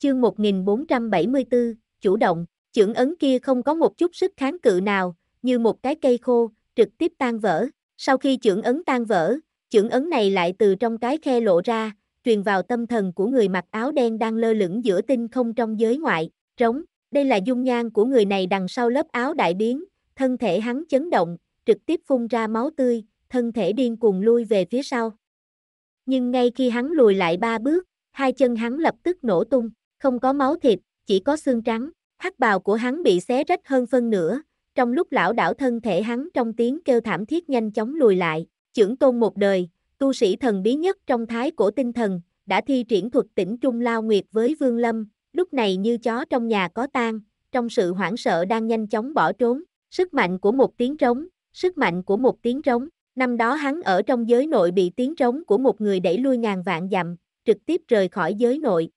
Chương 1474, chủ động, chưởng ấn kia không có một chút sức kháng cự nào, như một cái cây khô, trực tiếp tan vỡ. Sau khi chưởng ấn tan vỡ, chưởng ấn này lại từ trong cái khe lộ ra, truyền vào tâm thần của người mặc áo đen đang lơ lửng giữa tinh không trong giới ngoại, trống. Đây là dung nhan của người này đằng sau lớp áo đại biến, thân thể hắn chấn động, trực tiếp phun ra máu tươi, thân thể điên cuồng lui về phía sau. Nhưng ngay khi hắn lùi lại ba bước, hai chân hắn lập tức nổ tung không có máu thịt, chỉ có xương trắng, hắc bào của hắn bị xé rách hơn phân nửa, trong lúc lão đảo thân thể hắn trong tiếng kêu thảm thiết nhanh chóng lùi lại, trưởng tôn một đời, tu sĩ thần bí nhất trong thái cổ tinh thần, đã thi triển thuật tỉnh trung lao nguyệt với vương lâm, lúc này như chó trong nhà có tan, trong sự hoảng sợ đang nhanh chóng bỏ trốn, sức mạnh của một tiếng trống, sức mạnh của một tiếng trống, năm đó hắn ở trong giới nội bị tiếng trống của một người đẩy lui ngàn vạn dặm, trực tiếp rời khỏi giới nội,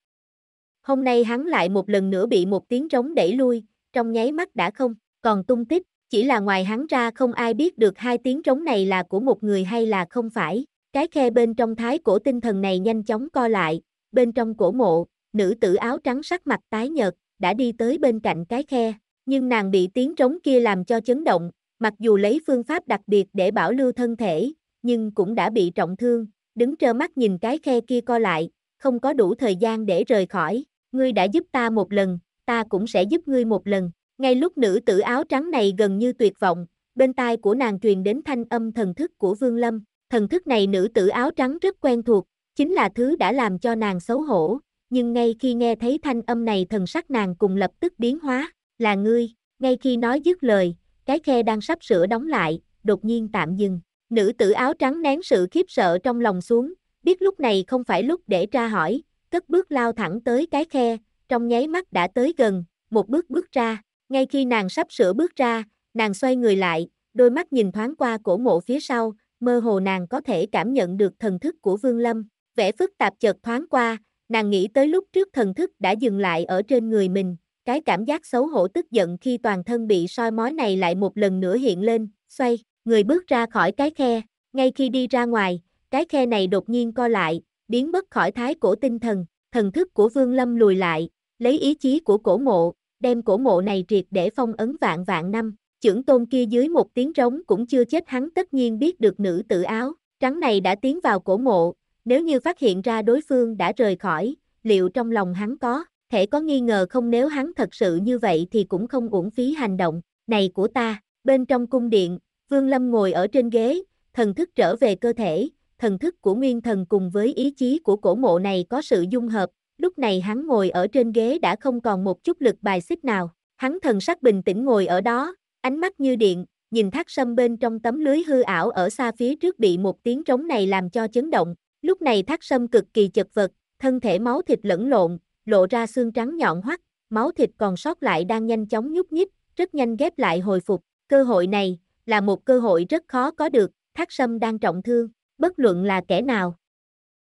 Hôm nay hắn lại một lần nữa bị một tiếng trống đẩy lui, trong nháy mắt đã không, còn tung tích, chỉ là ngoài hắn ra không ai biết được hai tiếng trống này là của một người hay là không phải. Cái khe bên trong thái cổ tinh thần này nhanh chóng co lại, bên trong cổ mộ, nữ tử áo trắng sắc mặt tái nhợt, đã đi tới bên cạnh cái khe, nhưng nàng bị tiếng trống kia làm cho chấn động, mặc dù lấy phương pháp đặc biệt để bảo lưu thân thể, nhưng cũng đã bị trọng thương, đứng trơ mắt nhìn cái khe kia co lại, không có đủ thời gian để rời khỏi ngươi đã giúp ta một lần, ta cũng sẽ giúp ngươi một lần. Ngay lúc nữ tử áo trắng này gần như tuyệt vọng, bên tai của nàng truyền đến thanh âm thần thức của Vương Lâm. Thần thức này nữ tử áo trắng rất quen thuộc, chính là thứ đã làm cho nàng xấu hổ, nhưng ngay khi nghe thấy thanh âm này thần sắc nàng cùng lập tức biến hóa, là ngươi, ngay khi nói dứt lời, cái khe đang sắp sửa đóng lại, đột nhiên tạm dừng. Nữ tử áo trắng nén sự khiếp sợ trong lòng xuống, biết lúc này không phải lúc để tra hỏi, cất bước lao thẳng tới cái khe, trong nháy mắt đã tới gần, một bước bước ra, ngay khi nàng sắp sửa bước ra, nàng xoay người lại, đôi mắt nhìn thoáng qua cổ mộ phía sau, mơ hồ nàng có thể cảm nhận được thần thức của Vương Lâm, vẻ phức tạp chợt thoáng qua, nàng nghĩ tới lúc trước thần thức đã dừng lại ở trên người mình, cái cảm giác xấu hổ tức giận khi toàn thân bị soi mói này lại một lần nữa hiện lên, xoay, người bước ra khỏi cái khe, ngay khi đi ra ngoài, cái khe này đột nhiên co lại, biến mất khỏi thái cổ tinh thần, thần thức của Vương Lâm lùi lại, lấy ý chí của cổ mộ, đem cổ mộ này triệt để phong ấn vạn vạn năm, trưởng tôn kia dưới một tiếng rống cũng chưa chết hắn tất nhiên biết được nữ tử áo, trắng này đã tiến vào cổ mộ, nếu như phát hiện ra đối phương đã rời khỏi, liệu trong lòng hắn có, thể có nghi ngờ không nếu hắn thật sự như vậy thì cũng không uổng phí hành động, này của ta, bên trong cung điện, Vương Lâm ngồi ở trên ghế, thần thức trở về cơ thể, thần thức của nguyên thần cùng với ý chí của cổ mộ này có sự dung hợp, lúc này hắn ngồi ở trên ghế đã không còn một chút lực bài xích nào, hắn thần sắc bình tĩnh ngồi ở đó, ánh mắt như điện, nhìn thác sâm bên trong tấm lưới hư ảo ở xa phía trước bị một tiếng trống này làm cho chấn động, lúc này thác sâm cực kỳ chật vật, thân thể máu thịt lẫn lộn, lộ ra xương trắng nhọn hoắt, máu thịt còn sót lại đang nhanh chóng nhúc nhích, rất nhanh ghép lại hồi phục, cơ hội này là một cơ hội rất khó có được, thác sâm đang trọng thương, bất luận là kẻ nào.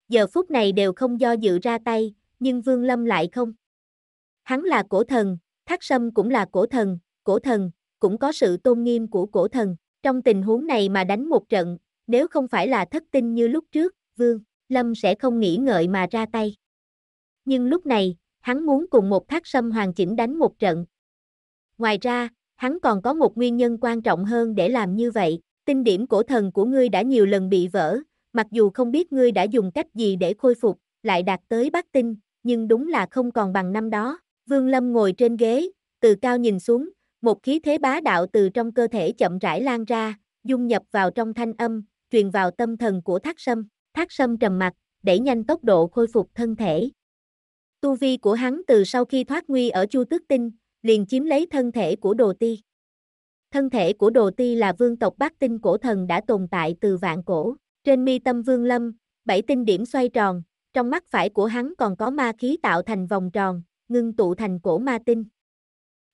Giờ phút này đều không do dự ra tay, nhưng Vương Lâm lại không. Hắn là cổ thần, Thác Sâm cũng là cổ thần, cổ thần, cũng có sự tôn nghiêm của cổ thần. Trong tình huống này mà đánh một trận, nếu không phải là thất tinh như lúc trước, Vương Lâm sẽ không nghĩ ngợi mà ra tay. Nhưng lúc này, hắn muốn cùng một thác sâm hoàn chỉnh đánh một trận. Ngoài ra, hắn còn có một nguyên nhân quan trọng hơn để làm như vậy. Tinh điểm cổ thần của ngươi đã nhiều lần bị vỡ, mặc dù không biết ngươi đã dùng cách gì để khôi phục, lại đạt tới bát tinh, nhưng đúng là không còn bằng năm đó. Vương Lâm ngồi trên ghế, từ cao nhìn xuống, một khí thế bá đạo từ trong cơ thể chậm rãi lan ra, dung nhập vào trong thanh âm, truyền vào tâm thần của Thác Sâm. Thác Sâm trầm mặt, đẩy nhanh tốc độ khôi phục thân thể. Tu vi của hắn từ sau khi thoát nguy ở Chu Tước Tinh, liền chiếm lấy thân thể của Đồ Ti. Thân thể của Đồ Ti là vương tộc bát Tinh cổ thần đã tồn tại từ vạn cổ. Trên mi tâm vương lâm, bảy tinh điểm xoay tròn, trong mắt phải của hắn còn có ma khí tạo thành vòng tròn, ngưng tụ thành cổ ma tinh.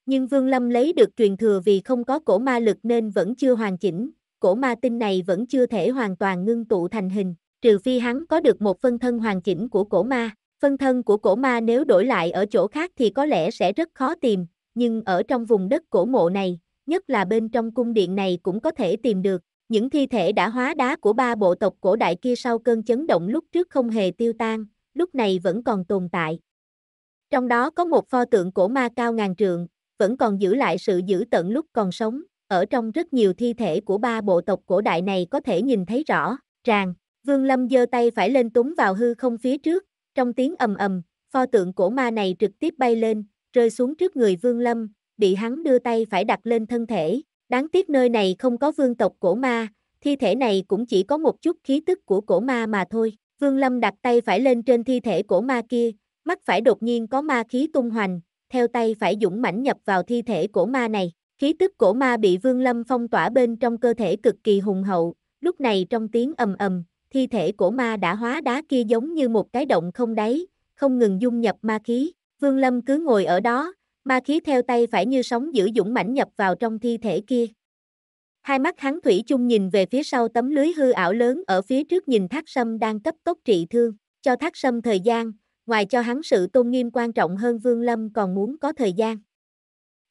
Nhưng Vương Lâm lấy được truyền thừa vì không có cổ ma lực nên vẫn chưa hoàn chỉnh, cổ ma tinh này vẫn chưa thể hoàn toàn ngưng tụ thành hình, trừ phi hắn có được một phân thân hoàn chỉnh của cổ ma. Phân thân của cổ ma nếu đổi lại ở chỗ khác thì có lẽ sẽ rất khó tìm, nhưng ở trong vùng đất cổ mộ này, nhất là bên trong cung điện này cũng có thể tìm được. Những thi thể đã hóa đá của ba bộ tộc cổ đại kia sau cơn chấn động lúc trước không hề tiêu tan, lúc này vẫn còn tồn tại. Trong đó có một pho tượng cổ ma cao ngàn trượng, vẫn còn giữ lại sự dữ tận lúc còn sống, ở trong rất nhiều thi thể của ba bộ tộc cổ đại này có thể nhìn thấy rõ, ràng, Vương Lâm giơ tay phải lên túng vào hư không phía trước, trong tiếng ầm ầm, pho tượng cổ ma này trực tiếp bay lên, rơi xuống trước người Vương Lâm, bị hắn đưa tay phải đặt lên thân thể, đáng tiếc nơi này không có vương tộc cổ ma, thi thể này cũng chỉ có một chút khí tức của cổ ma mà thôi. Vương Lâm đặt tay phải lên trên thi thể cổ ma kia, mắt phải đột nhiên có ma khí tung hoành, theo tay phải dũng mãnh nhập vào thi thể cổ ma này. Khí tức cổ ma bị Vương Lâm phong tỏa bên trong cơ thể cực kỳ hùng hậu, lúc này trong tiếng ầm ầm, thi thể cổ ma đã hóa đá kia giống như một cái động không đáy, không ngừng dung nhập ma khí. Vương Lâm cứ ngồi ở đó, Ma khí theo tay phải như sóng dữ dũng mãnh nhập vào trong thi thể kia. Hai mắt hắn thủy chung nhìn về phía sau tấm lưới hư ảo lớn ở phía trước nhìn thác sâm đang cấp tốc trị thương, cho thác sâm thời gian, ngoài cho hắn sự tôn nghiêm quan trọng hơn Vương Lâm còn muốn có thời gian.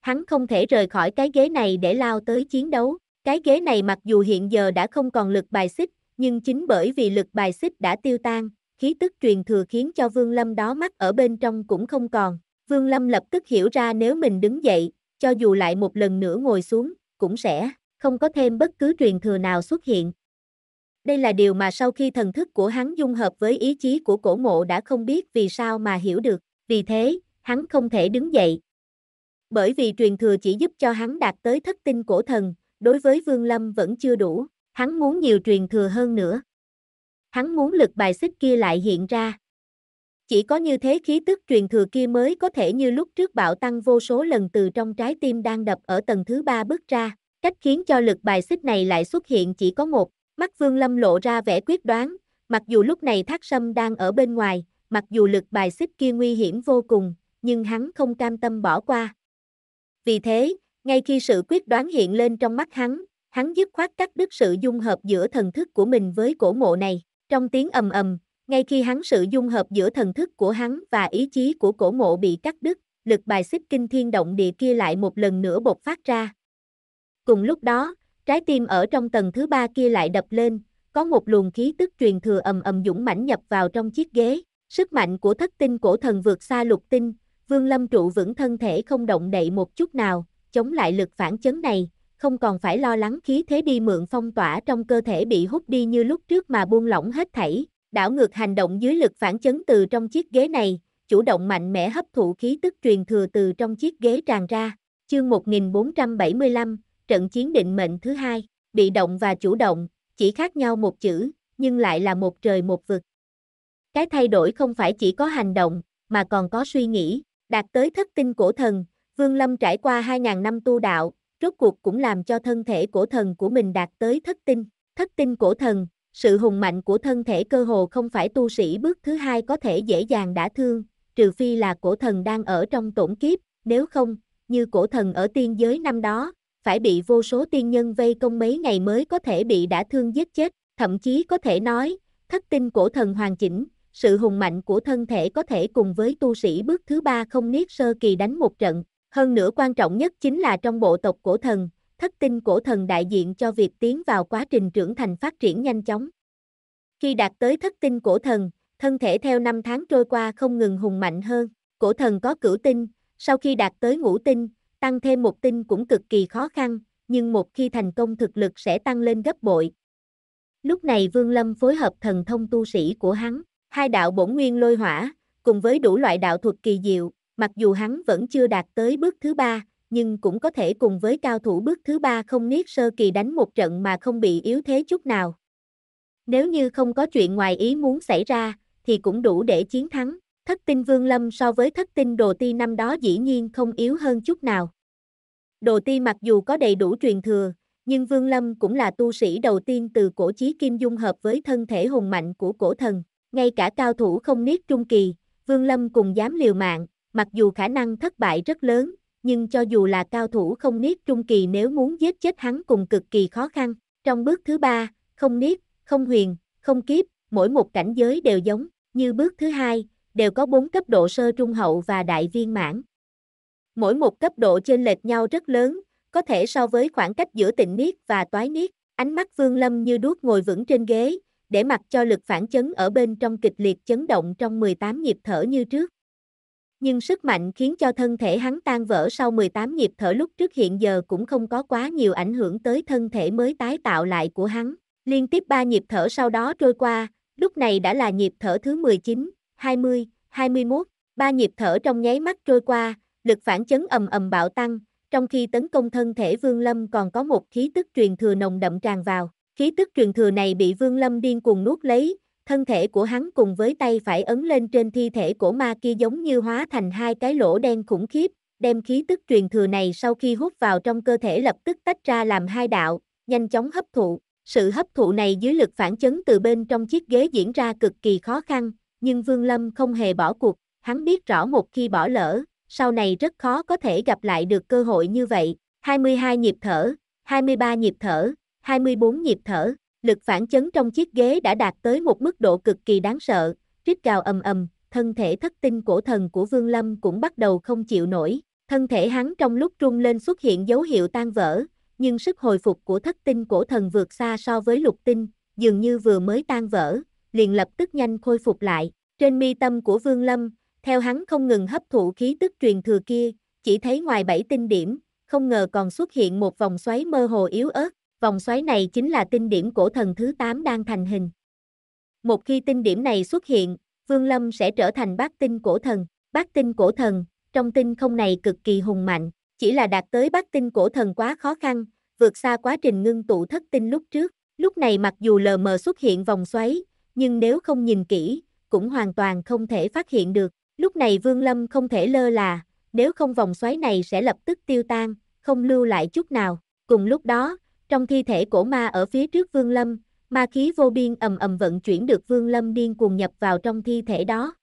Hắn không thể rời khỏi cái ghế này để lao tới chiến đấu, cái ghế này mặc dù hiện giờ đã không còn lực bài xích, nhưng chính bởi vì lực bài xích đã tiêu tan, khí tức truyền thừa khiến cho Vương Lâm đó mắt ở bên trong cũng không còn, Vương Lâm lập tức hiểu ra nếu mình đứng dậy, cho dù lại một lần nữa ngồi xuống, cũng sẽ không có thêm bất cứ truyền thừa nào xuất hiện. Đây là điều mà sau khi thần thức của hắn dung hợp với ý chí của cổ mộ đã không biết vì sao mà hiểu được, vì thế, hắn không thể đứng dậy. Bởi vì truyền thừa chỉ giúp cho hắn đạt tới thất tinh cổ thần, đối với Vương Lâm vẫn chưa đủ, hắn muốn nhiều truyền thừa hơn nữa. Hắn muốn lực bài xích kia lại hiện ra. Chỉ có như thế khí tức truyền thừa kia mới có thể như lúc trước bạo tăng vô số lần từ trong trái tim đang đập ở tầng thứ ba bước ra. Cách khiến cho lực bài xích này lại xuất hiện chỉ có một. Mắt Vương Lâm lộ ra vẻ quyết đoán, mặc dù lúc này Thác Sâm đang ở bên ngoài, mặc dù lực bài xích kia nguy hiểm vô cùng, nhưng hắn không cam tâm bỏ qua. Vì thế, ngay khi sự quyết đoán hiện lên trong mắt hắn, hắn dứt khoát cắt đứt sự dung hợp giữa thần thức của mình với cổ mộ này. Trong tiếng ầm ầm, ngay khi hắn sự dung hợp giữa thần thức của hắn và ý chí của cổ mộ bị cắt đứt, lực bài xích kinh thiên động địa kia lại một lần nữa bộc phát ra. Cùng lúc đó, trái tim ở trong tầng thứ ba kia lại đập lên, có một luồng khí tức truyền thừa ầm ầm dũng mãnh nhập vào trong chiếc ghế. Sức mạnh của thất tinh cổ thần vượt xa lục tinh, vương lâm trụ vững thân thể không động đậy một chút nào, chống lại lực phản chấn này, không còn phải lo lắng khí thế đi mượn phong tỏa trong cơ thể bị hút đi như lúc trước mà buông lỏng hết thảy, đảo ngược hành động dưới lực phản chấn từ trong chiếc ghế này, chủ động mạnh mẽ hấp thụ khí tức truyền thừa từ trong chiếc ghế tràn ra. Chương 1475, trận chiến định mệnh thứ hai, bị động và chủ động, chỉ khác nhau một chữ, nhưng lại là một trời một vực. Cái thay đổi không phải chỉ có hành động, mà còn có suy nghĩ, đạt tới thất tinh cổ thần, Vương Lâm trải qua 2.000 năm tu đạo, rốt cuộc cũng làm cho thân thể cổ thần của mình đạt tới thất tinh. Thất tinh cổ thần, sự hùng mạnh của thân thể cơ hồ không phải tu sĩ bước thứ hai có thể dễ dàng đã thương, trừ phi là cổ thần đang ở trong tổn kiếp, nếu không, như cổ thần ở tiên giới năm đó, phải bị vô số tiên nhân vây công mấy ngày mới có thể bị đã thương giết chết, thậm chí có thể nói, thất tinh cổ thần hoàn chỉnh, sự hùng mạnh của thân thể có thể cùng với tu sĩ bước thứ ba không niết sơ kỳ đánh một trận. Hơn nữa quan trọng nhất chính là trong bộ tộc cổ thần, thất tinh cổ thần đại diện cho việc tiến vào quá trình trưởng thành phát triển nhanh chóng. Khi đạt tới thất tinh cổ thần, thân thể theo năm tháng trôi qua không ngừng hùng mạnh hơn, cổ thần có cửu tinh, sau khi đạt tới ngũ tinh, tăng thêm một tinh cũng cực kỳ khó khăn, nhưng một khi thành công thực lực sẽ tăng lên gấp bội. Lúc này Vương Lâm phối hợp thần thông tu sĩ của hắn, hai đạo bổn nguyên lôi hỏa, cùng với đủ loại đạo thuật kỳ diệu, mặc dù hắn vẫn chưa đạt tới bước thứ ba, nhưng cũng có thể cùng với cao thủ bước thứ ba không niết sơ kỳ đánh một trận mà không bị yếu thế chút nào. Nếu như không có chuyện ngoài ý muốn xảy ra, thì cũng đủ để chiến thắng. Thất tinh Vương Lâm so với thất tinh Đồ Ti năm đó dĩ nhiên không yếu hơn chút nào. Đồ Ti mặc dù có đầy đủ truyền thừa, nhưng Vương Lâm cũng là tu sĩ đầu tiên từ cổ chí kim dung hợp với thân thể hùng mạnh của cổ thần. Ngay cả cao thủ không niết trung kỳ, Vương Lâm cùng dám liều mạng, mặc dù khả năng thất bại rất lớn, nhưng cho dù là cao thủ không niết trung kỳ nếu muốn giết chết hắn cùng cực kỳ khó khăn. Trong bước thứ ba, không niết, không huyền, không kiếp, mỗi một cảnh giới đều giống, như bước thứ hai, đều có bốn cấp độ sơ trung hậu và đại viên mãn. Mỗi một cấp độ trên lệch nhau rất lớn, có thể so với khoảng cách giữa tịnh niết và toái niết, ánh mắt Vương Lâm như đuốc ngồi vững trên ghế, để mặc cho lực phản chấn ở bên trong kịch liệt chấn động trong 18 nhịp thở như trước nhưng sức mạnh khiến cho thân thể hắn tan vỡ sau 18 nhịp thở lúc trước hiện giờ cũng không có quá nhiều ảnh hưởng tới thân thể mới tái tạo lại của hắn. Liên tiếp 3 nhịp thở sau đó trôi qua, lúc này đã là nhịp thở thứ 19, 20, 21, ba nhịp thở trong nháy mắt trôi qua, lực phản chấn ầm ầm bạo tăng, trong khi tấn công thân thể Vương Lâm còn có một khí tức truyền thừa nồng đậm tràn vào. Khí tức truyền thừa này bị Vương Lâm điên cuồng nuốt lấy, thân thể của hắn cùng với tay phải ấn lên trên thi thể cổ ma kia giống như hóa thành hai cái lỗ đen khủng khiếp, đem khí tức truyền thừa này sau khi hút vào trong cơ thể lập tức tách ra làm hai đạo, nhanh chóng hấp thụ. Sự hấp thụ này dưới lực phản chấn từ bên trong chiếc ghế diễn ra cực kỳ khó khăn, nhưng Vương Lâm không hề bỏ cuộc, hắn biết rõ một khi bỏ lỡ, sau này rất khó có thể gặp lại được cơ hội như vậy. 22 nhịp thở, 23 nhịp thở, 24 nhịp thở. Lực phản chấn trong chiếc ghế đã đạt tới một mức độ cực kỳ đáng sợ, rít gào ầm ầm, thân thể thất tinh cổ thần của Vương Lâm cũng bắt đầu không chịu nổi, thân thể hắn trong lúc trung lên xuất hiện dấu hiệu tan vỡ, nhưng sức hồi phục của thất tinh cổ thần vượt xa so với lục tinh, dường như vừa mới tan vỡ, liền lập tức nhanh khôi phục lại, trên mi tâm của Vương Lâm, theo hắn không ngừng hấp thụ khí tức truyền thừa kia, chỉ thấy ngoài bảy tinh điểm, không ngờ còn xuất hiện một vòng xoáy mơ hồ yếu ớt, vòng xoáy này chính là tinh điểm cổ thần thứ 8 đang thành hình. Một khi tinh điểm này xuất hiện, Vương Lâm sẽ trở thành bát tinh cổ thần. Bát tinh cổ thần, trong tinh không này cực kỳ hùng mạnh, chỉ là đạt tới bát tinh cổ thần quá khó khăn, vượt xa quá trình ngưng tụ thất tinh lúc trước. Lúc này mặc dù lờ mờ xuất hiện vòng xoáy, nhưng nếu không nhìn kỹ, cũng hoàn toàn không thể phát hiện được. Lúc này Vương Lâm không thể lơ là, nếu không vòng xoáy này sẽ lập tức tiêu tan, không lưu lại chút nào. Cùng lúc đó, trong thi thể cổ ma ở phía trước Vương Lâm, ma khí vô biên ầm ầm vận chuyển được Vương Lâm điên cuồng nhập vào trong thi thể đó.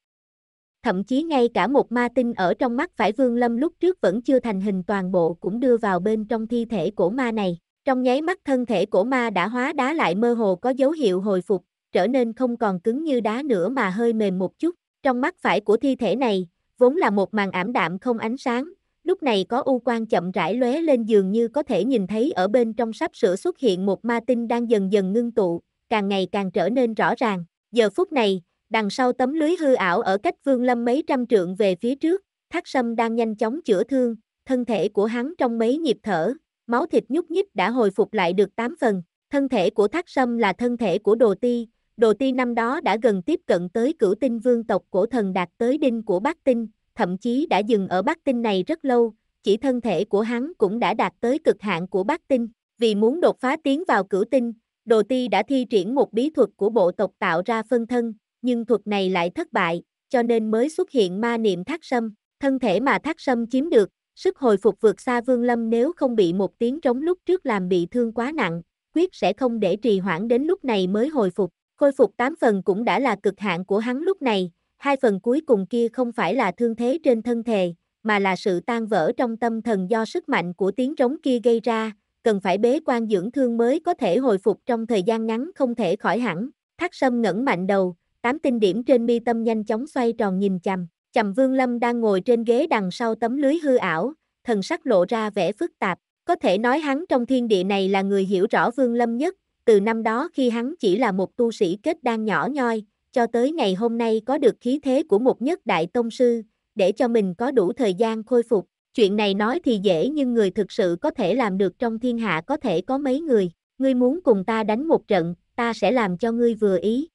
Thậm chí ngay cả một ma tinh ở trong mắt phải Vương Lâm lúc trước vẫn chưa thành hình toàn bộ cũng đưa vào bên trong thi thể cổ ma này. Trong nháy mắt thân thể cổ ma đã hóa đá lại mơ hồ có dấu hiệu hồi phục, trở nên không còn cứng như đá nữa mà hơi mềm một chút. Trong mắt phải của thi thể này, vốn là một màn ảm đạm không ánh sáng, Lúc này có u quan chậm rãi lóe lên giường như có thể nhìn thấy ở bên trong sắp sửa xuất hiện một ma tinh đang dần dần ngưng tụ, càng ngày càng trở nên rõ ràng. Giờ phút này, đằng sau tấm lưới hư ảo ở cách vương lâm mấy trăm trượng về phía trước, thác sâm đang nhanh chóng chữa thương, thân thể của hắn trong mấy nhịp thở, máu thịt nhúc nhích đã hồi phục lại được 8 phần. Thân thể của thác sâm là thân thể của đồ ti, đồ ti năm đó đã gần tiếp cận tới cửu tinh vương tộc cổ thần đạt tới đinh của bát tinh, thậm chí đã dừng ở bát tinh này rất lâu, chỉ thân thể của hắn cũng đã đạt tới cực hạn của bát tinh. Vì muốn đột phá tiến vào cửu tinh, Đồ Ti đã thi triển một bí thuật của bộ tộc tạo ra phân thân, nhưng thuật này lại thất bại, cho nên mới xuất hiện ma niệm thác sâm. Thân thể mà thác sâm chiếm được, sức hồi phục vượt xa Vương Lâm nếu không bị một tiếng trống lúc trước làm bị thương quá nặng, quyết sẽ không để trì hoãn đến lúc này mới hồi phục. Khôi phục 8 phần cũng đã là cực hạn của hắn lúc này, Hai phần cuối cùng kia không phải là thương thế trên thân thể, mà là sự tan vỡ trong tâm thần do sức mạnh của tiếng trống kia gây ra, cần phải bế quan dưỡng thương mới có thể hồi phục trong thời gian ngắn không thể khỏi hẳn. Thác sâm ngẩng mạnh đầu, tám tinh điểm trên mi tâm nhanh chóng xoay tròn nhìn chằm. Chầm Vương Lâm đang ngồi trên ghế đằng sau tấm lưới hư ảo, thần sắc lộ ra vẻ phức tạp. Có thể nói hắn trong thiên địa này là người hiểu rõ Vương Lâm nhất, từ năm đó khi hắn chỉ là một tu sĩ kết đan nhỏ nhoi, cho tới ngày hôm nay có được khí thế của một nhất đại tông sư, để cho mình có đủ thời gian khôi phục. Chuyện này nói thì dễ nhưng người thực sự có thể làm được trong thiên hạ có thể có mấy người. Ngươi muốn cùng ta đánh một trận, ta sẽ làm cho ngươi vừa ý.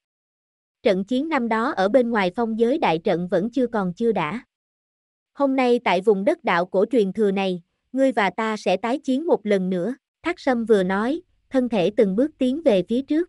Trận chiến năm đó ở bên ngoài phong giới đại trận vẫn chưa còn chưa đã. Hôm nay tại vùng đất đạo cổ truyền thừa này, ngươi và ta sẽ tái chiến một lần nữa. Thác Sâm vừa nói, thân thể từng bước tiến về phía trước.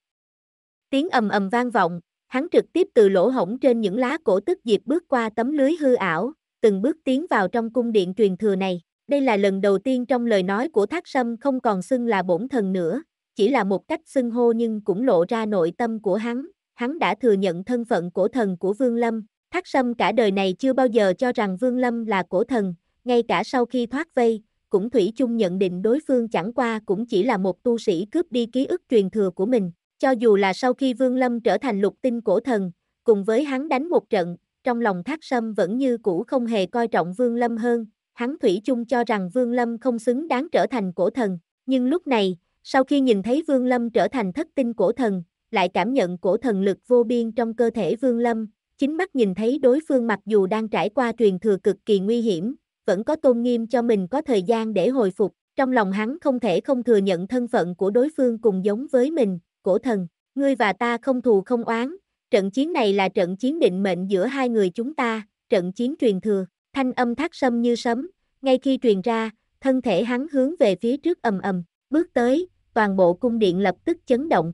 Tiếng ầm ầm vang vọng, hắn trực tiếp từ lỗ hổng trên những lá cổ tức diệp bước qua tấm lưới hư ảo, từng bước tiến vào trong cung điện truyền thừa này. Đây là lần đầu tiên trong lời nói của Thác Sâm không còn xưng là bổn thần nữa, chỉ là một cách xưng hô nhưng cũng lộ ra nội tâm của hắn. Hắn đã thừa nhận thân phận cổ thần của Vương Lâm, Thác Sâm cả đời này chưa bao giờ cho rằng Vương Lâm là cổ thần, ngay cả sau khi thoát vây, cũng Thủy chung nhận định đối phương chẳng qua cũng chỉ là một tu sĩ cướp đi ký ức truyền thừa của mình. Cho dù là sau khi Vương Lâm trở thành lục tinh cổ thần, cùng với hắn đánh một trận, trong lòng Thác Sâm vẫn như cũ không hề coi trọng Vương Lâm hơn, hắn thủy chung cho rằng Vương Lâm không xứng đáng trở thành cổ thần, nhưng lúc này, sau khi nhìn thấy Vương Lâm trở thành thất tinh cổ thần, lại cảm nhận cổ thần lực vô biên trong cơ thể Vương Lâm, chính mắt nhìn thấy đối phương mặc dù đang trải qua truyền thừa cực kỳ nguy hiểm, vẫn có tôn nghiêm cho mình có thời gian để hồi phục, trong lòng hắn không thể không thừa nhận thân phận của đối phương cùng giống với mình, cổ thần, ngươi và ta không thù không oán, trận chiến này là trận chiến định mệnh giữa hai người chúng ta, trận chiến truyền thừa, thanh âm thác sâm như sấm, ngay khi truyền ra, thân thể hắn hướng về phía trước ầm ầm, bước tới, toàn bộ cung điện lập tức chấn động.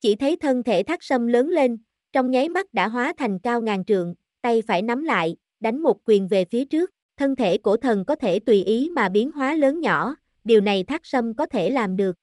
Chỉ thấy thân thể thác sâm lớn lên, trong nháy mắt đã hóa thành cao ngàn trượng, tay phải nắm lại, đánh một quyền về phía trước, thân thể cổ thần có thể tùy ý mà biến hóa lớn nhỏ, điều này thác sâm có thể làm được,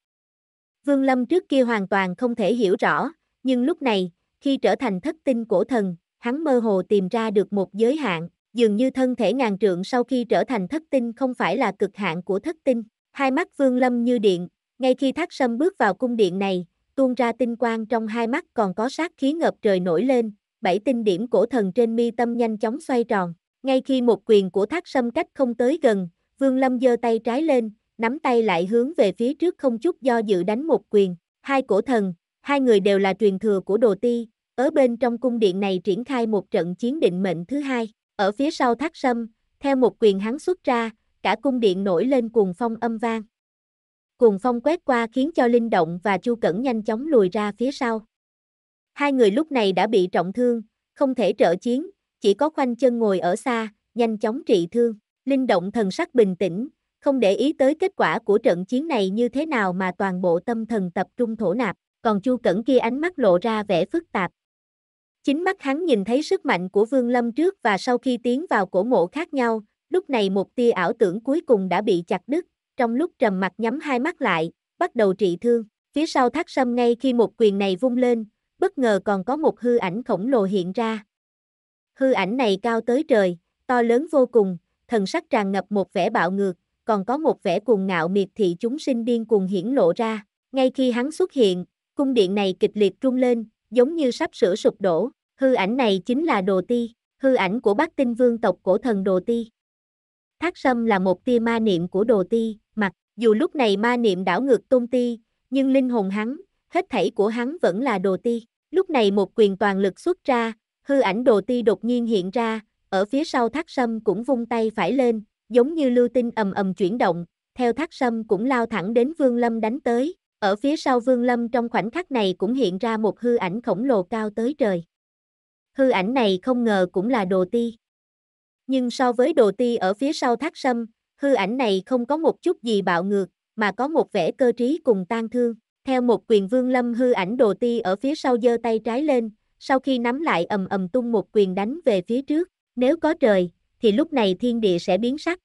Vương Lâm trước kia hoàn toàn không thể hiểu rõ, nhưng lúc này, khi trở thành thất tinh cổ thần, hắn mơ hồ tìm ra được một giới hạn, dường như thân thể ngàn trượng sau khi trở thành thất tinh không phải là cực hạn của thất tinh. Hai mắt Vương Lâm như điện, ngay khi Thác Sâm bước vào cung điện này, tuôn ra tinh quang trong hai mắt còn có sát khí ngập trời nổi lên, bảy tinh điểm cổ thần trên mi tâm nhanh chóng xoay tròn. Ngay khi một quyền của Thác Sâm cách không tới gần, Vương Lâm giơ tay trái lên, nắm tay lại hướng về phía trước không chút do dự đánh một quyền, hai cổ thần, hai người đều là truyền thừa của Đồ Ti, ở bên trong cung điện này triển khai một trận chiến định mệnh thứ hai, ở phía sau thác sâm, theo một quyền hắn xuất ra, cả cung điện nổi lên cuồng phong âm vang. Cuồng phong quét qua khiến cho Linh Động và Chu Cẩn nhanh chóng lùi ra phía sau. Hai người lúc này đã bị trọng thương, không thể trợ chiến, chỉ có khoanh chân ngồi ở xa, nhanh chóng trị thương. Linh Động thần sắc bình tĩnh, không để ý tới kết quả của trận chiến này như thế nào mà toàn bộ tâm thần tập trung thổ nạp, còn Chu Cẩn kia ánh mắt lộ ra vẻ phức tạp. Chính mắt hắn nhìn thấy sức mạnh của Vương Lâm trước và sau khi tiến vào cổ mộ khác nhau, lúc này một tia ảo tưởng cuối cùng đã bị chặt đứt, trong lúc trầm mặt nhắm hai mắt lại, bắt đầu trị thương, phía sau thác sâm ngay khi một quyền này vung lên, bất ngờ còn có một hư ảnh khổng lồ hiện ra. Hư ảnh này cao tới trời, to lớn vô cùng, thần sắc tràn ngập một vẻ bạo ngược, còn có một vẻ cuồng ngạo miệt thị chúng sinh điên cuồng hiển lộ ra. Ngay khi hắn xuất hiện, cung điện này kịch liệt rung lên, giống như sắp sửa sụp đổ. Hư ảnh này chính là Đồ Ti, hư ảnh của bác tinh vương tộc cổ thần Đồ Ti. Thác sâm là một tia ma niệm của Đồ Ti, mặc dù lúc này ma niệm đảo ngược tôn ti, nhưng linh hồn hắn, hết thảy của hắn vẫn là Đồ Ti. Lúc này một quyền toàn lực xuất ra, hư ảnh Đồ Ti đột nhiên hiện ra, ở phía sau thác sâm cũng vung tay phải lên, giống như lưu tinh ầm ầm chuyển động, theo thác sâm cũng lao thẳng đến Vương Lâm đánh tới. Ở phía sau Vương Lâm trong khoảnh khắc này cũng hiện ra một hư ảnh khổng lồ cao tới trời. Hư ảnh này không ngờ cũng là đồ ti. Nhưng so với đồ ti ở phía sau thác sâm, hư ảnh này không có một chút gì bạo ngược, mà có một vẻ cơ trí cùng tan thương. Theo một quyền Vương Lâm hư ảnh đồ ti ở phía sau giơ tay trái lên, sau khi nắm lại ầm ầm tung một quyền đánh về phía trước, nếu có trời, thì lúc này thiên địa sẽ biến sắc.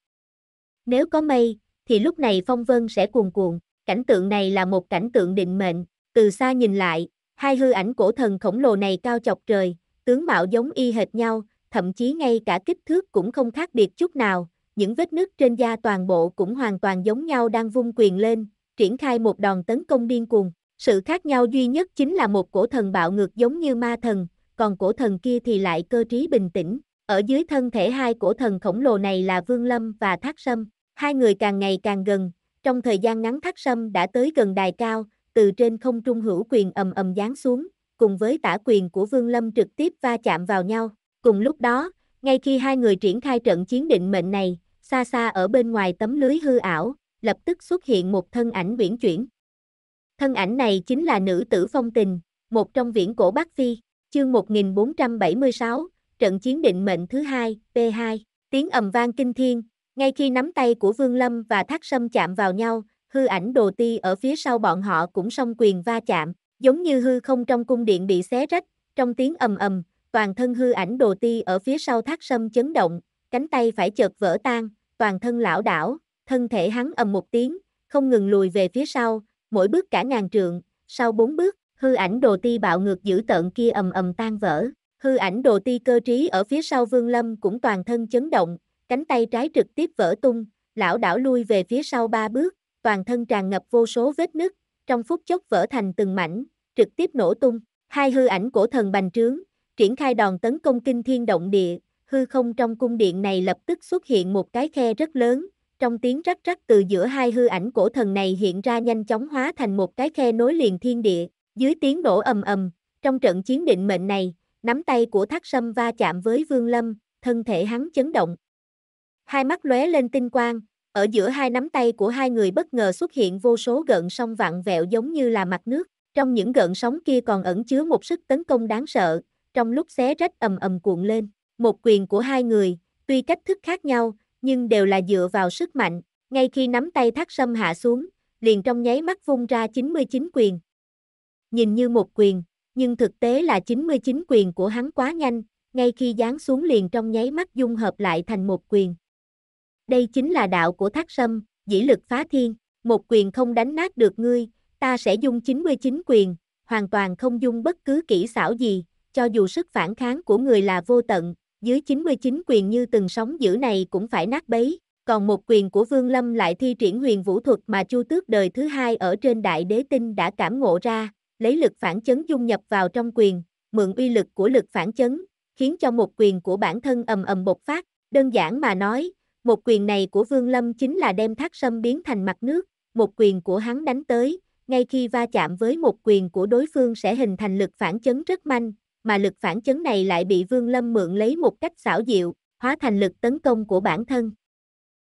Nếu có mây, thì lúc này phong vân sẽ cuồn cuộn, cảnh tượng này là một cảnh tượng định mệnh, từ xa nhìn lại, hai hư ảnh cổ thần khổng lồ này cao chọc trời, tướng mạo giống y hệt nhau, thậm chí ngay cả kích thước cũng không khác biệt chút nào, những vết nứt trên da toàn bộ cũng hoàn toàn giống nhau đang vung quyền lên, triển khai một đòn tấn công điên cuồng. Sự khác nhau duy nhất chính là một cổ thần bạo ngược giống như ma thần, còn cổ thần kia thì lại cơ trí bình tĩnh, ở dưới thân thể hai của thần khổng lồ này là Vương Lâm và Thác Sâm, hai người càng ngày càng gần, trong thời gian ngắn Thác Sâm đã tới gần đài cao, từ trên không trung hữu quyền ầm ầm giáng xuống, cùng với tả quyền của Vương Lâm trực tiếp va chạm vào nhau. Cùng lúc đó, ngay khi hai người triển khai trận chiến định mệnh này, xa xa ở bên ngoài tấm lưới hư ảo, lập tức xuất hiện một thân ảnh viễn chuyển. Thân ảnh này chính là nữ tử phong tình, một trong viễn cổ Bắc Phi, chương 1476, trận chiến định mệnh thứ hai, P2, tiếng ầm vang kinh thiên, ngay khi nắm tay của Vương Lâm và Thác Sâm chạm vào nhau, hư ảnh đồ ti ở phía sau bọn họ cũng song quyền va chạm, giống như hư không trong cung điện bị xé rách, trong tiếng ầm ầm, toàn thân hư ảnh đồ ti ở phía sau Thác Sâm chấn động, cánh tay phải chợt vỡ tan, toàn thân lão đảo, thân thể hắn ầm một tiếng, không ngừng lùi về phía sau, mỗi bước cả ngàn trượng, sau bốn bước, hư ảnh đồ ti bạo ngược giữ tận kia ầm ầm tan vỡ, Hư ảnh đồ ti cơ trí ở phía sau Vương Lâm cũng toàn thân chấn động, cánh tay trái trực tiếp vỡ tung, lão đảo lui về phía sau ba bước, toàn thân tràn ngập vô số vết nứt, trong phút chốc vỡ thành từng mảnh, trực tiếp nổ tung. Hai hư ảnh của thần bành trướng, triển khai đòn tấn công kinh thiên động địa, hư không trong cung điện này lập tức xuất hiện một cái khe rất lớn, trong tiếng rắc rắc từ giữa hai hư ảnh cổ thần này hiện ra nhanh chóng hóa thành một cái khe nối liền thiên địa, dưới tiếng nổ ầm ầm, trong trận chiến định mệnh này, Nắm tay của Thác Sâm va chạm với Vương Lâm, thân thể hắn chấn động. Hai mắt lóe lên tinh quang, ở giữa hai nắm tay của hai người bất ngờ xuất hiện vô số gợn sóng vặn vẹo giống như là mặt nước, trong những gợn sóng kia còn ẩn chứa một sức tấn công đáng sợ, trong lúc xé rách ầm ầm cuộn lên, một quyền của hai người, tuy cách thức khác nhau, nhưng đều là dựa vào sức mạnh, ngay khi nắm tay Thác Sâm hạ xuống, liền trong nháy mắt vung ra 99 quyền. Nhìn như một quyền, nhưng thực tế là 99 quyền của hắn quá nhanh, ngay khi giáng xuống liền trong nháy mắt dung hợp lại thành một quyền. Đây chính là đạo của thác sâm, dĩ lực phá thiên, một quyền không đánh nát được ngươi, ta sẽ dung 99 quyền, hoàn toàn không dung bất cứ kỹ xảo gì, cho dù sức phản kháng của người là vô tận, dưới 99 quyền như từng sóng dữ này cũng phải nát bấy, còn một quyền của Vương Lâm lại thi triển huyền vũ thuật mà Chu Tước đời thứ hai ở trên Đại Đế Tinh đã cảm ngộ ra, lấy lực phản chấn dung nhập vào trong quyền, mượn uy lực của lực phản chấn, khiến cho một quyền của bản thân ầm ầm bộc phát, đơn giản mà nói, một quyền này của Vương Lâm chính là đem thác sâm biến thành mặt nước, một quyền của hắn đánh tới, ngay khi va chạm với một quyền của đối phương sẽ hình thành lực phản chấn rất mạnh, mà lực phản chấn này lại bị Vương Lâm mượn lấy một cách xảo diệu, hóa thành lực tấn công của bản thân.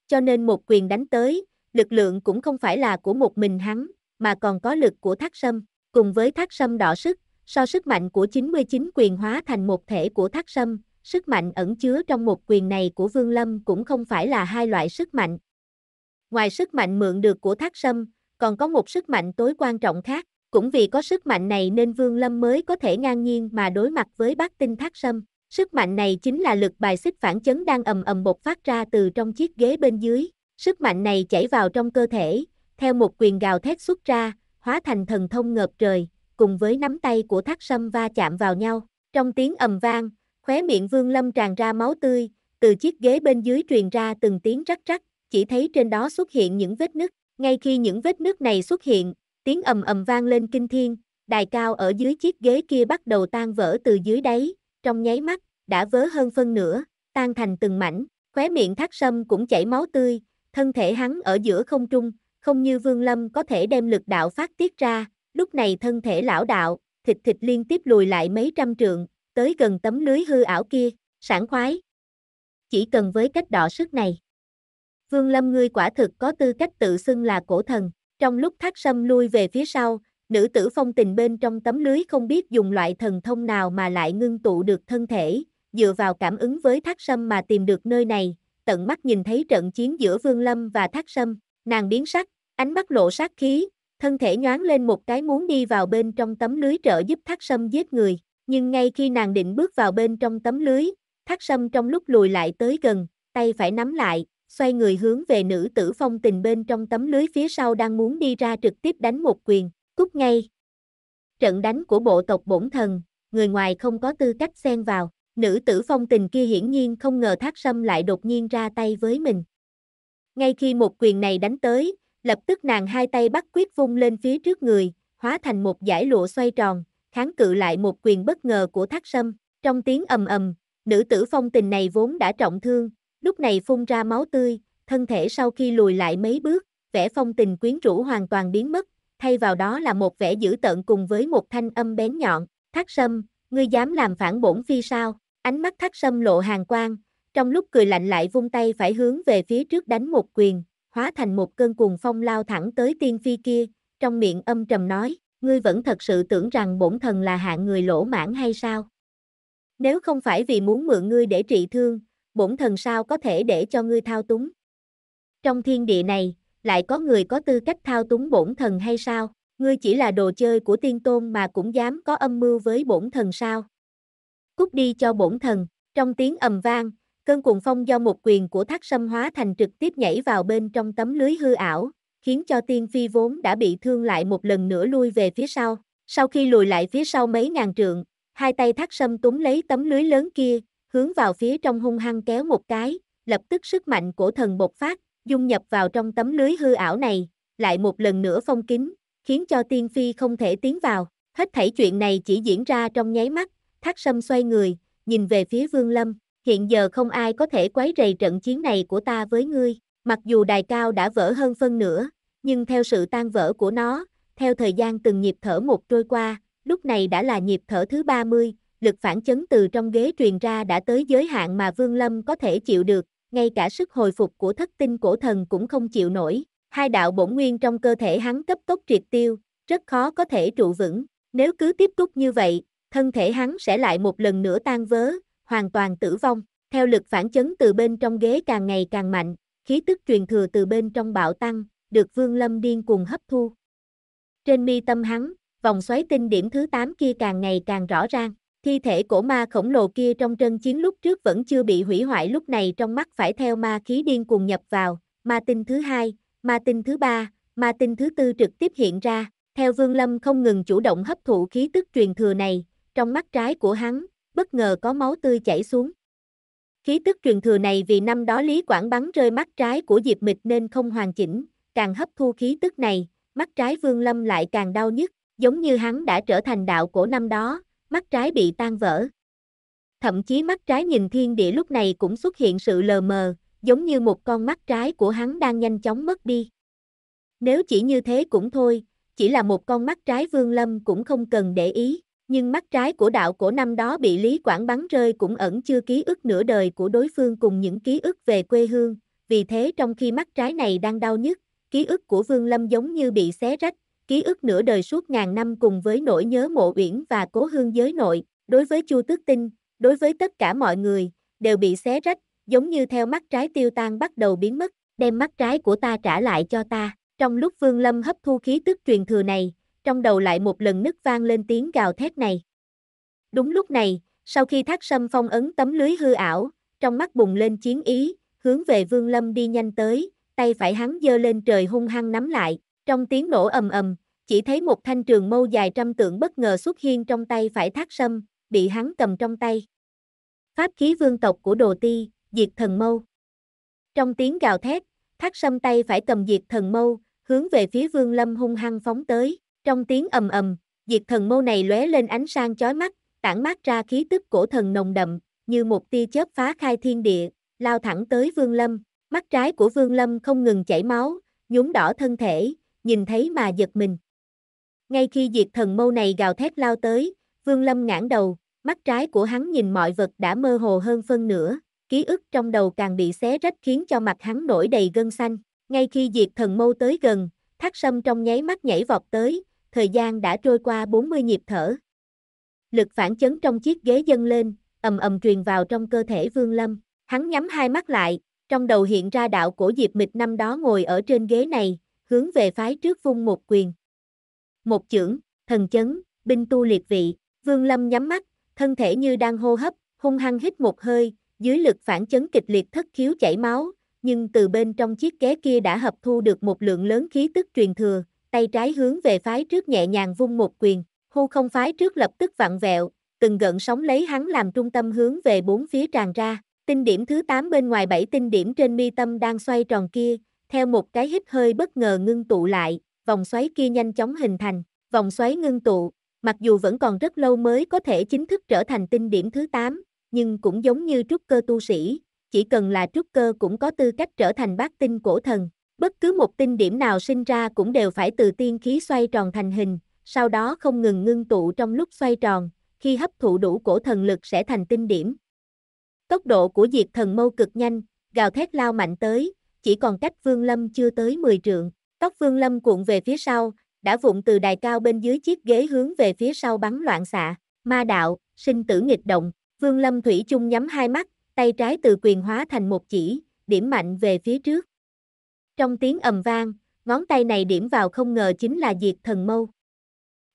Cho nên một quyền đánh tới, lực lượng cũng không phải là của một mình hắn, mà còn có lực của thác sâm. Cùng với thác sâm đỏ sức, so sức mạnh của 99 quyền hóa thành một thể của thác sâm, sức mạnh ẩn chứa trong một quyền này của Vương Lâm cũng không phải là hai loại sức mạnh. Ngoài sức mạnh mượn được của thác sâm, còn có một sức mạnh tối quan trọng khác, cũng vì có sức mạnh này nên Vương Lâm mới có thể ngang nhiên mà đối mặt với bác tinh thác sâm. Sức mạnh này chính là lực bài xích phản chấn đang ầm ầm bộc phát ra từ trong chiếc ghế bên dưới. Sức mạnh này chảy vào trong cơ thể, theo một quyền gào thét xuất ra, hóa thành thần thông ngợp trời, cùng với nắm tay của thác sâm va chạm vào nhau. Trong tiếng ầm vang, khóe miệng vương lâm tràn ra máu tươi, từ chiếc ghế bên dưới truyền ra từng tiếng rắc rắc, chỉ thấy trên đó xuất hiện những vết nứt. Ngay khi những vết nứt này xuất hiện, tiếng ầm ầm vang lên kinh thiên, đài cao ở dưới chiếc ghế kia bắt đầu tan vỡ từ dưới đáy, trong nháy mắt, đã vỡ hơn phân nửa, tan thành từng mảnh, khóe miệng thác sâm cũng chảy máu tươi, thân thể hắn ở giữa không trung, không như Vương Lâm có thể đem lực đạo phát tiết ra, lúc này thân thể lão đạo, thịt thịt liên tiếp lùi lại mấy trăm trượng, tới gần tấm lưới hư ảo kia, sảng khoái. Chỉ cần với cách đỏ sức này. Vương Lâm ngươi quả thực có tư cách tự xưng là cổ thần, trong lúc thác sâm lui về phía sau, nữ tử phong tình bên trong tấm lưới không biết dùng loại thần thông nào mà lại ngưng tụ được thân thể, dựa vào cảm ứng với thác sâm mà tìm được nơi này, tận mắt nhìn thấy trận chiến giữa Vương Lâm và thác sâm, nàng biến sắc, Ánh mắt lộ sát khí, thân thể nhoáng lên một cái muốn đi vào bên trong tấm lưới trợ giúp thác sâm giết người. Nhưng ngay khi nàng định bước vào bên trong tấm lưới, thác sâm trong lúc lùi lại tới gần, tay phải nắm lại, xoay người hướng về nữ tử phong tình bên trong tấm lưới phía sau đang muốn đi ra trực tiếp đánh một quyền, cút ngay. Trận đánh của bộ tộc bổn thần, người ngoài không có tư cách xen vào, nữ tử phong tình kia hiển nhiên không ngờ thác sâm lại đột nhiên ra tay với mình. Ngay khi một quyền này đánh tới, Lập tức nàng hai tay bắt quyết vung lên phía trước người, hóa thành một dải lụa xoay tròn, kháng cự lại một quyền bất ngờ của thác sâm. Trong tiếng ầm ầm, nữ tử phong tình này vốn đã trọng thương, lúc này phun ra máu tươi, thân thể sau khi lùi lại mấy bước, vẻ phong tình quyến rũ hoàn toàn biến mất, thay vào đó là một vẻ dữ tợn cùng với một thanh âm bén nhọn. Thác sâm, ngươi dám làm phản bổn phi sao? Ánh mắt thác sâm lộ hàng quang, trong lúc cười lạnh lại vung tay phải hướng về phía trước đánh một quyền, hóa thành một cơn cuồng phong lao thẳng tới tiên phi kia, trong miệng âm trầm nói, ngươi vẫn thật sự tưởng rằng bổn thần là hạng người lỗ mãn hay sao? Nếu không phải vì muốn mượn ngươi để trị thương, bổn thần sao có thể để cho ngươi thao túng? Trong thiên địa này, lại có người có tư cách thao túng bổn thần hay sao? Ngươi chỉ là đồ chơi của tiên tôn mà cũng dám có âm mưu với bổn thần sao? Cút đi cho bổn thần, trong tiếng ầm vang, Cơn cuồng phong do một quyền của thác sâm hóa thành trực tiếp nhảy vào bên trong tấm lưới hư ảo, khiến cho tiên phi vốn đã bị thương lại một lần nữa lui về phía sau. Sau khi lùi lại phía sau mấy ngàn trượng, hai tay thác sâm túm lấy tấm lưới lớn kia, hướng vào phía trong hung hăng kéo một cái, lập tức sức mạnh của thần bộc phát, dung nhập vào trong tấm lưới hư ảo này, lại một lần nữa phong kín, khiến cho tiên phi không thể tiến vào. Hết thảy chuyện này chỉ diễn ra trong nháy mắt, thác sâm xoay người, nhìn về phía vương lâm, hiện giờ không ai có thể quấy rầy trận chiến này của ta với ngươi. Mặc dù đài cao đã vỡ hơn phân nửa, nhưng theo sự tan vỡ của nó, theo thời gian từng nhịp thở một trôi qua, lúc này đã là nhịp thở thứ 30, lực phản chấn từ trong ghế truyền ra đã tới giới hạn mà Vương Lâm có thể chịu được, ngay cả sức hồi phục của thất tinh cổ thần cũng không chịu nổi. Hai đạo bổn nguyên trong cơ thể hắn cấp tốc triệt tiêu, rất khó có thể trụ vững. Nếu cứ tiếp tục như vậy, thân thể hắn sẽ lại một lần nữa tan vỡ, hoàn toàn tử vong. Theo lực phản chấn từ bên trong ghế càng ngày càng mạnh, khí tức truyền thừa từ bên trong bạo tăng, được Vương Lâm điên cuồng hấp thu. Trên mi tâm hắn, vòng xoáy tinh điểm thứ 8 kia càng ngày càng rõ ràng, thi thể cổ ma khổng lồ kia trong trận chiến lúc trước vẫn chưa bị hủy hoại lúc này trong mắt phải theo ma khí điên cuồng nhập vào, ma tinh thứ hai, ma tinh thứ ba, ma tinh thứ tư trực tiếp hiện ra, theo Vương Lâm không ngừng chủ động hấp thụ khí tức truyền thừa này, trong mắt trái của hắn, bất ngờ có máu tươi chảy xuống. Khí tức truyền thừa này vì năm đó Lý Quảng bắn rơi mắt trái của Diệp Mịch nên không hoàn chỉnh, càng hấp thu khí tức này, mắt trái Vương Lâm lại càng đau nhức, giống như hắn đã trở thành đạo cổ năm đó, mắt trái bị tan vỡ. Thậm chí mắt trái nhìn thiên địa lúc này cũng xuất hiện sự lờ mờ, giống như một con mắt trái của hắn đang nhanh chóng mất đi. Nếu chỉ như thế cũng thôi, chỉ là một con mắt trái Vương Lâm cũng không cần để ý nhưng mắt trái của đạo cổ năm đó bị Lý Quảng bắn rơi cũng ẩn chưa ký ức nửa đời của đối phương cùng những ký ức về quê hương, vì thế trong khi mắt trái này đang đau nhức, ký ức của Vương Lâm giống như bị xé rách, ký ức nửa đời suốt ngàn năm cùng với nỗi nhớ mộ uyển và cố hương giới nội, đối với Chu Tước Tinh, đối với tất cả mọi người, đều bị xé rách, giống như theo mắt trái tiêu tan bắt đầu biến mất, đem mắt trái của ta trả lại cho ta. Trong lúc Vương Lâm hấp thu khí tức truyền thừa này, trong đầu lại một lần nứt vang lên tiếng gào thét này. Đúng lúc này, sau khi thác sâm phong ấn tấm lưới hư ảo, trong mắt bùng lên chiến ý, hướng về Vương Lâm đi nhanh tới, tay phải hắn giơ lên trời hung hăng nắm lại, trong tiếng nổ ầm ầm, chỉ thấy một thanh trường mâu dài trăm tượng bất ngờ xuất hiện trong tay phải thác sâm, bị hắn cầm trong tay. Pháp khí vương tộc của Đồ Ti, diệt thần mâu. Trong tiếng gào thét, thác sâm tay phải cầm diệt thần mâu, hướng về phía Vương Lâm hung hăng phóng tới. Trong tiếng ầm ầm, diệt thần mâu này lóe lên ánh sáng chói mắt, tản mát ra khí tức cổ thần nồng đậm, như một tia chớp phá khai thiên địa, lao thẳng tới Vương Lâm. Mắt trái của Vương Lâm không ngừng chảy máu, nhúng đỏ thân thể, nhìn thấy mà giật mình. Ngay khi diệt thần mâu này gào thét lao tới, Vương Lâm ngãn đầu, mắt trái của hắn nhìn mọi vật đã mơ hồ hơn phân nửa, ký ức trong đầu càng bị xé rách khiến cho mặt hắn nổi đầy gân xanh. Ngay khi diệt thần mâu tới gần, thác sâm trong nháy mắt nhảy vọt tới, thời gian đã trôi qua 40 nhịp thở. Lực phản chấn trong chiếc ghế dâng lên, ầm ầm truyền vào trong cơ thể Vương Lâm. Hắn nhắm hai mắt lại, trong đầu hiện ra đạo của Diệp Mịch năm đó ngồi ở trên ghế này, hướng về phái trước vung một quyền. Một chưởng, thần chấn, binh tu liệt vị, Vương Lâm nhắm mắt, thân thể như đang hô hấp, hung hăng hít một hơi, dưới lực phản chấn kịch liệt thất khiếu chảy máu, nhưng từ bên trong chiếc ghế kia đã hấp thu được một lượng lớn khí tức truyền thừa, tay trái hướng về phái trước nhẹ nhàng vung một quyền, hô không phái trước lập tức vặn vẹo, từng gợn sóng lấy hắn làm trung tâm hướng về bốn phía tràn ra, tinh điểm thứ 8 bên ngoài 7 tinh điểm trên mi tâm đang xoay tròn kia, theo một cái hít hơi bất ngờ ngưng tụ lại, vòng xoáy kia nhanh chóng hình thành, vòng xoáy ngưng tụ, mặc dù vẫn còn rất lâu mới có thể chính thức trở thành tinh điểm thứ 8, nhưng cũng giống như trúc cơ tu sĩ, chỉ cần là trúc cơ cũng có tư cách trở thành bát tinh cổ thần, Bất cứ một tinh điểm nào sinh ra cũng đều phải từ tiên khí xoay tròn thành hình, sau đó không ngừng ngưng tụ trong lúc xoay tròn, khi hấp thụ đủ cổ thần lực sẽ thành tinh điểm. Tốc độ của diệt thần mâu cực nhanh, gào thét lao mạnh tới, chỉ còn cách Vương Lâm chưa tới 10 trượng. Tóc Vương Lâm cuộn về phía sau, đã vụng từ đài cao bên dưới chiếc ghế hướng về phía sau bắn loạn xạ. Ma đạo, sinh tử nghịch động, Vương Lâm Thủy chung nhắm hai mắt, tay trái từ quyền hóa thành một chỉ, điểm mạnh về phía trước. Trong tiếng ầm vang, ngón tay này điểm vào không ngờ chính là diệt thần mâu.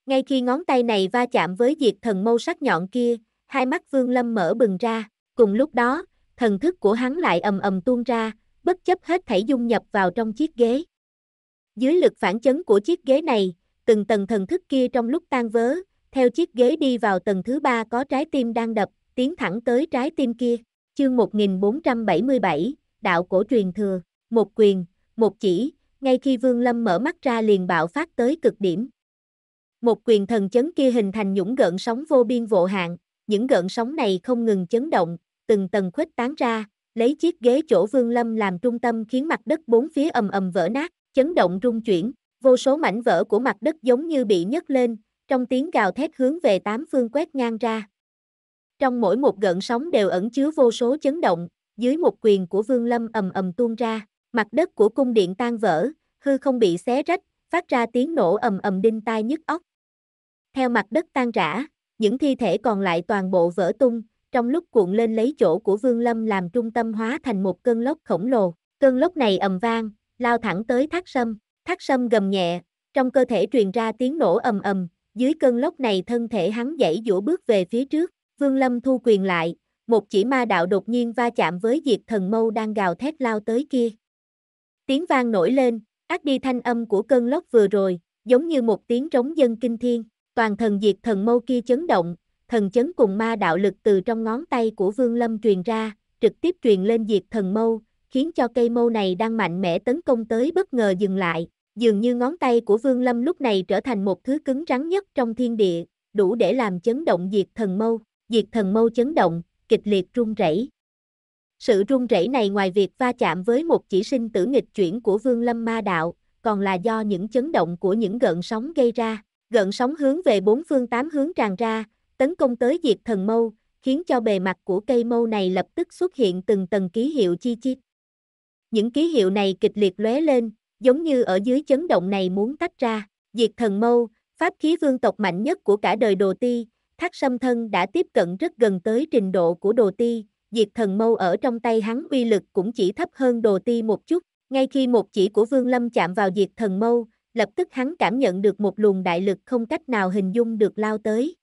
Ngay khi ngón tay này va chạm với diệt thần mâu sắc nhọn kia, hai mắt Vương Lâm mở bừng ra, cùng lúc đó, thần thức của hắn lại ầm ầm tuôn ra, bất chấp hết thảy dung nhập vào trong chiếc ghế. Dưới lực phản chấn của chiếc ghế này, từng tầng thần thức kia trong lúc tan vỡ, theo chiếc ghế đi vào tầng thứ ba có trái tim đang đập, tiến thẳng tới trái tim kia. Chương 1477, Đạo Cổ Truyền Thừa, một quyền, một chỉ, ngay khi Vương Lâm mở mắt ra liền bạo phát tới cực điểm. Một quyền thần chấn kia hình thành những gợn sóng vô biên vô hạn, những gợn sóng này không ngừng chấn động, từng tầng khuếch tán ra, lấy chiếc ghế chỗ Vương Lâm làm trung tâm khiến mặt đất bốn phía ầm ầm vỡ nát, chấn động rung chuyển, vô số mảnh vỡ của mặt đất giống như bị nhấc lên, trong tiếng gào thét hướng về tám phương quét ngang ra. Trong mỗi một gợn sóng đều ẩn chứa vô số chấn động, dưới một quyền của Vương Lâm ầm ầm tuôn ra. Mặt đất của cung điện tan vỡ, hư không bị xé rách, phát ra tiếng nổ ầm ầm đinh tai nhức óc. Theo mặt đất tan rã, những thi thể còn lại toàn bộ vỡ tung, trong lúc cuộn lên lấy chỗ của Vương Lâm làm trung tâm hóa thành một cơn lốc khổng lồ. Cơn lốc này ầm vang, lao thẳng tới thác sâm, thác sâm gầm nhẹ, trong cơ thể truyền ra tiếng nổ ầm ầm, dưới cơn lốc này thân thể hắn dãy dũa bước về phía trước, Vương Lâm thu quyền lại, một chỉ ma đạo đột nhiên va chạm với diệt thần mâu đang gào thét lao tới kia, Tiếng vang nổi lên, át đi thanh âm của cơn lốc vừa rồi, giống như một tiếng trống dân kinh thiên, toàn thần diệt thần mâu kia chấn động, thần chấn cùng ma đạo lực từ trong ngón tay của Vương Lâm truyền ra, trực tiếp truyền lên diệt thần mâu, khiến cho cây mâu này đang mạnh mẽ tấn công tới bất ngờ dừng lại, dường như ngón tay của Vương Lâm lúc này trở thành một thứ cứng rắn nhất trong thiên địa, đủ để làm chấn động diệt thần mâu, diệt thần mâu chấn động, kịch liệt rung rẩy, sự rung rẩy này ngoài việc va chạm với một chỉ sinh tử nghịch chuyển của Vương Lâm Ma Đạo, còn là do những chấn động của những gợn sóng gây ra. Gợn sóng hướng về bốn phương tám hướng tràn ra, tấn công tới diệt thần mâu, khiến cho bề mặt của cây mâu này lập tức xuất hiện từng tầng ký hiệu chi chít. Những ký hiệu này kịch liệt lóe lên, giống như ở dưới chấn động này muốn tách ra. Diệt thần mâu, pháp khí vương tộc mạnh nhất của cả đời đồ ti, thác xâm thân đã tiếp cận rất gần tới trình độ của đồ ti, diệt thần mâu ở trong tay hắn uy lực cũng chỉ thấp hơn đồ ti một chút. Ngay khi một chỉ của Vương Lâm chạm vào diệt thần mâu, lập tức hắn cảm nhận được một luồng đại lực không cách nào hình dung được lao tới.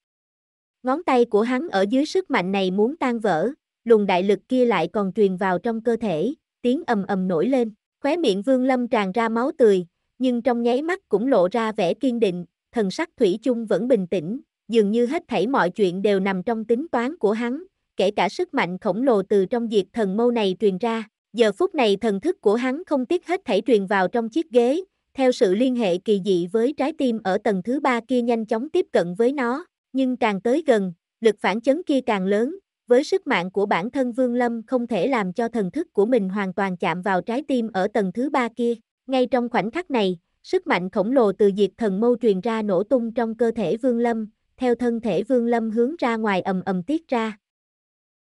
Ngón tay của hắn ở dưới sức mạnh này muốn tan vỡ, luồng đại lực kia lại còn truyền vào trong cơ thể, tiếng ầm ầm nổi lên, khóe miệng Vương Lâm tràn ra máu tươi, nhưng trong nháy mắt cũng lộ ra vẻ kiên định, thần sắc thủy chung vẫn bình tĩnh, dường như hết thảy mọi chuyện đều nằm trong tính toán của hắn, kể cả sức mạnh khổng lồ từ trong diệt thần mâu này truyền ra. Giờ phút này thần thức của hắn không tiếc hết thảy truyền vào trong chiếc ghế, theo sự liên hệ kỳ dị với trái tim ở tầng thứ ba kia nhanh chóng tiếp cận với nó, nhưng càng tới gần, lực phản chấn kia càng lớn, với sức mạnh của bản thân Vương Lâm không thể làm cho thần thức của mình hoàn toàn chạm vào trái tim ở tầng thứ ba kia. Ngay trong khoảnh khắc này, sức mạnh khổng lồ từ diệt thần mâu truyền ra nổ tung trong cơ thể Vương Lâm, theo thân thể Vương Lâm hướng ra ngoài ầm ầm tiết ra,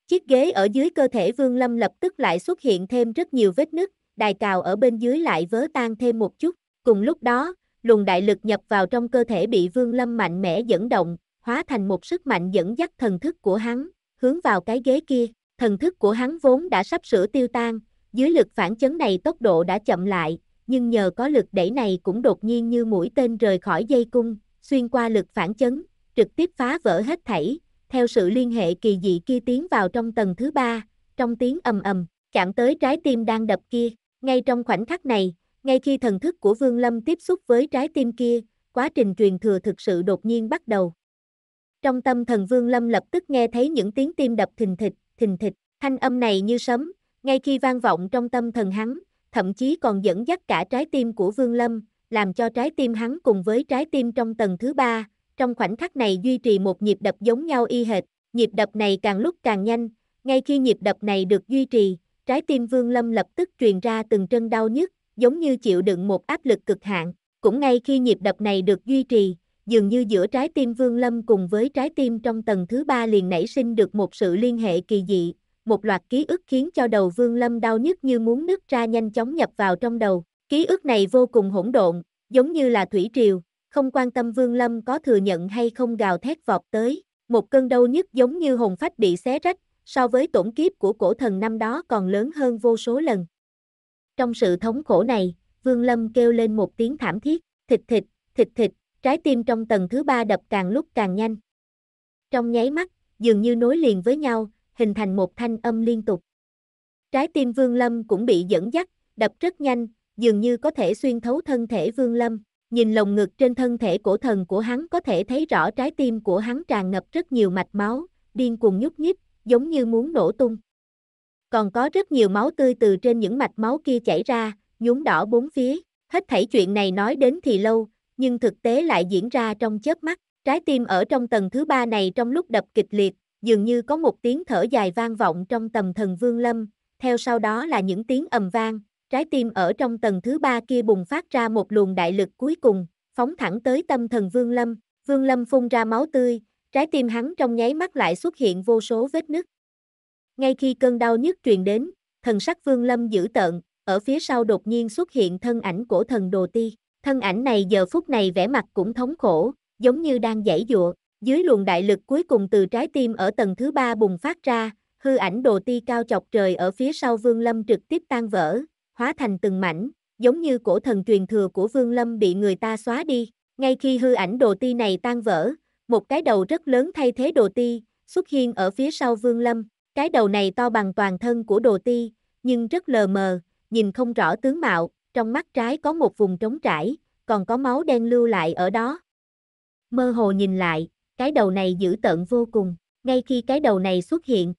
Chiếc ghế ở dưới cơ thể Vương Lâm lập tức lại xuất hiện thêm rất nhiều vết nứt, đài cào ở bên dưới lại vỡ tan thêm một chút. Cùng lúc đó, luồng đại lực nhập vào trong cơ thể bị Vương Lâm mạnh mẽ dẫn động, hóa thành một sức mạnh dẫn dắt thần thức của hắn, hướng vào cái ghế kia. Thần thức của hắn vốn đã sắp sửa tiêu tan, dưới lực phản chấn này tốc độ đã chậm lại, nhưng nhờ có lực đẩy này cũng đột nhiên như mũi tên rời khỏi dây cung, xuyên qua lực phản chấn, trực tiếp phá vỡ hết thảy, theo sự liên hệ kỳ dị kia tiến vào trong tầng thứ ba, trong tiếng ầm ầm, chạm tới trái tim đang đập kia, ngay trong khoảnh khắc này, ngay khi thần thức của Vương Lâm tiếp xúc với trái tim kia, quá trình truyền thừa thực sự đột nhiên bắt đầu. Trong tâm thần Vương Lâm lập tức nghe thấy những tiếng tim đập thình thịch, thình thịch, thanh âm này như sấm, ngay khi vang vọng trong tâm thần hắn, thậm chí còn dẫn dắt cả trái tim của Vương Lâm, làm cho trái tim hắn cùng với trái tim trong tầng thứ ba, trong khoảnh khắc này duy trì một nhịp đập giống nhau y hệt, nhịp đập này càng lúc càng nhanh, ngay khi nhịp đập này được duy trì, trái tim Vương Lâm lập tức truyền ra từng chân đau nhức, giống như chịu đựng một áp lực cực hạn, cũng ngay khi nhịp đập này được duy trì, dường như giữa trái tim Vương Lâm cùng với trái tim trong tầng thứ ba liền nảy sinh được một sự liên hệ kỳ dị, một loạt ký ức khiến cho đầu Vương Lâm đau nhức như muốn nứt ra nhanh chóng nhập vào trong đầu. Ký ức này vô cùng hỗn độn, giống như là thủy triều, không quan tâm Vương Lâm có thừa nhận hay không gào thét vọt tới, một cơn đau nhức giống như hồn phách bị xé rách, so với tổn kiếp của cổ thần năm đó còn lớn hơn vô số lần. Trong sự thống khổ này, Vương Lâm kêu lên một tiếng thảm thiết, thịt thịt, thịt thịt, trái tim trong tầng thứ ba đập càng lúc càng nhanh. Trong nháy mắt, dường như nối liền với nhau, hình thành một thanh âm liên tục. Trái tim Vương Lâm cũng bị dẫn dắt, đập rất nhanh, dường như có thể xuyên thấu thân thể Vương Lâm nhìn lồng ngực trên thân thể cổ thần của hắn có thể thấy rõ trái tim của hắn tràn ngập rất nhiều mạch máu, điên cuồng nhúc nhích, giống như muốn nổ tung. Còn có rất nhiều máu tươi từ trên những mạch máu kia chảy ra, nhúng đỏ bốn phía, hết thảy chuyện này nói đến thì lâu, nhưng thực tế lại diễn ra trong chớp mắt, trái tim ở trong tầng thứ ba này trong lúc đập kịch liệt, dường như có một tiếng thở dài vang vọng trong tầm thần vương lâm, theo sau đó là những tiếng ầm vang, trái tim ở trong tầng thứ ba kia bùng phát ra một luồng đại lực cuối cùng, phóng thẳng tới tâm thần Vương Lâm, Vương Lâm phun ra máu tươi, trái tim hắn trong nháy mắt lại xuất hiện vô số vết nứt. Ngay khi cơn đau nhức truyền đến, thần sắc Vương Lâm dữ tợn, ở phía sau đột nhiên xuất hiện thân ảnh của thần Đồ Ti, thân ảnh này giờ phút này vẻ mặt cũng thống khổ, giống như đang giãy giụa, dưới luồng đại lực cuối cùng từ trái tim ở tầng thứ ba bùng phát ra, hư ảnh Đồ Ti cao chọc trời ở phía sau Vương Lâm trực tiếp tan vỡ, hóa thành từng mảnh, giống như cổ thần truyền thừa của Vương Lâm bị người ta xóa đi. Ngay khi hư ảnh đồ ti này tan vỡ, một cái đầu rất lớn thay thế đồ ti, xuất hiện ở phía sau Vương Lâm. Cái đầu này to bằng toàn thân của đồ ti, nhưng rất lờ mờ, nhìn không rõ tướng mạo, trong mắt trái có một vùng trống trải, còn có máu đen lưu lại ở đó. Mơ hồ nhìn lại, cái đầu này dữ tợn vô cùng, ngay khi cái đầu này xuất hiện,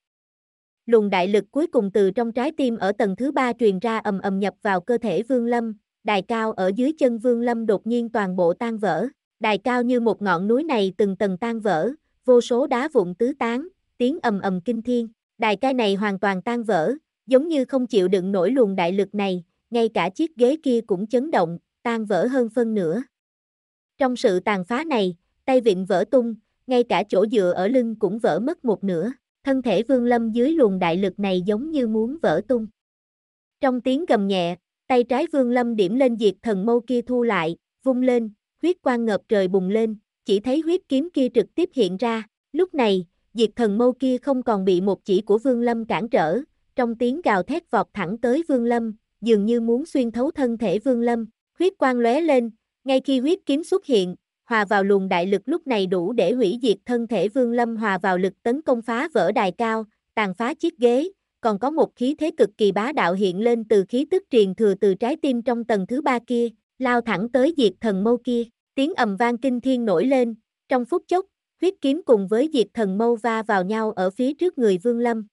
luồng đại lực cuối cùng từ trong trái tim ở tầng thứ ba truyền ra ầm ầm nhập vào cơ thể Vương Lâm, đài cao ở dưới chân Vương Lâm đột nhiên toàn bộ tan vỡ, đài cao như một ngọn núi này từng tầng tan vỡ, vô số đá vụn tứ tán, tiếng ầm ầm kinh thiên, đài cai này hoàn toàn tan vỡ, giống như không chịu đựng nổi luồng đại lực này, ngay cả chiếc ghế kia cũng chấn động, tan vỡ hơn phân nửa. Trong sự tàn phá này, tay vịn vỡ tung, ngay cả chỗ dựa ở lưng cũng vỡ mất một nửa. Thân thể Vương Lâm dưới luồng đại lực này giống như muốn vỡ tung. Trong tiếng gầm nhẹ, tay trái Vương Lâm điểm lên diệt thần mâu kia thu lại, vung lên, huyết quang ngập trời bùng lên, chỉ thấy huyết kiếm kia trực tiếp hiện ra, lúc này, diệt thần mâu kia không còn bị một chỉ của Vương Lâm cản trở, trong tiếng gào thét vọt thẳng tới Vương Lâm, dường như muốn xuyên thấu thân thể Vương Lâm, huyết quang lóe lên, ngay khi huyết kiếm xuất hiện, hòa vào luồng đại lực lúc này đủ để hủy diệt thân thể Vương Lâm hòa vào lực tấn công phá vỡ đài cao, tàn phá chiếc ghế, còn có một khí thế cực kỳ bá đạo hiện lên từ khí tức truyền thừa từ trái tim trong tầng thứ ba kia, lao thẳng tới diệt thần mâu kia, tiếng ầm vang kinh thiên nổi lên, trong phút chốc, huyết kiếm cùng với diệt thần mâu va vào nhau ở phía trước người Vương Lâm.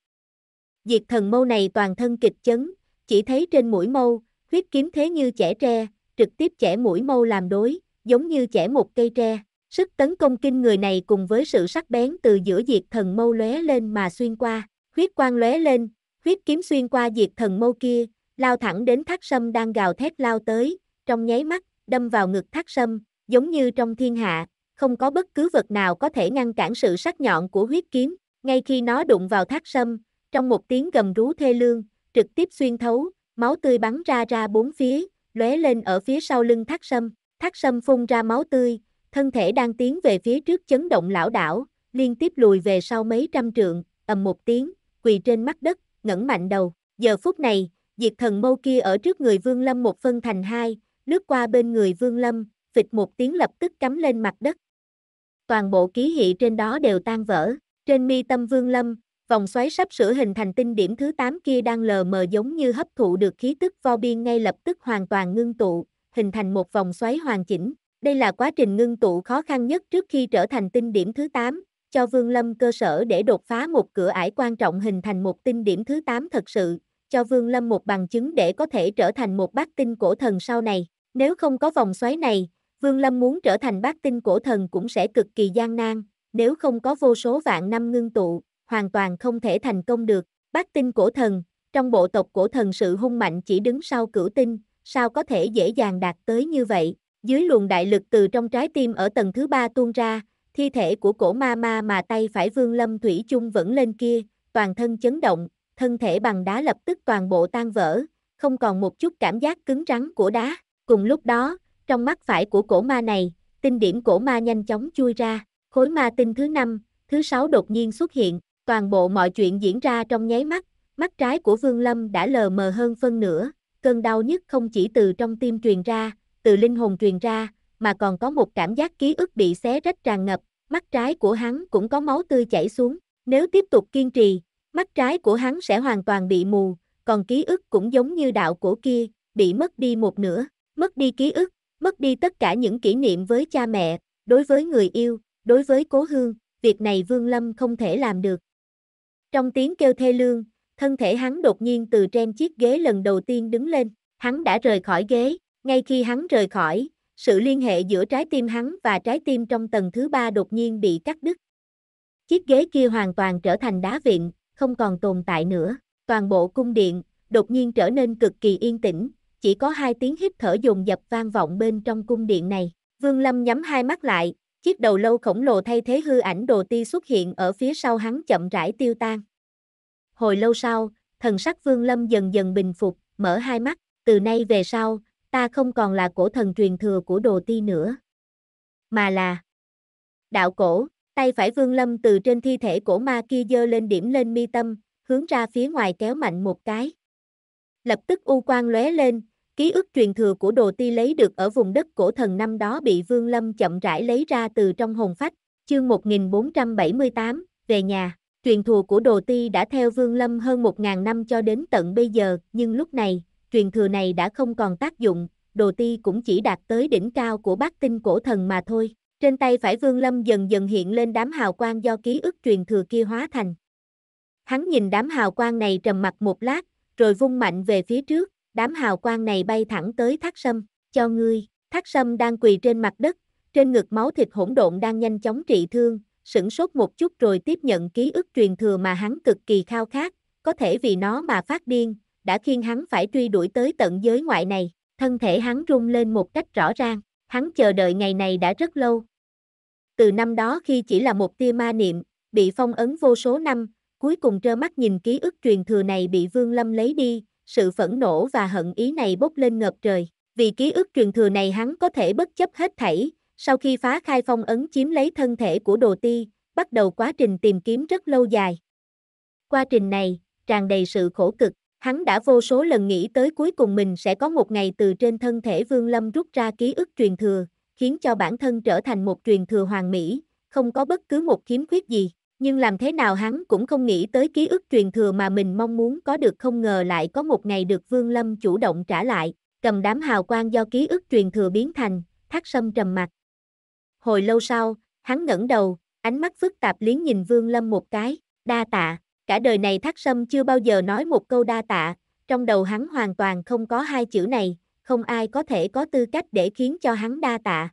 Diệt thần mâu này toàn thân kịch chấn, chỉ thấy trên mũi mâu, huyết kiếm thế như chẻ tre, trực tiếp chẻ mũi mâu làm đối, giống như chẻ một cây tre, sức tấn công kinh người này cùng với sự sắc bén từ giữa diệt thần mâu lóe lên mà xuyên qua, huyết quang lóe lên, huyết kiếm xuyên qua diệt thần mâu kia, lao thẳng đến thác sâm đang gào thét lao tới, trong nháy mắt, đâm vào ngực thác sâm, giống như trong thiên hạ, không có bất cứ vật nào có thể ngăn cản sự sắc nhọn của huyết kiếm, ngay khi nó đụng vào thác sâm, trong một tiếng gầm rú thê lương, trực tiếp xuyên thấu, máu tươi bắn ra ra bốn phía, lóe lên ở phía sau lưng thác sâm. Thác sâm phun ra máu tươi, thân thể đang tiến về phía trước chấn động lão đảo, liên tiếp lùi về sau mấy trăm trượng, ầm một tiếng, quỳ trên mặt đất, ngẩng mạnh đầu. Giờ phút này, diệt thần mâu kia ở trước người Vương Lâm một phân thành hai, lướt qua bên người Vương Lâm, phịch một tiếng lập tức cắm lên mặt đất. Toàn bộ ký hiệu trên đó đều tan vỡ, trên mi tâm Vương Lâm, vòng xoáy sắp sửa hình thành tinh điểm thứ 8 kia đang lờ mờ giống như hấp thụ được khí tức vo biên ngay lập tức hoàn toàn ngưng tụ, hình thành một vòng xoáy hoàn chỉnh. Đây là quá trình ngưng tụ khó khăn nhất trước khi trở thành tinh điểm thứ 8, cho Vương Lâm cơ sở để đột phá một cửa ải quan trọng hình thành một tinh điểm thứ 8 thật sự, cho Vương Lâm một bằng chứng để có thể trở thành một bát tinh cổ thần sau này. Nếu không có vòng xoáy này, Vương Lâm muốn trở thành bát tinh cổ thần cũng sẽ cực kỳ gian nan, nếu không có vô số vạn năm ngưng tụ, hoàn toàn không thể thành công được. Bát tinh cổ thần, trong bộ tộc cổ thần sự hung mạnh chỉ đứng sau cửu tinh, sao có thể dễ dàng đạt tới như vậy. Dưới luồng đại lực từ trong trái tim ở tầng thứ ba tuôn ra, thi thể của cổ ma ma mà tay phải vương lâm thủy chung vẫn lên kia, toàn thân chấn động, thân thể bằng đá lập tức toàn bộ tan vỡ, không còn một chút cảm giác cứng rắn của đá. Cùng lúc đó, trong mắt phải của cổ ma này, tinh điểm cổ ma nhanh chóng chui ra, khối ma tinh thứ năm, thứ sáu đột nhiên xuất hiện, toàn bộ mọi chuyện diễn ra trong nháy mắt, mắt trái của Vương Lâm đã lờ mờ hơn phân nửa, cơn đau nhức không chỉ từ trong tim truyền ra, từ linh hồn truyền ra, mà còn có một cảm giác ký ức bị xé rách tràn ngập, mắt trái của hắn cũng có máu tươi chảy xuống, nếu tiếp tục kiên trì, mắt trái của hắn sẽ hoàn toàn bị mù, còn ký ức cũng giống như đạo cổ kia, bị mất đi một nửa, mất đi ký ức, mất đi tất cả những kỷ niệm với cha mẹ, đối với người yêu, đối với cố hương, việc này Vương Lâm không thể làm được. Trong tiếng kêu thê lương, Thân thể hắn đột nhiên từ trên chiếc ghế lần đầu tiên đứng lên, hắn đã rời khỏi ghế, ngay khi hắn rời khỏi, sự liên hệ giữa trái tim hắn và trái tim trong tầng thứ ba đột nhiên bị cắt đứt. Chiếc ghế kia hoàn toàn trở thành đá viện, không còn tồn tại nữa, toàn bộ cung điện, đột nhiên trở nên cực kỳ yên tĩnh, chỉ có hai tiếng hít thở dồn dập vang vọng bên trong cung điện này. Vương Lâm nhắm hai mắt lại, chiếc đầu lâu khổng lồ thay thế hư ảnh đồ ti xuất hiện ở phía sau hắn chậm rãi tiêu tan. Hồi lâu sau, thần sắc Vương Lâm dần dần bình phục, mở hai mắt, từ nay về sau, ta không còn là cổ thần truyền thừa của đồ ti nữa, mà là đạo cổ, tay phải Vương Lâm từ trên thi thể cổ ma kia dơ lên điểm lên mi tâm, hướng ra phía ngoài kéo mạnh một cái. Lập tức u quang lóe lên, ký ức truyền thừa của đồ ti lấy được ở vùng đất cổ thần năm đó bị Vương Lâm chậm rãi lấy ra từ trong hồn phách, chương 1478, về nhà. Truyền thừa của Đồ Ti đã theo Vương Lâm hơn 1.000 năm cho đến tận bây giờ, nhưng lúc này, truyền thừa này đã không còn tác dụng, Đồ Ti cũng chỉ đạt tới đỉnh cao của bát tinh cổ thần mà thôi. Trên tay phải Vương Lâm dần dần hiện lên đám hào quang do ký ức truyền thừa kia hóa thành. Hắn nhìn đám hào quang này trầm mặt một lát, rồi vung mạnh về phía trước, đám hào quang này bay thẳng tới Thác Sâm, cho ngươi, Thác Sâm đang quỳ trên mặt đất, trên ngực máu thịt hỗn độn đang nhanh chóng trị thương, sửng sốt một chút rồi tiếp nhận ký ức truyền thừa mà hắn cực kỳ khao khát, có thể vì nó mà phát điên, đã khiến hắn phải truy đuổi tới tận giới ngoại này, thân thể hắn rung lên một cách rõ ràng, hắn chờ đợi ngày này đã rất lâu. Từ năm đó khi chỉ là một tia ma niệm, bị phong ấn vô số năm, cuối cùng trơ mắt nhìn ký ức truyền thừa này bị Vương Lâm lấy đi, sự phẫn nộ và hận ý này bốc lên ngập trời. Vì ký ức truyền thừa này hắn có thể bất chấp hết thảy, sau khi phá khai phong ấn chiếm lấy thân thể của Đồ Ti, bắt đầu quá trình tìm kiếm rất lâu dài. Quá trình này, tràn đầy sự khổ cực, hắn đã vô số lần nghĩ tới cuối cùng mình sẽ có một ngày từ trên thân thể Vương Lâm rút ra ký ức truyền thừa, khiến cho bản thân trở thành một truyền thừa hoàng mỹ, không có bất cứ một khiếm khuyết gì. Nhưng làm thế nào hắn cũng không nghĩ tới ký ức truyền thừa mà mình mong muốn có được không ngờ lại có một ngày được Vương Lâm chủ động trả lại, cầm đám hào quang do ký ức truyền thừa biến thành, thác sâm trầm mặt, Hồi lâu sau, hắn ngẩng đầu, ánh mắt phức tạp liếng nhìn Vương Lâm một cái, đa tạ, cả đời này Thác Sâm chưa bao giờ nói một câu đa tạ, trong đầu hắn hoàn toàn không có hai chữ này, không ai có thể có tư cách để khiến cho hắn đa tạ.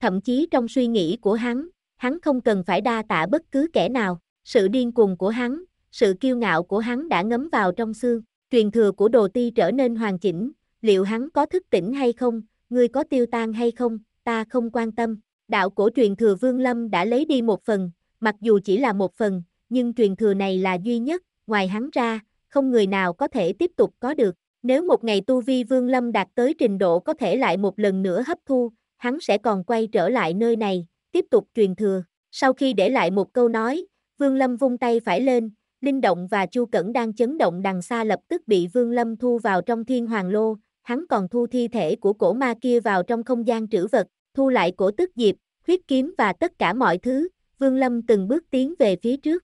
Thậm chí trong suy nghĩ của hắn, hắn không cần phải đa tạ bất cứ kẻ nào, sự điên cuồng của hắn, sự kiêu ngạo của hắn đã ngấm vào trong xương, truyền thừa của đồ ti trở nên hoàn chỉnh, liệu hắn có thức tỉnh hay không, ngươi có tiêu tan hay không, ta không quan tâm, Đạo cổ truyền thừa Vương Lâm đã lấy đi một phần, mặc dù chỉ là một phần, nhưng truyền thừa này là duy nhất, ngoài hắn ra, không người nào có thể tiếp tục có được. Nếu một ngày tu vi Vương Lâm đạt tới trình độ có thể lại một lần nữa hấp thu, hắn sẽ còn quay trở lại nơi này, tiếp tục truyền thừa. Sau khi để lại một câu nói, Vương Lâm vung tay phải lên, Linh Động và Chu Cẩn đang chấn động đằng xa lập tức bị Vương Lâm thu vào trong thiên hoàng lô, hắn còn thu thi thể của cổ ma kia vào trong không gian trữ vật, thu lại cổ tức diệp, khuyết kiếm và tất cả mọi thứ, Vương Lâm từng bước tiến về phía trước.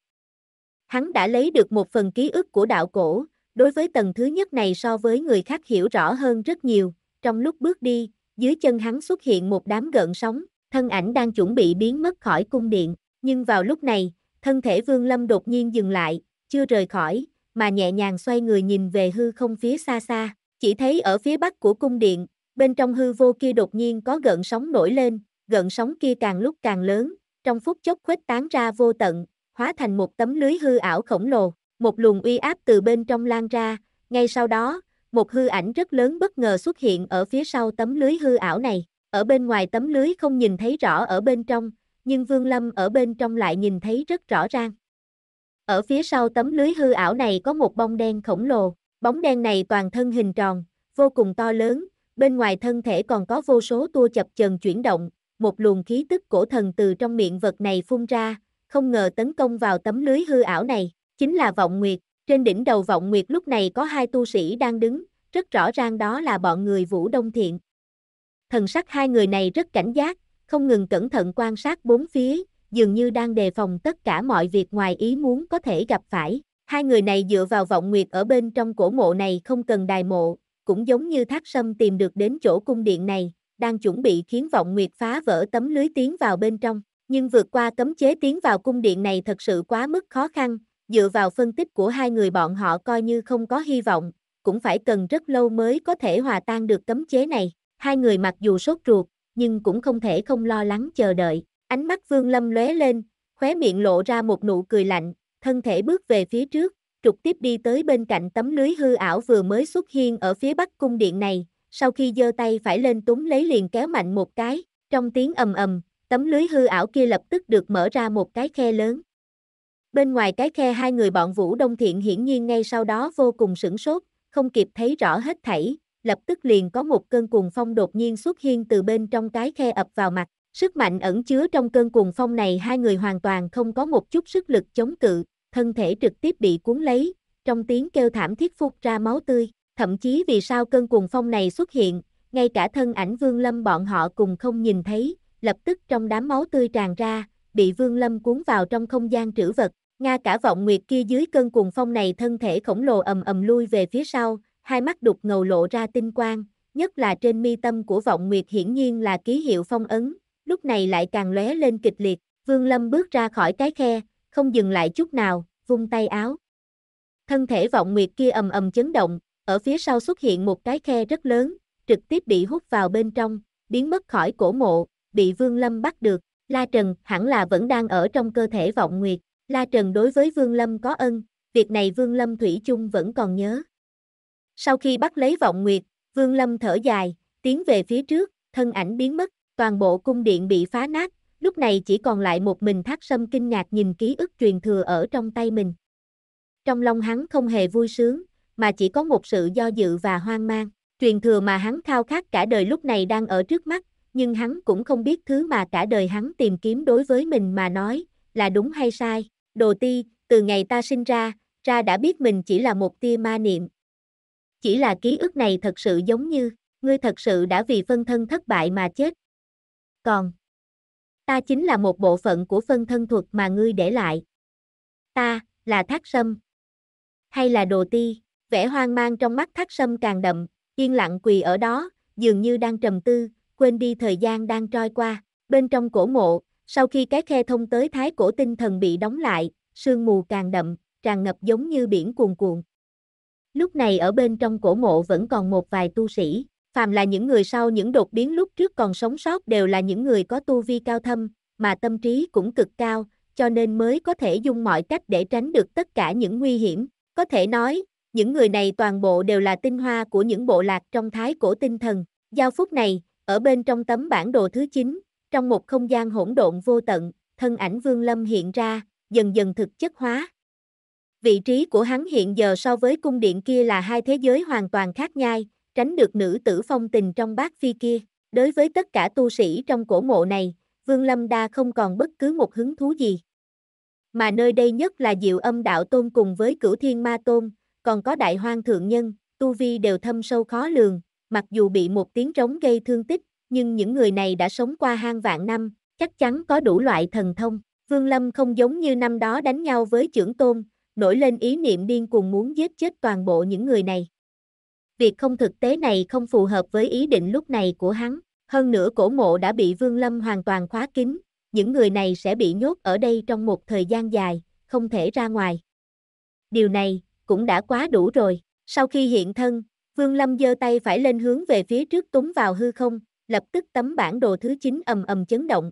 Hắn đã lấy được một phần ký ức của đạo cổ, đối với tầng thứ nhất này so với người khác hiểu rõ hơn rất nhiều, trong lúc bước đi, dưới chân hắn xuất hiện một đám gợn sóng, thân ảnh đang chuẩn bị biến mất khỏi cung điện, nhưng vào lúc này, thân thể Vương Lâm đột nhiên dừng lại, chưa rời khỏi, mà nhẹ nhàng xoay người nhìn về hư không phía xa xa, chỉ thấy ở phía bắc của cung điện, Bên trong hư vô kia đột nhiên có gợn sóng nổi lên, gợn sóng kia càng lúc càng lớn, trong phút chốc khuếch tán ra vô tận, hóa thành một tấm lưới hư ảo khổng lồ, một luồng uy áp từ bên trong lan ra, ngay sau đó, một hư ảnh rất lớn bất ngờ xuất hiện ở phía sau tấm lưới hư ảo này, ở bên ngoài tấm lưới không nhìn thấy rõ ở bên trong, nhưng Vương Lâm ở bên trong lại nhìn thấy rất rõ ràng. Ở phía sau tấm lưới hư ảo này có một bông đen khổng lồ, bóng đen này toàn thân hình tròn, vô cùng to lớn, Bên ngoài thân thể còn có vô số tua chập chần chuyển động, một luồng khí tức cổ thần từ trong miệng vật này phun ra, không ngờ tấn công vào tấm lưới hư ảo này, chính là Vọng Nguyệt. Trên đỉnh đầu Vọng Nguyệt lúc này có hai tu sĩ đang đứng, rất rõ ràng đó là bọn người Vũ Đông Thiện. Thần sắc hai người này rất cảnh giác, không ngừng cẩn thận quan sát bốn phía, dường như đang đề phòng tất cả mọi việc ngoài ý muốn có thể gặp phải. Hai người này dựa vào Vọng Nguyệt ở bên trong cổ mộ này không cần đài mộ, cũng giống như thác sâm tìm được đến chỗ cung điện này, đang chuẩn bị khiến vọng nguyệt phá vỡ tấm lưới tiến vào bên trong, nhưng vượt qua cấm chế tiến vào cung điện này thật sự quá mức khó khăn, dựa vào phân tích của hai người bọn họ coi như không có hy vọng, cũng phải cần rất lâu mới có thể hòa tan được cấm chế này, hai người mặc dù sốt ruột, nhưng cũng không thể không lo lắng chờ đợi, ánh mắt vương lâm lóe lên, khóe miệng lộ ra một nụ cười lạnh, thân thể bước về phía trước, trực tiếp đi tới bên cạnh tấm lưới hư ảo vừa mới xuất hiện ở phía bắc cung điện này, sau khi giơ tay phải lên túm lấy liền kéo mạnh một cái, trong tiếng ầm ầm, tấm lưới hư ảo kia lập tức được mở ra một cái khe lớn. Bên ngoài cái khe hai người bọn Vũ Đông Thiện hiển nhiên ngay sau đó vô cùng sửng sốt, không kịp thấy rõ hết thảy, lập tức liền có một cơn cuồng phong đột nhiên xuất hiện từ bên trong cái khe ập vào mặt, sức mạnh ẩn chứa trong cơn cuồng phong này hai người hoàn toàn không có một chút sức lực chống cự, thân thể trực tiếp bị cuốn lấy, trong tiếng kêu thảm thiết phun ra máu tươi, thậm chí vì sao cơn cuồng phong này xuất hiện, ngay cả thân ảnh Vương Lâm bọn họ cùng không nhìn thấy, lập tức trong đám máu tươi tràn ra, bị Vương Lâm cuốn vào trong không gian trữ vật, Nga cả vọng nguyệt kia dưới cơn cuồng phong này thân thể khổng lồ ầm ầm lui về phía sau, hai mắt đục ngầu lộ ra tinh quang, nhất là trên mi tâm của vọng nguyệt hiển nhiên là ký hiệu phong ấn, lúc này lại càng lóe lên kịch liệt, Vương Lâm bước ra khỏi cái khe, không dừng lại chút nào, vung tay áo. Thân thể vọng nguyệt kia ầm ầm chấn động, ở phía sau xuất hiện một cái khe rất lớn, trực tiếp bị hút vào bên trong, biến mất khỏi cổ mộ, bị Vương Lâm bắt được. La Trần hẳn là vẫn đang ở trong cơ thể vọng nguyệt, La Trần đối với Vương Lâm có ân, việc này Vương Lâm Thủy chung vẫn còn nhớ. Sau khi bắt lấy vọng nguyệt, Vương Lâm thở dài, tiến về phía trước, thân ảnh biến mất, toàn bộ cung điện bị phá nát, Lúc này chỉ còn lại một mình thác sâm kinh ngạc nhìn ký ức truyền thừa ở trong tay mình. Trong lòng hắn không hề vui sướng, mà chỉ có một sự do dự và hoang mang. Truyền thừa mà hắn khao khát cả đời lúc này đang ở trước mắt, nhưng hắn cũng không biết thứ mà cả đời hắn tìm kiếm đối với mình mà nói, là đúng hay sai. Đồ ti, từ ngày ta sinh ra, ra đã biết mình chỉ là một tia ma niệm. Chỉ là ký ức này thật sự giống như, ngươi thật sự đã vì phân thân thất bại mà chết. Còn, Ta chính là một bộ phận của phân thân thuật mà ngươi để lại. Ta, là thác sâm. Hay là đồ ti, vẻ hoang mang trong mắt thác sâm càng đậm, yên lặng quỳ ở đó, dường như đang trầm tư, quên đi thời gian đang trôi qua. Bên trong cổ mộ, sau khi cái khe thông tới thái cổ tinh thần bị đóng lại, sương mù càng đậm, tràn ngập giống như biển cuồn cuộn. Lúc này ở bên trong cổ mộ vẫn còn một vài tu sĩ phàm là những người sau những đột biến lúc trước còn sống sót đều là những người có tu vi cao thâm, mà tâm trí cũng cực cao, cho nên mới có thể dùng mọi cách để tránh được tất cả những nguy hiểm. Có thể nói, những người này toàn bộ đều là tinh hoa của những bộ lạc trong thái cổ tinh thần. Giao phút này, ở bên trong tấm bản đồ thứ 9, trong một không gian hỗn độn vô tận, thân ảnh Vương Lâm hiện ra, dần dần thực chất hóa. Vị trí của hắn hiện giờ so với cung điện kia là hai thế giới hoàn toàn khác nhau, tránh được nữ tử phong tình trong bát phi kia. Đối với tất cả tu sĩ trong cổ mộ này, Vương Lâm Đa không còn bất cứ một hứng thú gì. Mà nơi đây nhất là diệu âm đạo tôn cùng với cửu thiên ma tôn, còn có đại hoang thượng nhân, tu vi đều thâm sâu khó lường, mặc dù bị một tiếng trống gây thương tích, nhưng những người này đã sống qua hang vạn năm, chắc chắn có đủ loại thần thông. Vương Lâm không giống như năm đó đánh nhau với trưởng tôn, nổi lên ý niệm điên cùng muốn giết chết toàn bộ những người này việc không thực tế này không phù hợp với ý định lúc này của hắn. Hơn nữa cổ mộ đã bị Vương Lâm hoàn toàn khóa kín, những người này sẽ bị nhốt ở đây trong một thời gian dài, không thể ra ngoài. Điều này cũng đã quá đủ rồi. Sau khi hiện thân, Vương Lâm giơ tay phải lên hướng về phía trước túng vào hư không, lập tức tấm bản đồ thứ 9 ầm ầm chấn động.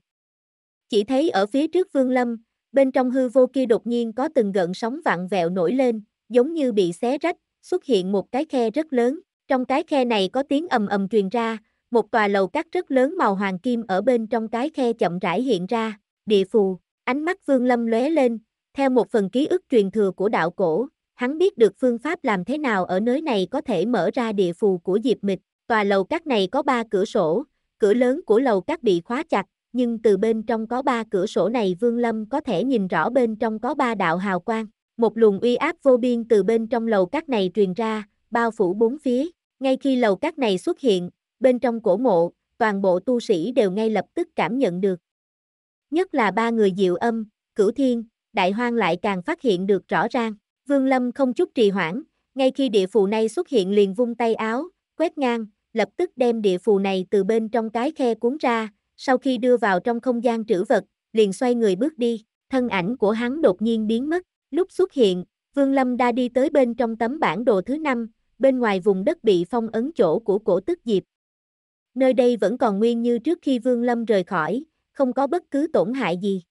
Chỉ thấy ở phía trước Vương Lâm, bên trong hư vô kia đột nhiên có từng gợn sóng vặn vẹo nổi lên, giống như bị xé rách, xuất hiện một cái khe rất lớn, trong cái khe này có tiếng ầm ầm truyền ra, một tòa lầu cắt rất lớn màu hoàng kim ở bên trong cái khe chậm rãi hiện ra, địa phù, ánh mắt Vương Lâm lóe lên, theo một phần ký ức truyền thừa của đạo cổ, hắn biết được phương pháp làm thế nào ở nơi này có thể mở ra địa phù của Diệp Mịch, tòa lầu cắt này có ba cửa sổ, cửa lớn của lầu cắt bị khóa chặt, nhưng từ bên trong có ba cửa sổ này Vương Lâm có thể nhìn rõ bên trong có ba đạo hào quang. Một luồng uy áp vô biên từ bên trong lầu các này truyền ra, bao phủ bốn phía. Ngay khi lầu các này xuất hiện, bên trong cổ mộ, toàn bộ tu sĩ đều ngay lập tức cảm nhận được. Nhất là ba người diệu âm, cửu thiên, đại hoang lại càng phát hiện được rõ ràng. Vương Lâm không chút trì hoãn, ngay khi địa phù này xuất hiện liền vung tay áo, quét ngang, lập tức đem địa phù này từ bên trong cái khe cuốn ra, sau khi đưa vào trong không gian trữ vật, liền xoay người bước đi, thân ảnh của hắn đột nhiên biến mất. Lúc xuất hiện, Vương Lâm đã đi tới bên trong tấm bản đồ thứ năm, bên ngoài vùng đất bị phong ấn chỗ của cổ tức diệp. Nơi đây vẫn còn nguyên như trước khi Vương Lâm rời khỏi, không có bất cứ tổn hại gì.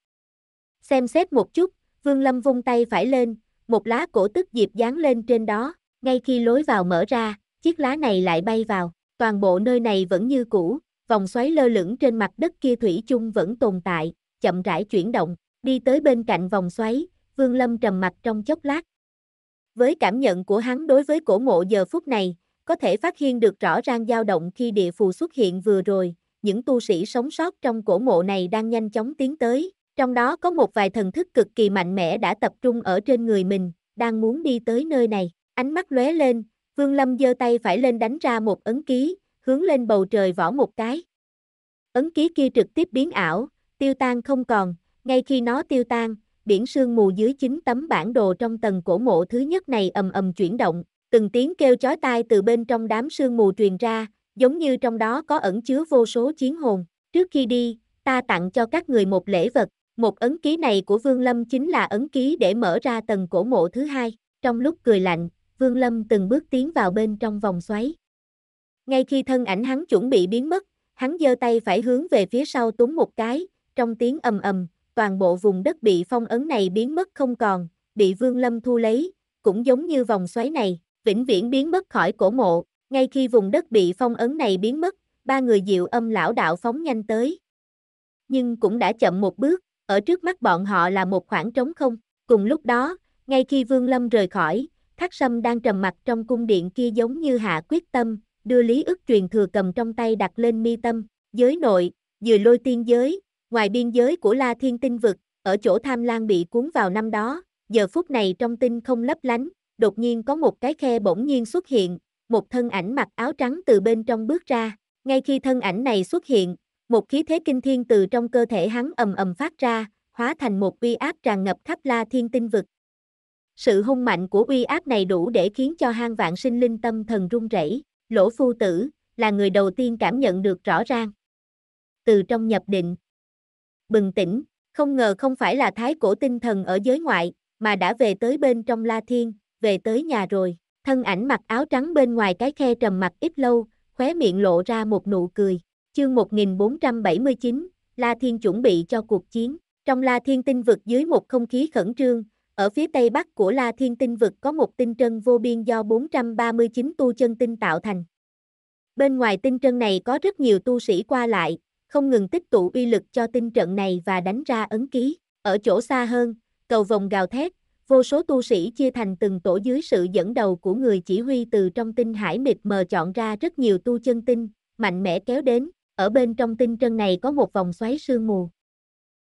Xem xét một chút, Vương Lâm vung tay phải lên, một lá cổ tức diệp dán lên trên đó, ngay khi lối vào mở ra, chiếc lá này lại bay vào, toàn bộ nơi này vẫn như cũ, vòng xoáy lơ lửng trên mặt đất kia thủy chung vẫn tồn tại, chậm rãi chuyển động, đi tới bên cạnh vòng xoáy, Vương Lâm trầm mặt trong chốc lát. Với cảm nhận của hắn đối với cổ mộ giờ phút này, có thể phát hiện được rõ ràng dao động khi địa phù xuất hiện vừa rồi, những tu sĩ sống sót trong cổ mộ này đang nhanh chóng tiến tới, trong đó có một vài thần thức cực kỳ mạnh mẽ đã tập trung ở trên người mình, đang muốn đi tới nơi này. Ánh mắt lóe lên, Vương Lâm giơ tay phải lên đánh ra một ấn ký, hướng lên bầu trời võ một cái. Ấn ký kia trực tiếp biến ảo, tiêu tan không còn, ngay khi nó tiêu tan, biển sương mù dưới chính tấm bản đồ trong tầng cổ mộ thứ nhất này ầm ầm chuyển động, từng tiếng kêu chói tai từ bên trong đám sương mù truyền ra, giống như trong đó có ẩn chứa vô số chiến hồn. Trước khi đi, ta tặng cho các người một lễ vật, một ấn ký này của Vương Lâm chính là ấn ký để mở ra tầng cổ mộ thứ hai. Trong lúc cười lạnh, Vương Lâm từng bước tiến vào bên trong vòng xoáy. Ngay khi thân ảnh hắn chuẩn bị biến mất, hắn giơ tay phải hướng về phía sau túm một cái, trong tiếng ầm ầm, toàn bộ vùng đất bị phong ấn này biến mất không còn, bị Vương Lâm thu lấy, cũng giống như vòng xoáy này, vĩnh viễn biến mất khỏi cổ mộ, ngay khi vùng đất bị phong ấn này biến mất, ba người diệu âm lão đạo phóng nhanh tới. Nhưng cũng đã chậm một bước, ở trước mắt bọn họ là một khoảng trống không, cùng lúc đó, ngay khi Vương Lâm rời khỏi, Thác Sâm đang trầm mặt trong cung điện kia giống như hạ quyết tâm, đưa lý ức truyền thừa cầm trong tay đặt lên mi tâm, giới nội, vừa lôi tiên giới, Ngoài biên giới của La Thiên Tinh Vực, ở chỗ Tham Lan bị cuốn vào năm đó, giờ phút này trong tinh không lấp lánh, đột nhiên có một cái khe bỗng nhiên xuất hiện, một thân ảnh mặc áo trắng từ bên trong bước ra. Ngay khi thân ảnh này xuất hiện, một khí thế kinh thiên từ trong cơ thể hắn ầm ầm phát ra, hóa thành một uy áp tràn ngập khắp La Thiên Tinh Vực. Sự hung mạnh của uy áp này đủ để khiến cho hang vạn sinh linh tâm thần run rẩy. Lỗ Phu Tử là người đầu tiên cảm nhận được rõ ràng. Từ trong nhập định, bừng tỉnh, không ngờ không phải là thái cổ tinh thần ở giới ngoại, mà đã về tới bên trong La Thiên, về tới nhà rồi. Thân ảnh mặc áo trắng bên ngoài cái khe trầm mặt ít lâu, khóe miệng lộ ra một nụ cười. Chương 1479, La Thiên chuẩn bị cho cuộc chiến. Trong La Thiên tinh vực dưới một không khí khẩn trương, ở phía tây bắc của La Thiên tinh vực có một tinh trân vô biên do 439 tu chân tinh tạo thành. Bên ngoài tinh trân này có rất nhiều tu sĩ qua lại, không ngừng tích tụ uy lực cho tinh trận này và đánh ra ấn ký. Ở chỗ xa hơn, cầu vòng gào thét, vô số tu sĩ chia thành từng tổ dưới sự dẫn đầu của người chỉ huy từ trong tinh hải mịt mờ chọn ra rất nhiều tu chân tinh, mạnh mẽ kéo đến, ở bên trong tinh trân này có một vòng xoáy sương mù.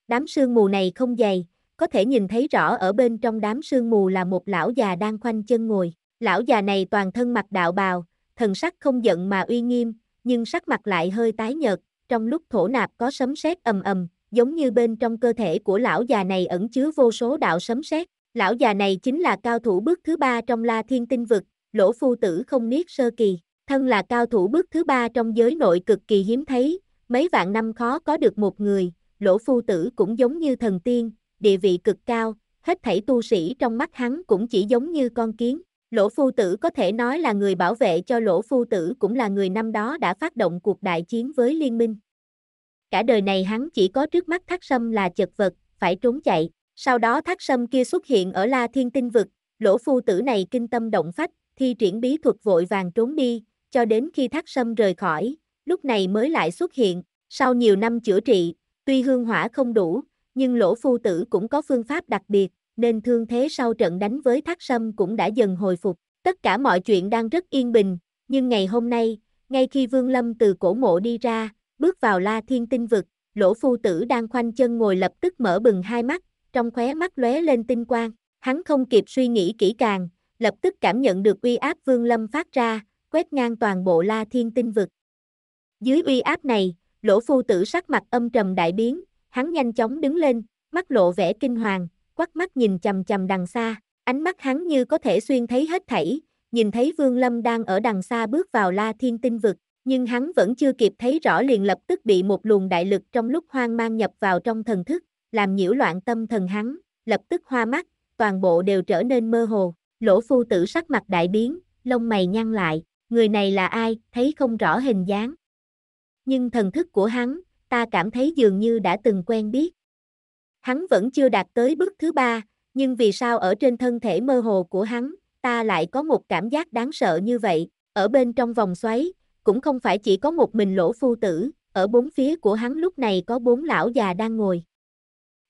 Đám sương mù này không dày, có thể nhìn thấy rõ ở bên trong đám sương mù là một lão già đang khoanh chân ngồi, lão già này toàn thân mặc đạo bào, thần sắc không giận mà uy nghiêm, nhưng sắc mặt lại hơi tái nhợt, trong lúc thổ nạp có sấm sét ầm ầm, giống như bên trong cơ thể của lão già này ẩn chứa vô số đạo sấm sét. Lão già này chính là cao thủ bước thứ ba trong La Thiên Tinh Vực, lỗ phu tử không niết sơ kỳ, thân là cao thủ bước thứ ba trong giới nội cực kỳ hiếm thấy, mấy vạn năm khó có được một người, lỗ phu tử cũng giống như thần tiên, địa vị cực cao, hết thảy tu sĩ trong mắt hắn cũng chỉ giống như con kiến, Lỗ Phu Tử có thể nói là người bảo vệ cho Lỗ Phu Tử cũng là người năm đó đã phát động cuộc đại chiến với liên minh. Cả đời này hắn chỉ có trước mắt thác sâm là chật vật, phải trốn chạy. Sau đó thác sâm kia xuất hiện ở La Thiên Tinh Vực, Lỗ Phu Tử này kinh tâm động phách, thi triển bí thuật vội vàng trốn đi, cho đến khi thác sâm rời khỏi, lúc này mới lại xuất hiện. Sau nhiều năm chữa trị, tuy hương hỏa không đủ, nhưng lỗ phu tử cũng có phương pháp đặc biệt, nên thương thế sau trận đánh với Thác Sâm cũng đã dần hồi phục. Tất cả mọi chuyện đang rất yên bình, nhưng ngày hôm nay, ngay khi Vương Lâm từ cổ mộ đi ra, bước vào La Thiên Tinh Vực, lỗ phu tử đang khoanh chân ngồi lập tức mở bừng hai mắt, trong khóe mắt lóe lên tinh quang. Hắn không kịp suy nghĩ kỹ càng, lập tức cảm nhận được uy áp Vương Lâm phát ra, quét ngang toàn bộ La Thiên Tinh Vực. Dưới uy áp này, lỗ phu tử sắc mặt âm trầm đại biến, hắn nhanh chóng đứng lên, mắt lộ vẻ kinh hoàng, quắc mắt nhìn chầm chầm đằng xa, ánh mắt hắn như có thể xuyên thấy hết thảy, nhìn thấy Vương Lâm đang ở đằng xa bước vào La Thiên Tinh Vực, nhưng hắn vẫn chưa kịp thấy rõ liền lập tức bị một luồng đại lực trong lúc hoang mang nhập vào trong thần thức, làm nhiễu loạn tâm thần hắn, lập tức hoa mắt, toàn bộ đều trở nên mơ hồ, lỗ phu tử sắc mặt đại biến, lông mày nhăn lại, người này là ai, thấy không rõ hình dáng. Nhưng thần thức của hắn, ta cảm thấy dường như đã từng quen biết, Hắn vẫn chưa đạt tới bước thứ ba, nhưng vì sao ở trên thân thể mơ hồ của hắn, ta lại có một cảm giác đáng sợ như vậy, ở bên trong vòng xoáy, cũng không phải chỉ có một mình lỗ phu tử, ở bốn phía của hắn lúc này có bốn lão già đang ngồi.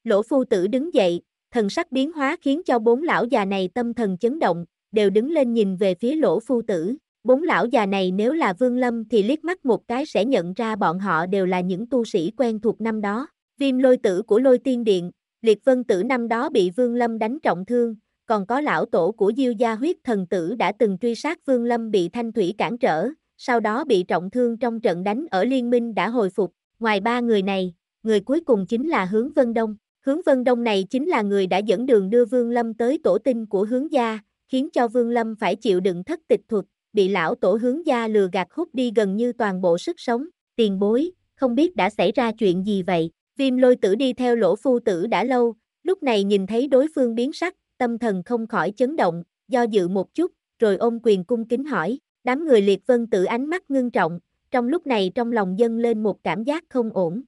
Lỗ phu tử đứng dậy, thần sắc biến hóa khiến cho bốn lão già này tâm thần chấn động, đều đứng lên nhìn về phía lỗ phu tử. Bốn lão già này nếu là Vương Lâm thì liếc mắt một cái sẽ nhận ra bọn họ đều là những tu sĩ quen thuộc năm đó. Viêm lôi tử của lôi tiên điện, liệt vân tử năm đó bị Vương Lâm đánh trọng thương, còn có lão tổ của Diêu Gia huyết thần tử đã từng truy sát Vương Lâm bị Thanh Thủy cản trở, sau đó bị trọng thương trong trận đánh ở Liên minh đã hồi phục. Ngoài ba người này, người cuối cùng chính là Hướng Vân Đông. Hướng Vân Đông này chính là người đã dẫn đường đưa Vương Lâm tới tổ tinh của Hướng Gia, khiến cho Vương Lâm phải chịu đựng thất tịch thuật, bị lão tổ Hướng Gia lừa gạt hút đi gần như toàn bộ sức sống. Tiền bối, không biết đã xảy ra chuyện gì vậy? Viêm lôi tử đi theo lỗ phu tử đã lâu, lúc này nhìn thấy đối phương biến sắc, tâm thần không khỏi chấn động, do dự một chút, rồi ôm quyền cung kính hỏi, đám người liệt vân tử ánh mắt ngưng trọng, trong lúc này trong lòng dâng lên một cảm giác không ổn.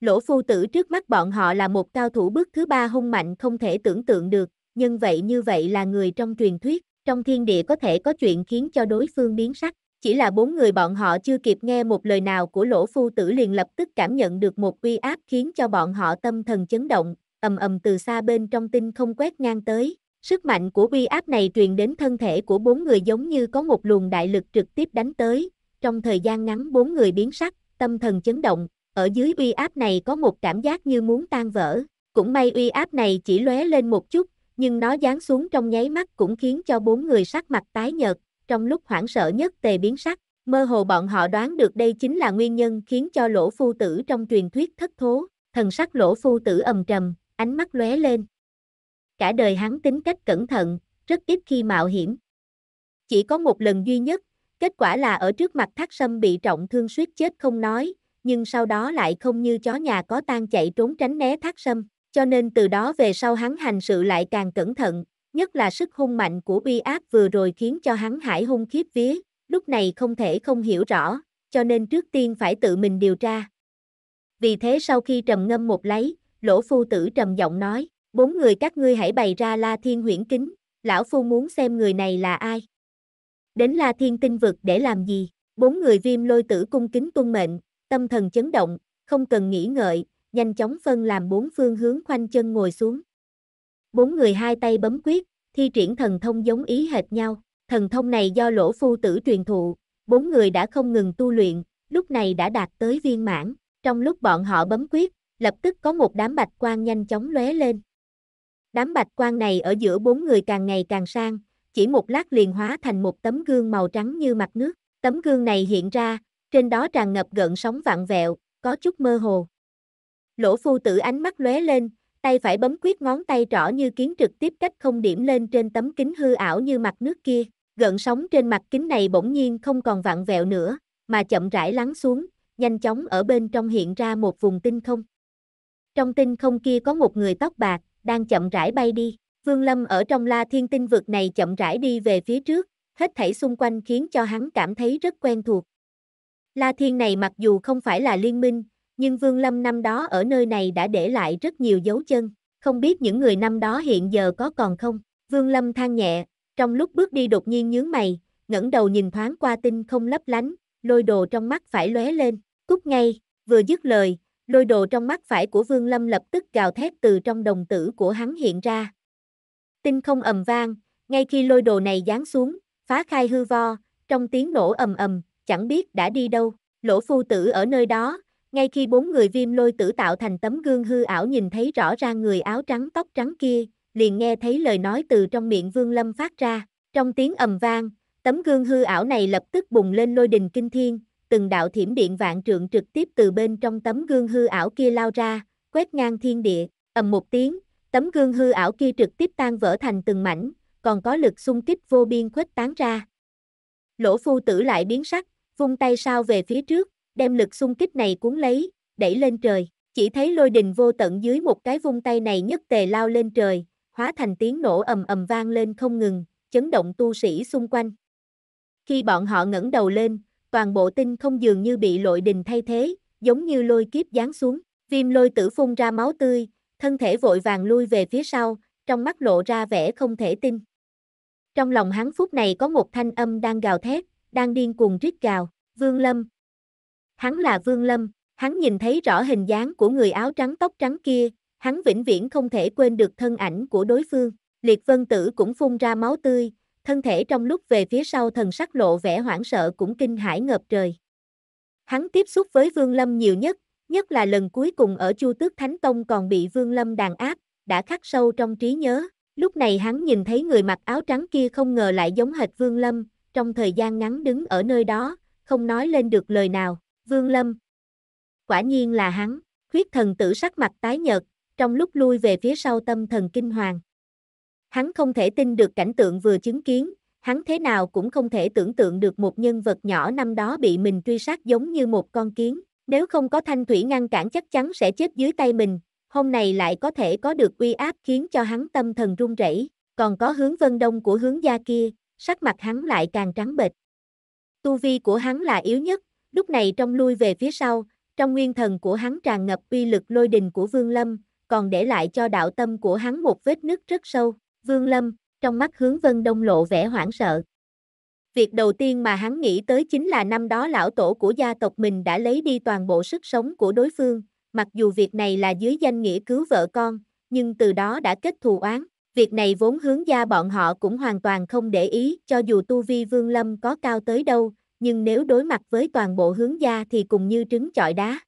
Lỗ phu tử trước mắt bọn họ là một cao thủ bước thứ ba hung mạnh không thể tưởng tượng được, nhưng vậy như vậy là người trong truyền thuyết, trong thiên địa có thể có chuyện khiến cho đối phương biến sắc. Chỉ là bốn người bọn họ chưa kịp nghe một lời nào của lỗ phu tử liền lập tức cảm nhận được một uy áp khiến cho bọn họ tâm thần chấn động, ầm ầm từ xa bên trong tinh không quét ngang tới. Sức mạnh của uy áp này truyền đến thân thể của bốn người giống như có một luồng đại lực trực tiếp đánh tới. Trong thời gian ngắn bốn người biến sắc, tâm thần chấn động, ở dưới uy áp này có một cảm giác như muốn tan vỡ. Cũng may uy áp này chỉ lóe lên một chút, nhưng nó giáng xuống trong nháy mắt cũng khiến cho bốn người sắc mặt tái nhợt, trong lúc hoảng sợ nhất tề biến sắc, mơ hồ bọn họ đoán được đây chính là nguyên nhân khiến cho lỗ phu tử trong truyền thuyết thất thố, thần sắc lỗ phu tử ầm trầm, ánh mắt lóe lên. Cả đời hắn tính cách cẩn thận, rất ít khi mạo hiểm. Chỉ có một lần duy nhất, kết quả là ở trước mặt thác sâm bị trọng thương suýt chết không nói, nhưng sau đó lại không như chó nhà có tan chạy trốn tránh né thác sâm, cho nên từ đó về sau hắn hành sự lại càng cẩn thận, nhất là sức hung mạnh của bi áp vừa rồi khiến cho hắn hải hung khiếp vía, lúc này không thể không hiểu rõ, cho nên trước tiên phải tự mình điều tra. Vì thế sau khi trầm ngâm một lấy, lỗ phu tử trầm giọng nói, bốn người các ngươi hãy bày ra la thiên huyển kính, lão phu muốn xem người này là ai. Đến la thiên tinh vực để làm gì, bốn người viêm lôi tử cung kính tuân mệnh, tâm thần chấn động, không cần nghĩ ngợi, nhanh chóng phân làm bốn phương hướng khoanh chân ngồi xuống. Bốn người hai tay bấm quyết, thi triển thần thông giống ý hệt nhau. Thần thông này do lỗ phu tử truyền thụ, bốn người đã không ngừng tu luyện, lúc này đã đạt tới viên mãn. Trong lúc bọn họ bấm quyết, lập tức có một đám bạch quang nhanh chóng lóe lên. Đám bạch quang này ở giữa bốn người càng ngày càng sang, chỉ một lát liền hóa thành một tấm gương màu trắng như mặt nước. Tấm gương này hiện ra, trên đó tràn ngập gợn sóng vạn vẹo, có chút mơ hồ. Lỗ phu tử ánh mắt lóe lên, tay phải bấm quyết ngón tay trỏ như kiến trực tiếp cách không điểm lên trên tấm kính hư ảo như mặt nước kia, gợn sóng trên mặt kính này bỗng nhiên không còn vặn vẹo nữa, mà chậm rãi lắng xuống, nhanh chóng ở bên trong hiện ra một vùng tinh không. Trong tinh không kia có một người tóc bạc, đang chậm rãi bay đi. Vương Lâm ở trong La Thiên Tinh vực này chậm rãi đi về phía trước, hết thảy xung quanh khiến cho hắn cảm thấy rất quen thuộc. La Thiên này mặc dù không phải là liên minh, nhưng Vương Lâm năm đó ở nơi này đã để lại rất nhiều dấu chân, không biết những người năm đó hiện giờ có còn không. Vương Lâm than nhẹ, trong lúc bước đi đột nhiên nhướng mày, ngẩng đầu nhìn thoáng qua tinh không lấp lánh, lôi đồ trong mắt phải lóe lên, cút ngay, vừa dứt lời, lôi đồ trong mắt phải của Vương Lâm lập tức gào thét từ trong đồng tử của hắn hiện ra. Tinh không ầm vang, ngay khi lôi đồ này giáng xuống, phá khai hư vo, trong tiếng nổ ầm ầm, chẳng biết đã đi đâu, lỗ phu tử ở nơi đó, ngay khi bốn người viêm lôi tử tạo thành tấm gương hư ảo nhìn thấy rõ ra người áo trắng tóc trắng kia, liền nghe thấy lời nói từ trong miệng Vương Lâm phát ra, trong tiếng ầm vang, tấm gương hư ảo này lập tức bùng lên lôi đình kinh thiên, từng đạo thiểm điện vạn trượng trực tiếp từ bên trong tấm gương hư ảo kia lao ra, quét ngang thiên địa, ầm một tiếng, tấm gương hư ảo kia trực tiếp tan vỡ thành từng mảnh, còn có lực xung kích vô biên khuếch tán ra. Lỗ phu tử lại biến sắc, vung tay sao về phía trước, đem lực xung kích này cuốn lấy, đẩy lên trời. Chỉ thấy lôi đình vô tận dưới một cái vung tay này nhất tề lao lên trời, hóa thành tiếng nổ ầm ầm vang lên không ngừng, chấn động tu sĩ xung quanh. Khi bọn họ ngẩng đầu lên, toàn bộ tinh không dường như bị lôi đình thay thế, giống như lôi kiếp giáng xuống, viêm lôi tử phun ra máu tươi, thân thể vội vàng lui về phía sau, trong mắt lộ ra vẻ không thể tin. Trong lòng hắn phút này có một thanh âm đang gào thét, đang điên cuồng rít gào, Vương Lâm, hắn là Vương Lâm, hắn nhìn thấy rõ hình dáng của người áo trắng tóc trắng kia, hắn vĩnh viễn không thể quên được thân ảnh của đối phương, liệt vân tử cũng phun ra máu tươi, thân thể trong lúc về phía sau thần sắc lộ vẻ hoảng sợ cũng kinh hãi ngập trời. Hắn tiếp xúc với Vương Lâm nhiều nhất, nhất là lần cuối cùng ở Chu Tước Thánh Tông còn bị Vương Lâm đàn áp, đã khắc sâu trong trí nhớ. Lúc này hắn nhìn thấy người mặc áo trắng kia không ngờ lại giống hệt Vương Lâm, trong thời gian ngắn đứng ở nơi đó, không nói lên được lời nào, Vương Lâm. Quả nhiên là hắn, Khuyết thần tử sắc mặt tái nhợt, trong lúc lui về phía sau tâm thần kinh hoàng. Hắn không thể tin được cảnh tượng vừa chứng kiến, hắn thế nào cũng không thể tưởng tượng được một nhân vật nhỏ năm đó bị mình truy sát giống như một con kiến, nếu không có thanh thủy ngăn cản chắc chắn sẽ chết dưới tay mình, hôm nay lại có thể có được uy áp khiến cho hắn tâm thần run rẩy, còn có hướng vân đông của hướng gia kia, sắc mặt hắn lại càng trắng bệch. Tu vi của hắn là yếu nhất, Lúc này trong lui về phía sau, trong nguyên thần của hắn tràn ngập uy lực lôi đình của Vương Lâm, còn để lại cho đạo tâm của hắn một vết nứt rất sâu. Vương Lâm, trong mắt hướng Vân Đông lộ vẻ hoảng sợ. Việc đầu tiên mà hắn nghĩ tới chính là năm đó lão tổ của gia tộc mình đã lấy đi toàn bộ sức sống của đối phương, mặc dù việc này là dưới danh nghĩa cứu vợ con, nhưng từ đó đã kết thù oán. Việc này vốn hướng gia bọn họ cũng hoàn toàn không để ý cho dù tu vi Vương Lâm có cao tới đâu, nhưng nếu đối mặt với toàn bộ hướng gia thì cùng như trứng chọi đá.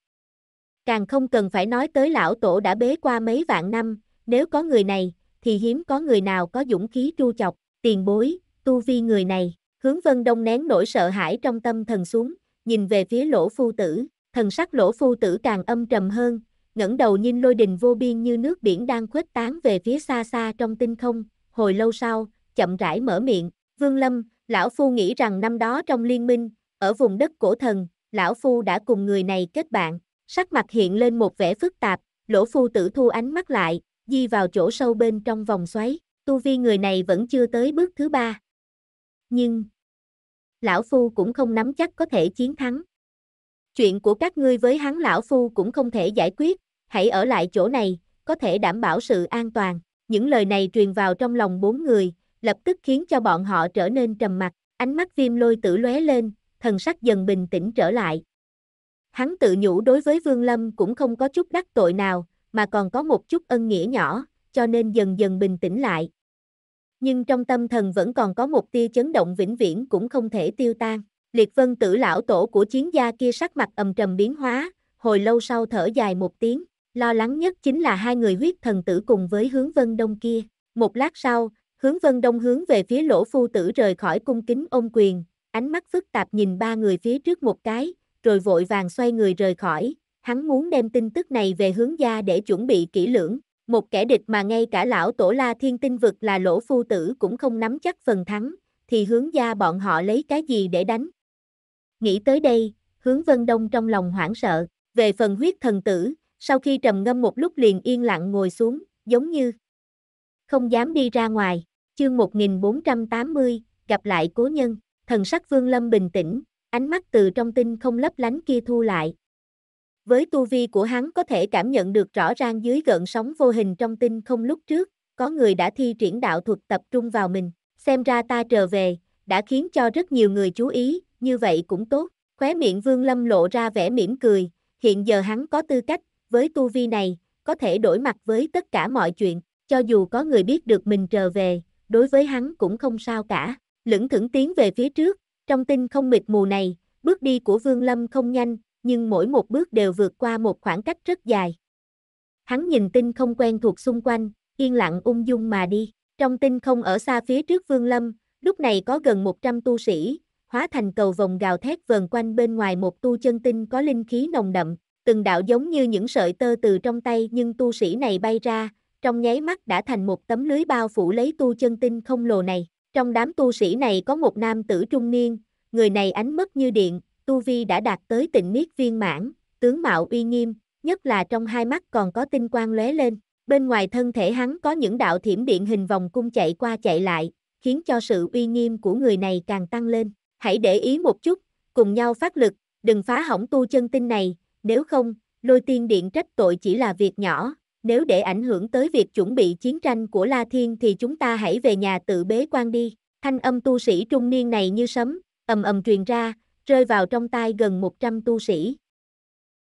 Càng không cần phải nói tới lão tổ đã bế qua mấy vạn năm, nếu có người này, thì hiếm có người nào có dũng khí tru chọc, tiền bối, tu vi người này. Hướng vân đông nén nỗi sợ hãi trong tâm thần xuống, nhìn về phía lỗ phu tử, thần sắc lỗ phu tử càng âm trầm hơn, ngẩng đầu nhìn lôi đình vô biên như nước biển đang khuếch tán về phía xa xa trong tinh không, hồi lâu sau, chậm rãi mở miệng, Vương Lâm, Lão Phu nghĩ rằng năm đó trong liên minh, ở vùng đất cổ thần, Lão Phu đã cùng người này kết bạn, sắc mặt hiện lên một vẻ phức tạp, lỗ phu tử thu ánh mắt lại, di vào chỗ sâu bên trong vòng xoáy, tu vi người này vẫn chưa tới bước thứ ba. Nhưng, lão phu cũng không nắm chắc có thể chiến thắng. Chuyện của các ngươi với hắn lão phu cũng không thể giải quyết, hãy ở lại chỗ này, có thể đảm bảo sự an toàn. Những lời này truyền vào trong lòng bốn người, lập tức khiến cho bọn họ trở nên trầm mặc, ánh mắt viêm lôi tử lóe lên, thần sắc dần bình tĩnh trở lại. Hắn tự nhủ đối với Vương Lâm cũng không có chút đắc tội nào, mà còn có một chút ân nghĩa nhỏ, cho nên dần dần bình tĩnh lại. Nhưng trong tâm thần vẫn còn có một tia chấn động vĩnh viễn cũng không thể tiêu tan. Liệt vân tử lão tổ của chiến gia kia sắc mặt ầm trầm biến hóa, hồi lâu sau thở dài một tiếng, lo lắng nhất chính là hai người huyết thần tử cùng với hướng vân đông kia. Một lát sau, Hướng Vân Đông hướng về phía lỗ phu tử rời khỏi cung kính ôm quyền, ánh mắt phức tạp nhìn ba người phía trước một cái, rồi vội vàng xoay người rời khỏi, hắn muốn đem tin tức này về hướng gia để chuẩn bị kỹ lưỡng, một kẻ địch mà ngay cả lão tổ la thiên tinh vực là lỗ phu tử cũng không nắm chắc phần thắng, thì hướng gia bọn họ lấy cái gì để đánh. Nghĩ tới đây, hướng Vân Đông trong lòng hoảng sợ, về phần huyết thần tử, sau khi trầm ngâm một lúc liền yên lặng ngồi xuống, giống như không dám đi ra ngoài. Chương 1480, gặp lại cố nhân, thần sắc Vương Lâm bình tĩnh, ánh mắt từ trong tinh không lấp lánh kia thu lại. Với tu vi của hắn có thể cảm nhận được rõ ràng dưới gợn sóng vô hình trong tinh không lúc trước, có người đã thi triển đạo thuật tập trung vào mình, xem ra ta trở về, đã khiến cho rất nhiều người chú ý, như vậy cũng tốt. Khóe miệng Vương Lâm lộ ra vẻ mỉm cười, hiện giờ hắn có tư cách, với tu vi này, có thể đổi mặt với tất cả mọi chuyện, cho dù có người biết được mình trở về, đối với hắn cũng không sao cả, lững thững tiến về phía trước, trong tinh không mịt mù này, bước đi của Vương Lâm không nhanh, nhưng mỗi một bước đều vượt qua một khoảng cách rất dài. Hắn nhìn tinh không quen thuộc xung quanh, yên lặng ung dung mà đi, trong tinh không ở xa phía trước Vương Lâm, lúc này có gần 100 tu sĩ, hóa thành cầu vòng gào thét vờn quanh bên ngoài một tu chân tinh có linh khí nồng đậm, từng đạo giống như những sợi tơ từ trong tay nhưng tu sĩ này bay ra, trong nháy mắt đã thành một tấm lưới bao phủ lấy tu chân tinh không lồ này. Trong đám tu sĩ này có một nam tử trung niên, người này ánh mất như điện, tu vi đã đạt tới tịnh niết viên mãn, tướng mạo uy nghiêm, nhất là trong hai mắt còn có tinh quang lóe lên. Bên ngoài thân thể hắn có những đạo thiểm điện hình vòng cung chạy qua chạy lại, khiến cho sự uy nghiêm của người này càng tăng lên. Hãy để ý một chút, cùng nhau phát lực, đừng phá hỏng tu chân tinh này, nếu không, lôi tiên điện trách tội chỉ là việc nhỏ, nếu để ảnh hưởng tới việc chuẩn bị chiến tranh của La Thiên thì chúng ta hãy về nhà tự bế quan đi. Thanh âm tu sĩ trung niên này như sấm, ầm ầm truyền ra, rơi vào trong tai gần 100 tu sĩ.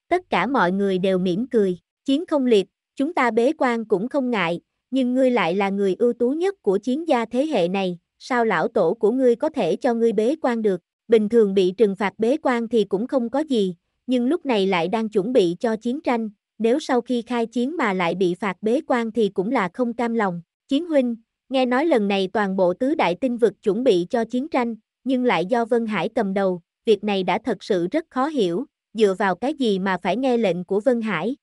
Tất cả mọi người đều mỉm cười, chiến không liệt, chúng ta bế quan cũng không ngại, nhưng ngươi lại là người ưu tú nhất của chiến gia thế hệ này, sao lão tổ của ngươi có thể cho ngươi bế quan được? Bình thường bị trừng phạt bế quan thì cũng không có gì, nhưng lúc này lại đang chuẩn bị cho chiến tranh, nếu sau khi khai chiến mà lại bị phạt bế quan thì cũng là không cam lòng. Chiến huynh, nghe nói lần này toàn bộ tứ đại tinh vực chuẩn bị cho chiến tranh, nhưng lại do Vân Hải cầm đầu, việc này đã thật sự rất khó hiểu, dựa vào cái gì mà phải nghe lệnh của Vân Hải.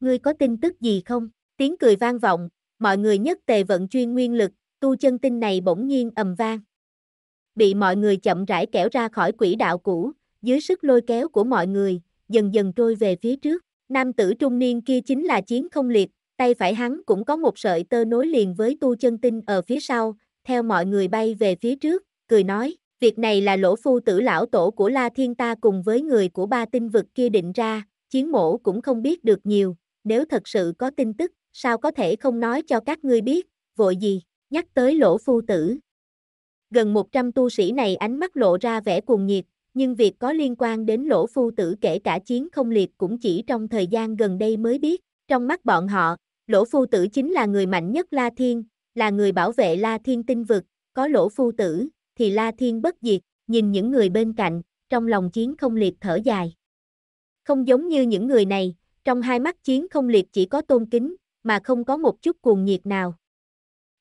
Ngươi có tin tức gì không? Tiếng cười vang vọng, mọi người nhất tề vận chuyên nguyên lực, tu chân tinh này bỗng nhiên ầm vang. Bị mọi người chậm rãi kéo ra khỏi quỹ đạo cũ, dưới sức lôi kéo của mọi người, dần dần trôi về phía trước. Nam tử trung niên kia chính là chiến không liệt, tay phải hắn cũng có một sợi tơ nối liền với tu chân tinh ở phía sau, theo mọi người bay về phía trước, cười nói, việc này là lỗ phu tử lão tổ của La Thiên ta cùng với người của ba tinh vực kia định ra, chiến mổ cũng không biết được nhiều, nếu thật sự có tin tức, sao có thể không nói cho các ngươi biết, vội gì, nhắc tới lỗ phu tử. Gần 100 tu sĩ này ánh mắt lộ ra vẻ cuồng nhiệt, nhưng việc có liên quan đến lỗ phu tử kể cả chiến không liệt cũng chỉ trong thời gian gần đây mới biết. Trong mắt bọn họ, lỗ phu tử chính là người mạnh nhất La Thiên, là người bảo vệ La Thiên tinh vực, có lỗ phu tử, thì La Thiên bất diệt, nhìn những người bên cạnh, trong lòng chiến không liệt thở dài. Không giống như những người này, trong hai mắt chiến không liệt chỉ có tôn kính, mà không có một chút cuồng nhiệt nào.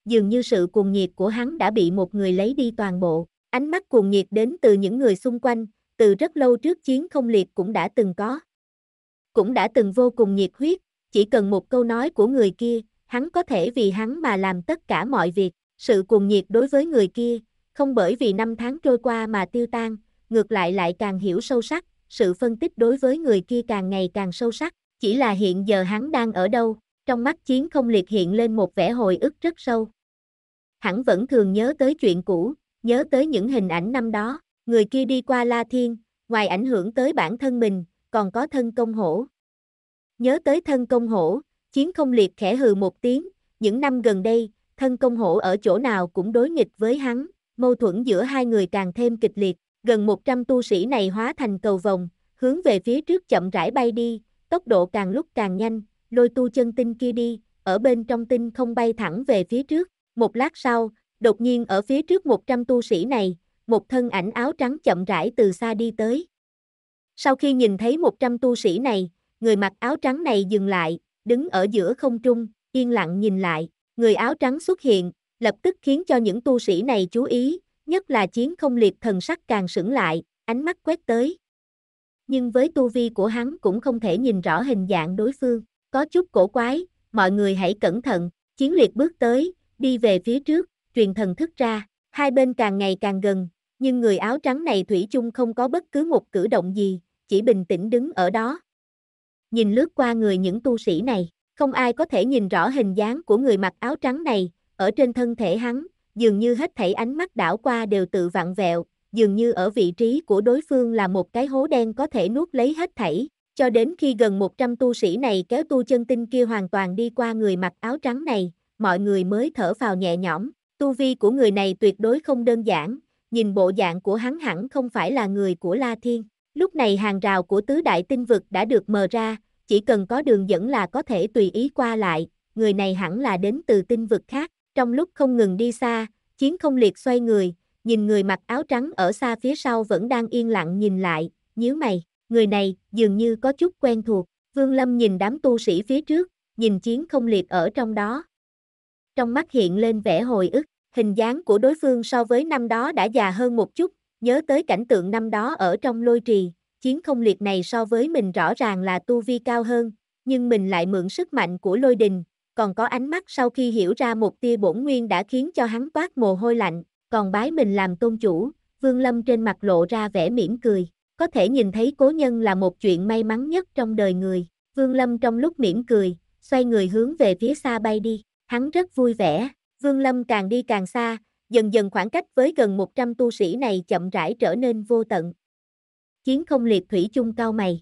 Dường như sự cuồng nhiệt của hắn đã bị một người lấy đi toàn bộ. Ánh mắt cuồng nhiệt đến từ những người xung quanh, từ rất lâu trước chiến không liệt cũng đã từng có. Cũng đã từng vô cùng nhiệt huyết, chỉ cần một câu nói của người kia, hắn có thể vì hắn mà làm tất cả mọi việc. Sự cuồng nhiệt đối với người kia, không bởi vì năm tháng trôi qua mà tiêu tan, ngược lại lại càng hiểu sâu sắc, sự phân tích đối với người kia càng ngày càng sâu sắc, chỉ là hiện giờ hắn đang ở đâu, trong mắt chiến không liệt hiện lên một vẻ hồi ức rất sâu. Hắn vẫn thường nhớ tới chuyện cũ, nhớ tới những hình ảnh năm đó, người kia đi qua La Thiên, ngoài ảnh hưởng tới bản thân mình, còn có thân công hổ. Nhớ tới thân công hổ, chiến không liệt khẽ hừ một tiếng, những năm gần đây, thân công hổ ở chỗ nào cũng đối nghịch với hắn, mâu thuẫn giữa hai người càng thêm kịch liệt, gần 100 tu sĩ này hóa thành cầu vòng, hướng về phía trước chậm rãi bay đi, tốc độ càng lúc càng nhanh, lôi tu chân tinh kia đi, ở bên trong tinh không bay thẳng về phía trước, một lát sau, đột nhiên ở phía trước 100 tu sĩ này, một thân ảnh áo trắng chậm rãi từ xa đi tới. Sau khi nhìn thấy 100 tu sĩ này, người mặc áo trắng này dừng lại, đứng ở giữa không trung, yên lặng nhìn lại, người áo trắng xuất hiện, lập tức khiến cho những tu sĩ này chú ý, nhất là chiến không liệt thần sắc càng sững lại, ánh mắt quét tới. Nhưng với tu vi của hắn cũng không thể nhìn rõ hình dạng đối phương, có chút cổ quái, mọi người hãy cẩn thận, chiến liệt bước tới, đi về phía trước, truyền thần thức ra, hai bên càng ngày càng gần, nhưng người áo trắng này thủy chung không có bất cứ một cử động gì, chỉ bình tĩnh đứng ở đó. Nhìn lướt qua người những tu sĩ này, không ai có thể nhìn rõ hình dáng của người mặc áo trắng này, ở trên thân thể hắn, dường như hết thảy ánh mắt đảo qua đều tự vặn vẹo, dường như ở vị trí của đối phương là một cái hố đen có thể nuốt lấy hết thảy, cho đến khi gần 100 tu sĩ này kéo tu chân tinh kia hoàn toàn đi qua người mặc áo trắng này, mọi người mới thở vào nhẹ nhõm. Tu vi của người này tuyệt đối không đơn giản, nhìn bộ dạng của hắn hẳn không phải là người của La Thiên. Lúc này hàng rào của tứ đại tinh vực đã được mờ ra, chỉ cần có đường dẫn là có thể tùy ý qua lại, người này hẳn là đến từ tinh vực khác. Trong lúc không ngừng đi xa, chiến không liệt xoay người, nhìn người mặc áo trắng ở xa phía sau vẫn đang yên lặng nhìn lại, nhíu mày, người này dường như có chút quen thuộc. Vương Lâm nhìn đám tu sĩ phía trước, nhìn chiến không liệt ở trong đó, trong mắt hiện lên vẻ hồi ức, hình dáng của đối phương so với năm đó đã già hơn một chút, nhớ tới cảnh tượng năm đó ở trong lôi trì, chiến không liệt này so với mình rõ ràng là tu vi cao hơn, nhưng mình lại mượn sức mạnh của lôi đình, còn có ánh mắt sau khi hiểu ra một tia bổn nguyên đã khiến cho hắn toát mồ hôi lạnh, còn bái mình làm tôn chủ, Vương Lâm trên mặt lộ ra vẻ mỉm cười, có thể nhìn thấy cố nhân là một chuyện may mắn nhất trong đời người, Vương Lâm trong lúc mỉm cười, xoay người hướng về phía xa bay đi, Hắn rất vui vẻ, Vương Lâm càng đi càng xa, dần dần khoảng cách với gần 100 tu sĩ này chậm rãi trở nên vô tận. Chiến không liệt thủy chung cao mày.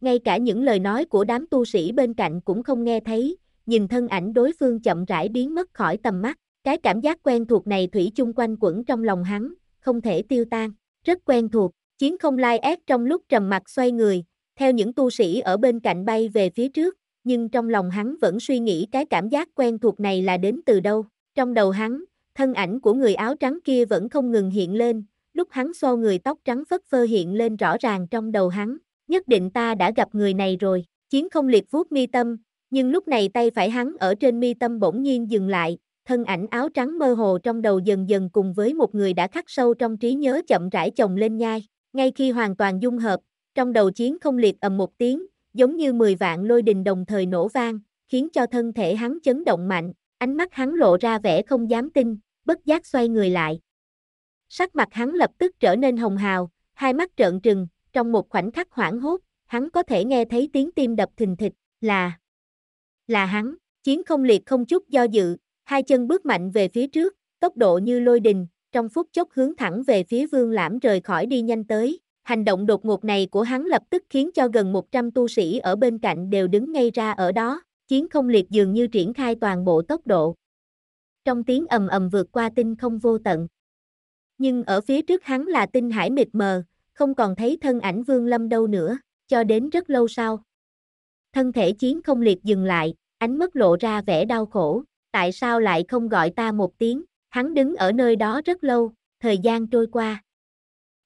Ngay cả những lời nói của đám tu sĩ bên cạnh cũng không nghe thấy, nhìn thân ảnh đối phương chậm rãi biến mất khỏi tầm mắt, cái cảm giác quen thuộc này thủy chung quanh quẩn trong lòng hắn, không thể tiêu tan, rất quen thuộc, chiến không lai ép trong lúc trầm mặt xoay người, theo những tu sĩ ở bên cạnh bay về phía trước, nhưng trong lòng hắn vẫn suy nghĩ cái cảm giác quen thuộc này là đến từ đâu. Trong đầu hắn, thân ảnh của người áo trắng kia vẫn không ngừng hiện lên, lúc hắn xô người tóc trắng phất phơ hiện lên rõ ràng trong đầu hắn, nhất định ta đã gặp người này rồi, chiến không liệt vuốt mi tâm, nhưng lúc này tay phải hắn ở trên mi tâm bỗng nhiên dừng lại, thân ảnh áo trắng mơ hồ trong đầu dần dần cùng với một người đã khắc sâu trong trí nhớ chậm rãi chồng lên nhai, ngay khi hoàn toàn dung hợp, trong đầu chiến không liệt ầm một tiếng, giống như 10 vạn lôi đình đồng thời nổ vang, khiến cho thân thể hắn chấn động mạnh, ánh mắt hắn lộ ra vẻ không dám tin, bất giác xoay người lại. Sắc mặt hắn lập tức trở nên hồng hào, hai mắt trợn trừng, trong một khoảnh khắc hoảng hốt, hắn có thể nghe thấy tiếng tim đập thình thịch, là là hắn, chiến không liệt không chút do dự, hai chân bước mạnh về phía trước, tốc độ như lôi đình, trong phút chốc hướng thẳng về phía Vương Lãm rời khỏi đi nhanh tới. Hành động đột ngột này của hắn lập tức khiến cho gần 100 tu sĩ ở bên cạnh đều đứng ngay ra ở đó, chiến không liệt dường như triển khai toàn bộ tốc độ. Trong tiếng ầm ầm vượt qua tinh không vô tận. Nhưng ở phía trước hắn là tinh hải mịt mờ, không còn thấy thân ảnh vương lâm đâu nữa, cho đến rất lâu sau. Thân thể chiến không liệt dừng lại, ánh mắt lộ ra vẻ đau khổ, tại sao lại không gọi ta một tiếng, hắn đứng ở nơi đó rất lâu, thời gian trôi qua.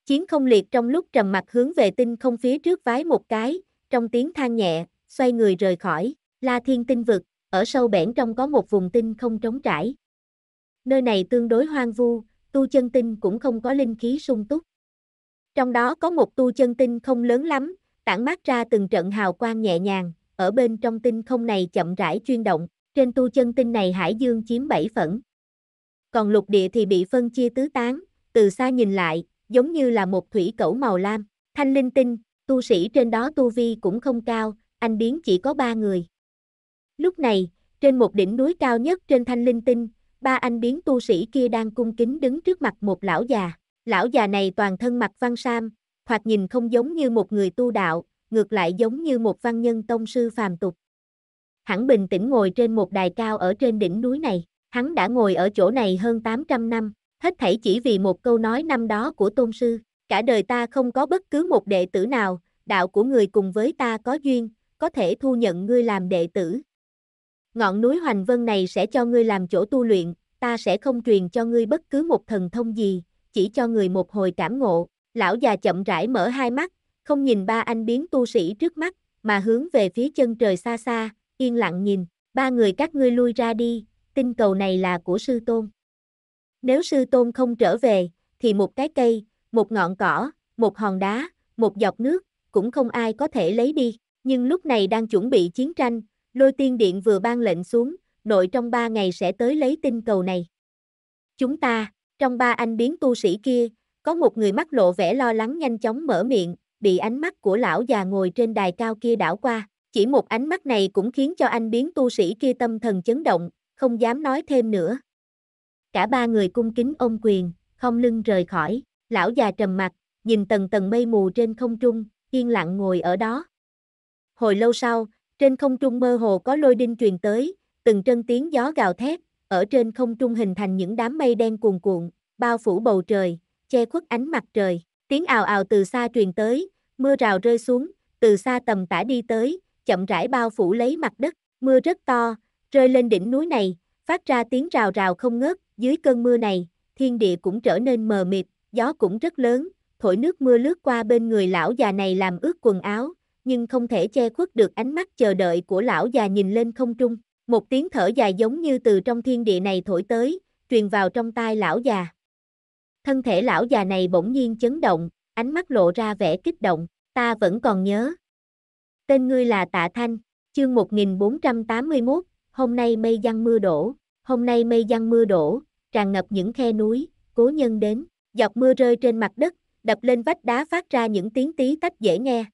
Chiến không liệt trong lúc trầm mặt hướng về tinh không phía trước vái một cái, trong tiếng than nhẹ, xoay người rời khỏi, la thiên tinh vực, ở sâu bển trong có một vùng tinh không trống trải. Nơi này tương đối hoang vu, tu chân tinh cũng không có linh khí sung túc. Trong đó có một tu chân tinh không lớn lắm, tản mát ra từng trận hào quang nhẹ nhàng, ở bên trong tinh không này chậm rãi chuyên động, trên tu chân tinh này hải dương chiếm bảy phẩn. Còn lục địa thì bị phân chia tứ tán, từ xa nhìn lại, giống như là một thủy cẩu màu lam, thanh linh tinh, tu sĩ trên đó tu vi cũng không cao, anh biến chỉ có ba người. Lúc này, trên một đỉnh núi cao nhất trên thanh linh tinh, ba anh biến tu sĩ kia đang cung kính đứng trước mặt một lão già. Lão già này toàn thân mặc văn sam, hoặc nhìn không giống như một người tu đạo, ngược lại giống như một văn nhân tông sư phàm tục. Hắn bình tĩnh ngồi trên một đài cao ở trên đỉnh núi này, hắn đã ngồi ở chỗ này hơn 800 năm hết thảy chỉ vì một câu nói năm đó của tôn sư, cả đời ta không có bất cứ một đệ tử nào, đạo của người cùng với ta có duyên, có thể thu nhận ngươi làm đệ tử. Ngọn núi Hoành Vân này sẽ cho ngươi làm chỗ tu luyện, ta sẽ không truyền cho ngươi bất cứ một thần thông gì, chỉ cho người một hồi cảm ngộ. Lão già chậm rãi mở hai mắt, không nhìn ba anh biến tu sĩ trước mắt, mà hướng về phía chân trời xa xa, yên lặng nhìn, ba người các ngươi lui ra đi, tinh cầu này là của sư tôn. Nếu sư tôn không trở về, thì một cái cây, một ngọn cỏ, một hòn đá, một giọt nước, cũng không ai có thể lấy đi. Nhưng lúc này đang chuẩn bị chiến tranh, lôi tiên điện vừa ban lệnh xuống, nội trong ba ngày sẽ tới lấy tinh cầu này. Chúng ta, trong ba anh biến tu sĩ kia, có một người mắt lộ vẻ lo lắng nhanh chóng mở miệng, bị ánh mắt của lão già ngồi trên đài cao kia đảo qua. Chỉ một ánh mắt này cũng khiến cho anh biến tu sĩ kia tâm thần chấn động, không dám nói thêm nữa. Cả ba người cung kính ôm quyền, không lưng rời khỏi, lão già trầm mặt, nhìn tầng tầng mây mù trên không trung, yên lặng ngồi ở đó. Hồi lâu sau, trên không trung mơ hồ có lôi đinh truyền tới, từng chân tiếng gió gào thét, ở trên không trung hình thành những đám mây đen cuồn cuộn, bao phủ bầu trời, che khuất ánh mặt trời, tiếng ào ào từ xa truyền tới, mưa rào rơi xuống, từ xa tầm tả đi tới, chậm rãi bao phủ lấy mặt đất, mưa rất to, rơi lên đỉnh núi này, phát ra tiếng rào rào không ngớt, dưới cơn mưa này, thiên địa cũng trở nên mờ mịt, gió cũng rất lớn, thổi nước mưa lướt qua bên người lão già này làm ướt quần áo, nhưng không thể che khuất được ánh mắt chờ đợi của lão già nhìn lên không trung. Một tiếng thở dài giống như từ trong thiên địa này thổi tới, truyền vào trong tai lão già. Thân thể lão già này bỗng nhiên chấn động, ánh mắt lộ ra vẻ kích động, ta vẫn còn nhớ. Tên ngươi là Tạ Thanh, chương 1481, hôm nay mây giăng mưa đổ, hôm nay mây giăng mưa đổ, tràn ngập những khe núi, cố nhân đến, giọt mưa rơi trên mặt đất, đập lên vách đá phát ra những tiếng tí tách dễ nghe.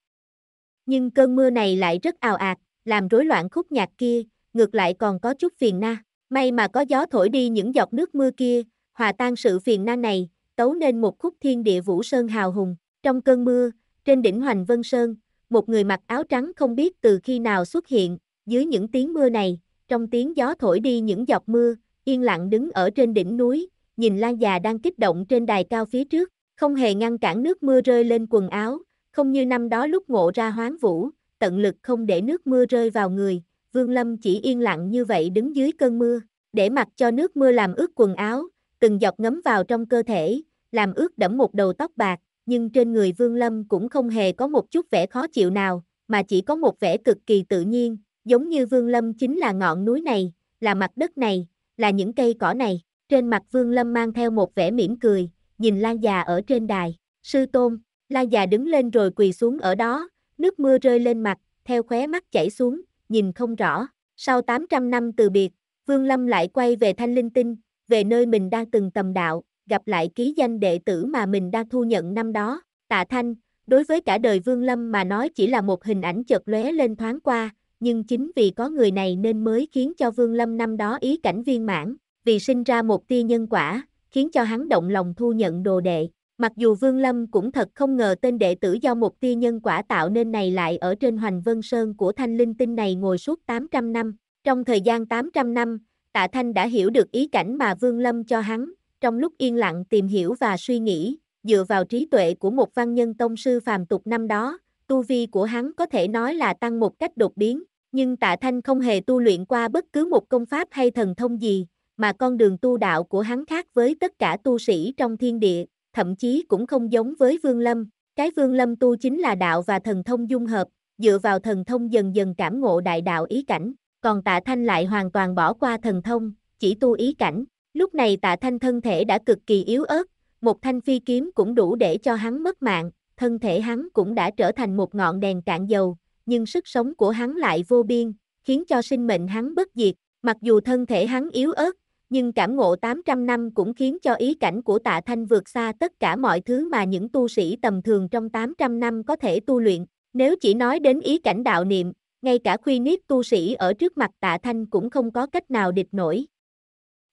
Nhưng cơn mưa này lại rất ào ạt, làm rối loạn khúc nhạc kia, ngược lại còn có chút phiền na. May mà có gió thổi đi những giọt nước mưa kia, hòa tan sự phiền na này, tấu nên một khúc thiên địa vũ sơn hào hùng. Trong cơn mưa, trên đỉnh Hoành Vân Sơn, một người mặc áo trắng không biết từ khi nào xuất hiện, dưới những tiếng mưa này, trong tiếng gió thổi đi những giọt mưa, yên lặng đứng ở trên đỉnh núi, nhìn Lan già đang kích động trên đài cao phía trước, không hề ngăn cản nước mưa rơi lên quần áo, không như năm đó lúc ngộ ra hoán vũ, tận lực không để nước mưa rơi vào người, Vương Lâm chỉ yên lặng như vậy đứng dưới cơn mưa, để mặc cho nước mưa làm ướt quần áo, từng giọt ngấm vào trong cơ thể, làm ướt đẫm một đầu tóc bạc, nhưng trên người Vương Lâm cũng không hề có một chút vẻ khó chịu nào, mà chỉ có một vẻ cực kỳ tự nhiên, giống như Vương Lâm chính là ngọn núi này, là mặt đất này, là những cây cỏ này, trên mặt Vương Lâm mang theo một vẻ mỉm cười, nhìn Lan già ở trên đài, sư tôn, Lan già đứng lên rồi quỳ xuống ở đó, nước mưa rơi lên mặt, theo khóe mắt chảy xuống, nhìn không rõ, sau 800 năm từ biệt, Vương Lâm lại quay về Thanh Linh Tinh, về nơi mình đang từng tầm đạo, gặp lại ký danh đệ tử mà mình đang thu nhận năm đó, Tạ Thanh, đối với cả đời Vương Lâm mà nói chỉ là một hình ảnh chợt lóe lên thoáng qua, nhưng chính vì có người này nên mới khiến cho Vương Lâm năm đó ý cảnh viên mãn, vì sinh ra một tia nhân quả, khiến cho hắn động lòng thu nhận đồ đệ. Mặc dù Vương Lâm cũng thật không ngờ tên đệ tử do một tia nhân quả tạo nên này lại ở trên Hoành Vân Sơn của Thanh Linh Tinh này ngồi suốt 800 năm. Trong thời gian 800 năm, Tạ Thanh đã hiểu được ý cảnh mà Vương Lâm cho hắn, trong lúc yên lặng tìm hiểu và suy nghĩ, dựa vào trí tuệ của một văn nhân tông sư phàm tục năm đó, tu vi của hắn có thể nói là tăng một cách đột biến, nhưng Tạ Thanh không hề tu luyện qua bất cứ một công pháp hay thần thông gì, mà con đường tu đạo của hắn khác với tất cả tu sĩ trong thiên địa, thậm chí cũng không giống với Vương Lâm, cái Vương Lâm tu chính là đạo và thần thông dung hợp, dựa vào thần thông dần dần cảm ngộ đại đạo ý cảnh, còn Tạ Thanh lại hoàn toàn bỏ qua thần thông, chỉ tu ý cảnh. Lúc này Tạ Thanh thân thể đã cực kỳ yếu ớt, một thanh phi kiếm cũng đủ để cho hắn mất mạng, thân thể hắn cũng đã trở thành một ngọn đèn cạn dầu, nhưng sức sống của hắn lại vô biên, khiến cho sinh mệnh hắn bất diệt, mặc dù thân thể hắn yếu ớt, nhưng cảm ngộ 800 năm cũng khiến cho ý cảnh của tạ thanh vượt xa tất cả mọi thứ mà những tu sĩ tầm thường trong 800 năm có thể tu luyện. Nếu chỉ nói đến ý cảnh đạo niệm, ngay cả khuy niết tu sĩ ở trước mặt tạ thanh cũng không có cách nào địch nổi.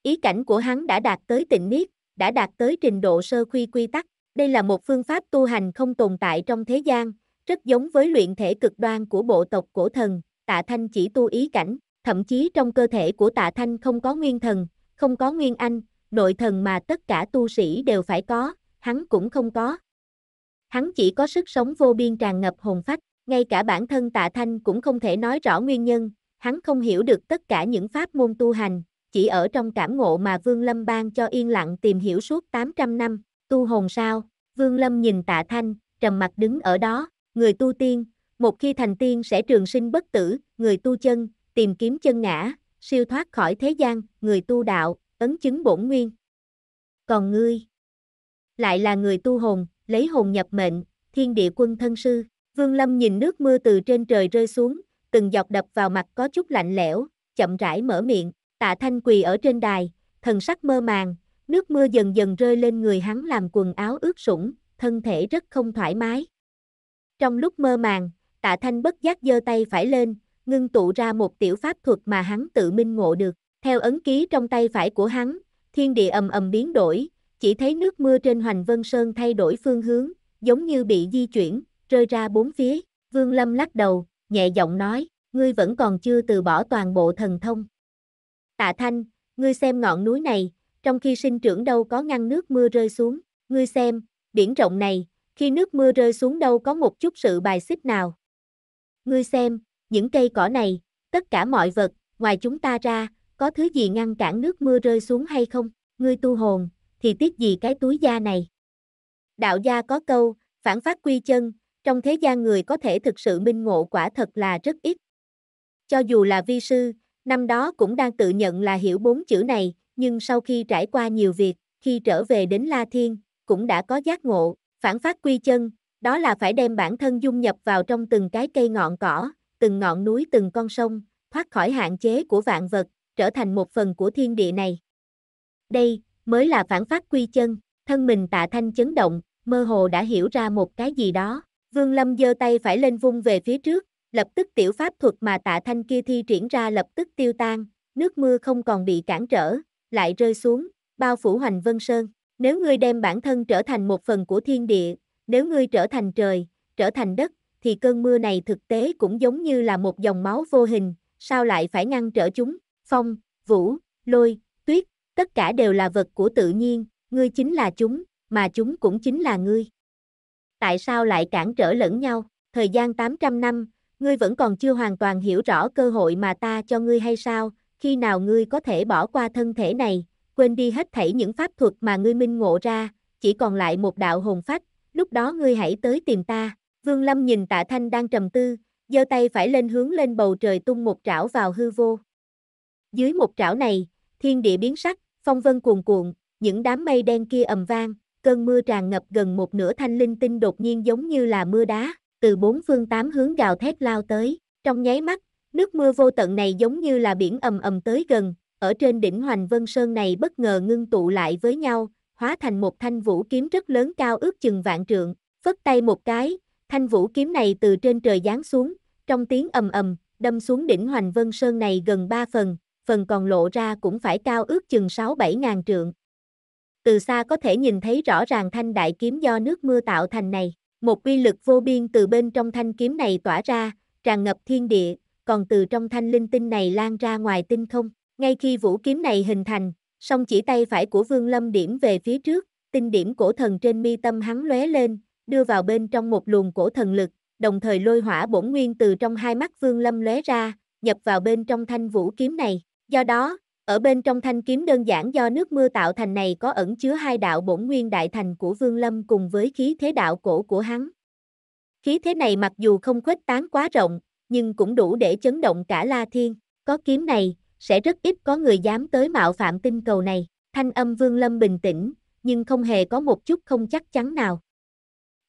Ý cảnh của hắn đã đạt tới tịnh niết, đã đạt tới trình độ sơ khuy quy tắc, đây là một phương pháp tu hành không tồn tại trong thế gian, rất giống với luyện thể cực đoan của bộ tộc cổ thần, tạ thanh chỉ tu ý cảnh, thậm chí trong cơ thể của tạ thanh không có nguyên thần, không có nguyên anh, nội thần mà tất cả tu sĩ đều phải có, hắn cũng không có. Hắn chỉ có sức sống vô biên tràn ngập hồn phách, ngay cả bản thân tạ thanh cũng không thể nói rõ nguyên nhân, hắn không hiểu được tất cả những pháp môn tu hành, chỉ ở trong cảm ngộ mà Vương Lâm ban cho yên lặng tìm hiểu suốt 800 năm tu hồn sao? Vương Lâm nhìn tạ thanh, trầm mặt đứng ở đó, người tu tiên, một khi thành tiên sẽ trường sinh bất tử, người tu chân, tìm kiếm chân ngã, siêu thoát khỏi thế gian, người tu đạo, ấn chứng bổn nguyên. Còn ngươi, lại là người tu hồn, lấy hồn nhập mệnh, thiên địa quân thân sư, Vương Lâm nhìn nước mưa từ trên trời rơi xuống, từng giọt đập vào mặt có chút lạnh lẽo, chậm rãi mở miệng, tạ thanh quỳ ở trên đài, thần sắc mơ màng, Nước mưa dần dần rơi lên người hắn làm quần áo ướt sũng, thân thể rất không thoải mái. Trong lúc mơ màng, tạ thanh bất giác giơ tay phải lên, ngưng tụ ra một tiểu pháp thuật mà hắn tự minh ngộ được. Theo ấn ký trong tay phải của hắn, thiên địa ầm ầm biến đổi, chỉ thấy nước mưa trên hoành vân sơn thay đổi phương hướng, giống như bị di chuyển, rơi ra bốn phía. Vương Lâm lắc đầu, nhẹ giọng nói, ngươi vẫn còn chưa từ bỏ toàn bộ thần thông. Tạ Thanh, ngươi xem ngọn núi này, trong khi sinh trưởng đâu có ngăn nước mưa rơi xuống, ngươi xem, biển rộng này, khi nước mưa rơi xuống đâu có một chút sự bài xích nào. Ngươi xem, những cây cỏ này, tất cả mọi vật, ngoài chúng ta ra, có thứ gì ngăn cản nước mưa rơi xuống hay không? Ngươi tu hồn, thì tiếc gì cái túi da này? Đạo gia có câu, phản phát quy chân, trong thế gian người có thể thực sự minh ngộ quả thật là rất ít. Cho dù là vi sư, năm đó cũng đang tự nhận là hiểu bốn chữ này, nhưng sau khi trải qua nhiều việc, khi trở về đến La Thiên, cũng đã có giác ngộ, phản phát quy chân, đó là phải đem bản thân dung nhập vào trong từng cái cây ngọn cỏ, từng ngọn núi từng con sông, thoát khỏi hạn chế của vạn vật, trở thành một phần của thiên địa này. Đây, mới là phản phát quy chân, thân mình tạ thanh chấn động, mơ hồ đã hiểu ra một cái gì đó. Vương Lâm giơ tay phải lên vung về phía trước, lập tức tiểu pháp thuật mà tạ thanh kia thi triển ra lập tức tiêu tan, nước mưa không còn bị cản trở, lại rơi xuống, bao phủ hoành vân sơn. Nếu ngươi đem bản thân trở thành một phần của thiên địa, nếu ngươi trở thành trời, trở thành đất, thì cơn mưa này thực tế cũng giống như là một dòng máu vô hình, sao lại phải ngăn trở chúng? Phong, vũ, lôi, tuyết, tất cả đều là vật của tự nhiên, ngươi chính là chúng, mà chúng cũng chính là ngươi. Tại sao lại cản trở lẫn nhau? Thời gian 800 năm, ngươi vẫn còn chưa hoàn toàn hiểu rõ cơ hội mà ta cho ngươi hay sao? khi nào ngươi có thể bỏ qua thân thể này, quên đi hết thảy những pháp thuật mà ngươi minh ngộ ra, chỉ còn lại một đạo hồn phách, lúc đó ngươi hãy tới tìm ta. Vương Lâm nhìn Tạ Thanh đang trầm tư, giơ tay phải lên hướng lên bầu trời tung một trảo vào hư vô. Dưới một trảo này, thiên địa biến sắc, phong vân cuồn cuộn, những đám mây đen kia ầm vang, cơn mưa tràn ngập gần một nửa thanh linh tinh đột nhiên giống như là mưa đá, từ bốn phương tám hướng gào thét lao tới, trong nháy mắt, Nước mưa vô tận này giống như là biển ầm ầm tới gần, ở trên đỉnh Hoành Vân Sơn này bất ngờ ngưng tụ lại với nhau, hóa thành một thanh vũ kiếm rất lớn cao ước chừng vạn trượng, phất tay một cái, thanh vũ kiếm này từ trên trời giáng xuống, trong tiếng ầm ầm, đâm xuống đỉnh Hoành Vân Sơn này gần ba phần, phần còn lộ ra cũng phải cao ước chừng 6-7 ngàn trượng. Từ xa có thể nhìn thấy rõ ràng thanh đại kiếm do nước mưa tạo thành này, một uy lực vô biên từ bên trong thanh kiếm này tỏa ra, tràn ngập thiên địa, còn từ trong thanh linh tinh này lan ra ngoài tinh không. Ngay khi vũ kiếm này hình thành, song chỉ tay phải của Vương Lâm điểm về phía trước, tinh điểm cổ thần trên mi tâm hắn lóe lên, đưa vào bên trong một luồng cổ thần lực, đồng thời lôi hỏa bổn nguyên từ trong hai mắt Vương Lâm lóe ra, nhập vào bên trong thanh vũ kiếm này. Do đó, ở bên trong thanh kiếm đơn giản do nước mưa tạo thành này có ẩn chứa hai đạo bổn nguyên đại thành của Vương Lâm cùng với khí thế đạo cổ của hắn. Khí thế này mặc dù không khuếch tán quá rộng, nhưng cũng đủ để chấn động cả La Thiên. Có kiếm này, sẽ rất ít có người dám tới mạo phạm tinh cầu này. Thanh âm Vương Lâm bình tĩnh, nhưng không hề có một chút không chắc chắn nào.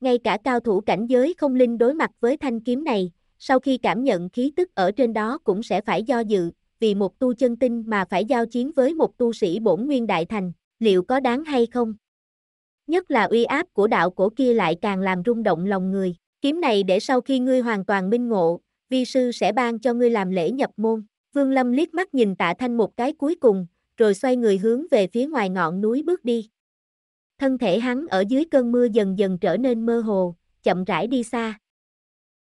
Ngay cả cao thủ cảnh giới không linh đối mặt với thanh kiếm này, sau khi cảm nhận khí tức ở trên đó cũng sẽ phải do dự, vì một tu chân tinh mà phải giao chiến với một tu sĩ bổn nguyên đại thành, liệu có đáng hay không? Nhất là uy áp của đạo cổ kia lại càng làm rung động lòng người. Kiếm này để sau khi ngươi hoàn toàn minh ngộ, vi sư sẽ ban cho ngươi làm lễ nhập môn. Vương Lâm liếc mắt nhìn tạ thanh một cái cuối cùng, rồi xoay người hướng về phía ngoài ngọn núi bước đi. Thân thể hắn ở dưới cơn mưa dần dần trở nên mơ hồ, chậm rãi đi xa.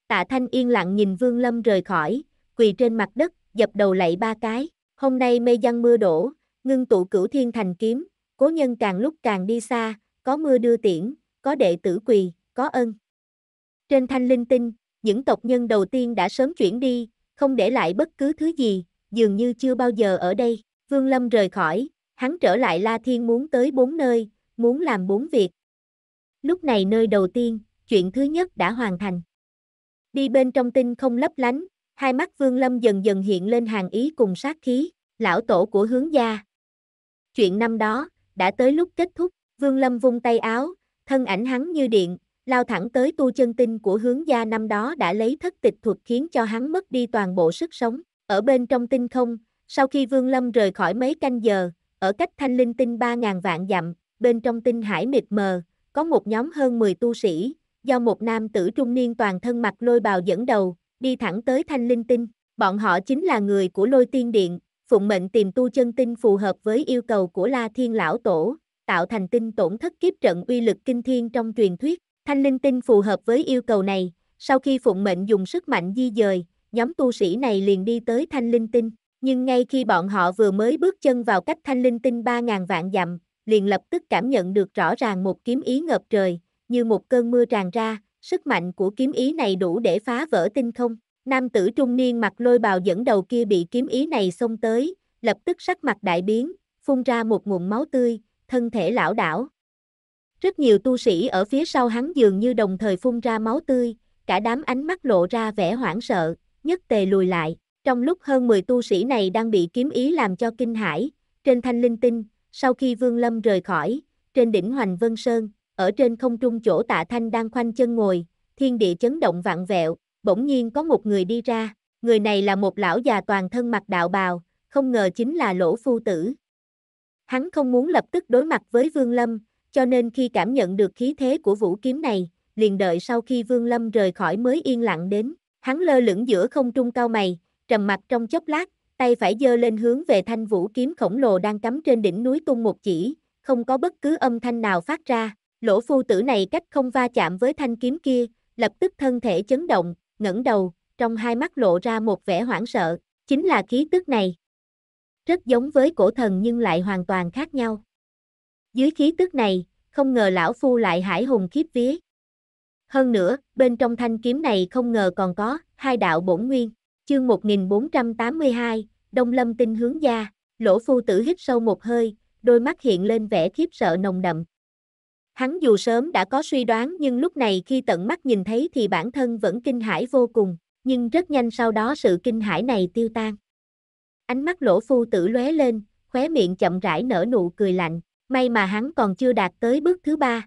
Tạ thanh yên lặng nhìn Vương Lâm rời khỏi, quỳ trên mặt đất, dập đầu lạy ba cái. Hôm nay mây giăng mưa đổ, ngưng tụ cửu thiên thành kiếm, cố nhân càng lúc càng đi xa, có mưa đưa tiễn, có đệ tử quỳ, có ân. Trên thanh linh tinh, những tộc nhân đầu tiên đã sớm chuyển đi, không để lại bất cứ thứ gì, dường như chưa bao giờ ở đây. Vương Lâm rời khỏi, hắn trở lại La Thiên muốn tới bốn nơi, muốn làm bốn việc. Lúc này nơi đầu tiên, chuyện thứ nhất đã hoàn thành. Đi bên trong tinh không lấp lánh, hai mắt Vương Lâm dần dần hiện lên hàng ý cùng sát khí, lão tổ của hướng gia. Chuyện năm đó, đã tới lúc kết thúc, Vương Lâm vung tay áo, thân ảnh hắn như điện, lao thẳng tới tu chân tinh của hướng gia năm đó đã lấy thất tịch thuật khiến cho hắn mất đi toàn bộ sức sống. Ở bên trong tinh không, sau khi Vương Lâm rời khỏi mấy canh giờ, ở cách thanh linh tinh 3.000 vạn dặm, bên trong tinh hải mịt mờ, có một nhóm hơn 10 tu sĩ, do một nam tử trung niên toàn thân mặc lôi bào dẫn đầu, đi thẳng tới thanh linh tinh. Bọn họ chính là người của lôi tiên điện, phụng mệnh tìm tu chân tinh phù hợp với yêu cầu của La Thiên Lão Tổ, tạo thành tinh tổn thất kiếp trận uy lực kinh thiên trong truyền thuyết. Thanh linh tinh phù hợp với yêu cầu này, sau khi phụng mệnh dùng sức mạnh di dời, nhóm tu sĩ này liền đi tới thanh linh tinh. Nhưng ngay khi bọn họ vừa mới bước chân vào cách thanh linh tinh 3.000 vạn dặm, liền lập tức cảm nhận được rõ ràng một kiếm ý ngập trời, như một cơn mưa tràn ra, sức mạnh của kiếm ý này đủ để phá vỡ tinh không. Nam tử trung niên mặc lôi bào dẫn đầu kia bị kiếm ý này xông tới, lập tức sắc mặt đại biến, phun ra một nguồn máu tươi, thân thể lão đảo, rất nhiều tu sĩ ở phía sau hắn dường như đồng thời phun ra máu tươi, cả đám ánh mắt lộ ra vẻ hoảng sợ, nhất tề lùi lại. Trong lúc hơn 10 tu sĩ này đang bị kiếm ý làm cho kinh hãi, trên thanh linh tinh, sau khi Vương Lâm rời khỏi, trên đỉnh Hoành Vân Sơn, ở trên không trung chỗ Tạ Thanh đang khoanh chân ngồi, thiên địa chấn động vạn vẹo, bỗng nhiên có một người đi ra, người này là một lão già toàn thân mặc đạo bào, không ngờ chính là Lỗ Phu Tử. Hắn không muốn lập tức đối mặt với Vương Lâm, cho nên khi cảm nhận được khí thế của vũ kiếm này, liền đợi sau khi Vương Lâm rời khỏi mới yên lặng đến, hắn lơ lửng giữa không trung cao mày, trầm mặt trong chốc lát, tay phải giơ lên hướng về thanh vũ kiếm khổng lồ đang cắm trên đỉnh núi tung một chỉ, không có bất cứ âm thanh nào phát ra, lỗ phu tử này cách không va chạm với thanh kiếm kia, lập tức thân thể chấn động, ngẩng đầu, trong hai mắt lộ ra một vẻ hoảng sợ, chính là khí tức này. Rất giống với cổ thần nhưng lại hoàn toàn khác nhau. Dưới khí tức này, không ngờ lão phu lại hải hùng khiếp vía. Hơn nữa, bên trong thanh kiếm này không ngờ còn có hai đạo bổn nguyên. Chương 1482, Đông Lâm Tinh hướng gia, Lỗ Phu Tử hít sâu một hơi, đôi mắt hiện lên vẻ khiếp sợ nồng đậm. Hắn dù sớm đã có suy đoán nhưng lúc này khi tận mắt nhìn thấy thì bản thân vẫn kinh hãi vô cùng, nhưng rất nhanh sau đó sự kinh hãi này tiêu tan. Ánh mắt Lỗ Phu Tử lóe lên, khóe miệng chậm rãi nở nụ cười lạnh may mà hắn còn chưa đạt tới bước thứ ba.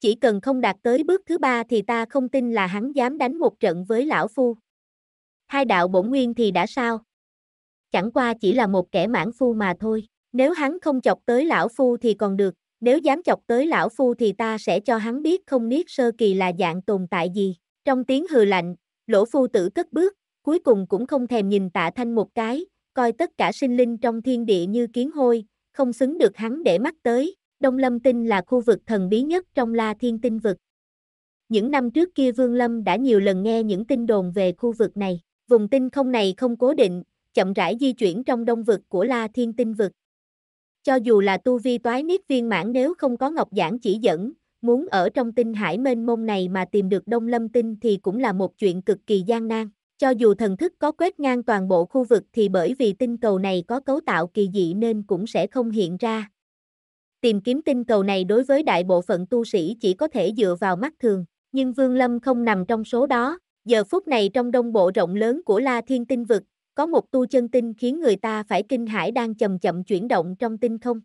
Chỉ cần không đạt tới bước thứ ba thì ta không tin là hắn dám đánh một trận với lão phu. Hai đạo bổn nguyên thì đã sao? Chẳng qua chỉ là một kẻ mãn phu mà thôi, nếu hắn không chọc tới lão phu thì còn được, nếu dám chọc tới lão phu thì ta sẽ cho hắn biết không niết sơ kỳ là dạng tồn tại gì. Trong tiếng hừ lạnh, lỗ phu tử cất bước, cuối cùng cũng không thèm nhìn tạ thanh một cái, coi tất cả sinh linh trong thiên địa như kiến hôi, không xứng được hắn để mắt tới, Đông Lâm Tinh là khu vực thần bí nhất trong La Thiên Tinh vực. Những năm trước kia Vương Lâm đã nhiều lần nghe những tin đồn về khu vực này, vùng tinh không này không cố định, chậm rãi di chuyển trong đông vực của La Thiên Tinh vực. Cho dù là tu vi toái niết viên mãn nếu không có Ngọc Giảng chỉ dẫn, muốn ở trong tinh hải mênh mông này mà tìm được Đông Lâm Tinh thì cũng là một chuyện cực kỳ gian nan. Cho dù thần thức có quét ngang toàn bộ khu vực thì bởi vì tinh cầu này có cấu tạo kỳ dị nên cũng sẽ không hiện ra. Tìm kiếm tinh cầu này đối với đại bộ phận tu sĩ chỉ có thể dựa vào mắt thường, nhưng Vương Lâm không nằm trong số đó. Giờ phút này trong đông bộ rộng lớn của La Thiên Tinh Vực, có một tu chân tinh khiến người ta phải kinh hãi đang chậm chậm chuyển động trong tinh không.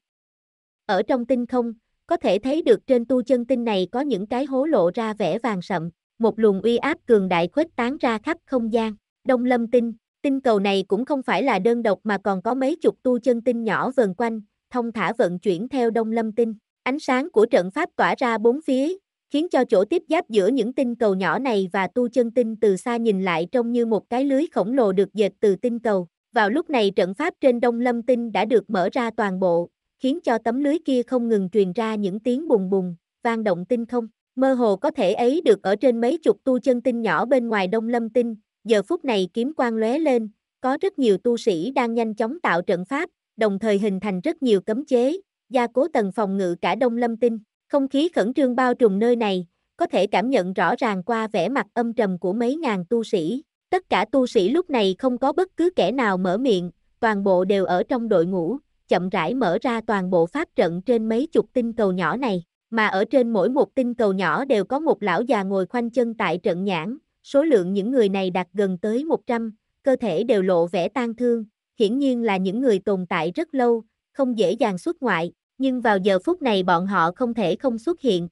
Ở trong tinh không, có thể thấy được trên tu chân tinh này có những cái hố lộ ra vẻ vàng sậm, một luồng uy áp cường đại khuếch tán ra khắp không gian. Đông Lâm Tinh, tinh cầu này cũng không phải là đơn độc mà còn có mấy chục tu chân tinh nhỏ vần quanh, thông thả vận chuyển theo Đông Lâm Tinh. Ánh sáng của trận pháp tỏa ra bốn phía, khiến cho chỗ tiếp giáp giữa những tinh cầu nhỏ này và tu chân tinh từ xa nhìn lại trông như một cái lưới khổng lồ được dệt từ tinh cầu. Vào lúc này trận pháp trên Đông Lâm Tinh đã được mở ra toàn bộ, khiến cho tấm lưới kia không ngừng truyền ra những tiếng bùng bùng, vang động tinh không. Mơ hồ có thể ấy được ở trên mấy chục tu chân tinh nhỏ bên ngoài Đông Lâm Tinh, giờ phút này kiếm quang lóe lên, có rất nhiều tu sĩ đang nhanh chóng tạo trận pháp, đồng thời hình thành rất nhiều cấm chế, gia cố tầng phòng ngự cả Đông Lâm Tinh. Không khí khẩn trương bao trùm nơi này, có thể cảm nhận rõ ràng qua vẻ mặt âm trầm của mấy ngàn tu sĩ. Tất cả tu sĩ lúc này không có bất cứ kẻ nào mở miệng, toàn bộ đều ở trong đội ngũ, chậm rãi mở ra toàn bộ pháp trận trên mấy chục tinh cầu nhỏ này mà ở trên mỗi một tinh cầu nhỏ đều có một lão già ngồi khoanh chân tại trận nhãn, số lượng những người này đạt gần tới 100, cơ thể đều lộ vẻ tan thương, hiển nhiên là những người tồn tại rất lâu, không dễ dàng xuất ngoại, nhưng vào giờ phút này bọn họ không thể không xuất hiện.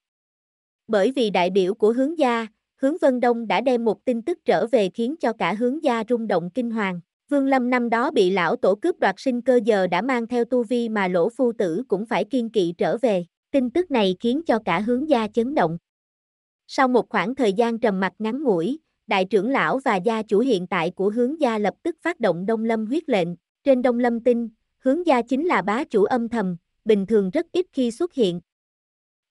Bởi vì đại biểu của hướng gia, hướng Vân Đông đã đem một tin tức trở về khiến cho cả hướng gia rung động kinh hoàng. Vương Lâm năm đó bị lão tổ cướp đoạt sinh cơ giờ đã mang theo tu vi mà lỗ phu tử cũng phải kiên kỵ trở về. Tin tức này khiến cho cả hướng gia chấn động. Sau một khoảng thời gian trầm mặc ngắn ngủi, đại trưởng lão và gia chủ hiện tại của hướng gia lập tức phát động đông lâm huyết lệnh. Trên đông lâm tinh, hướng gia chính là bá chủ âm thầm, bình thường rất ít khi xuất hiện.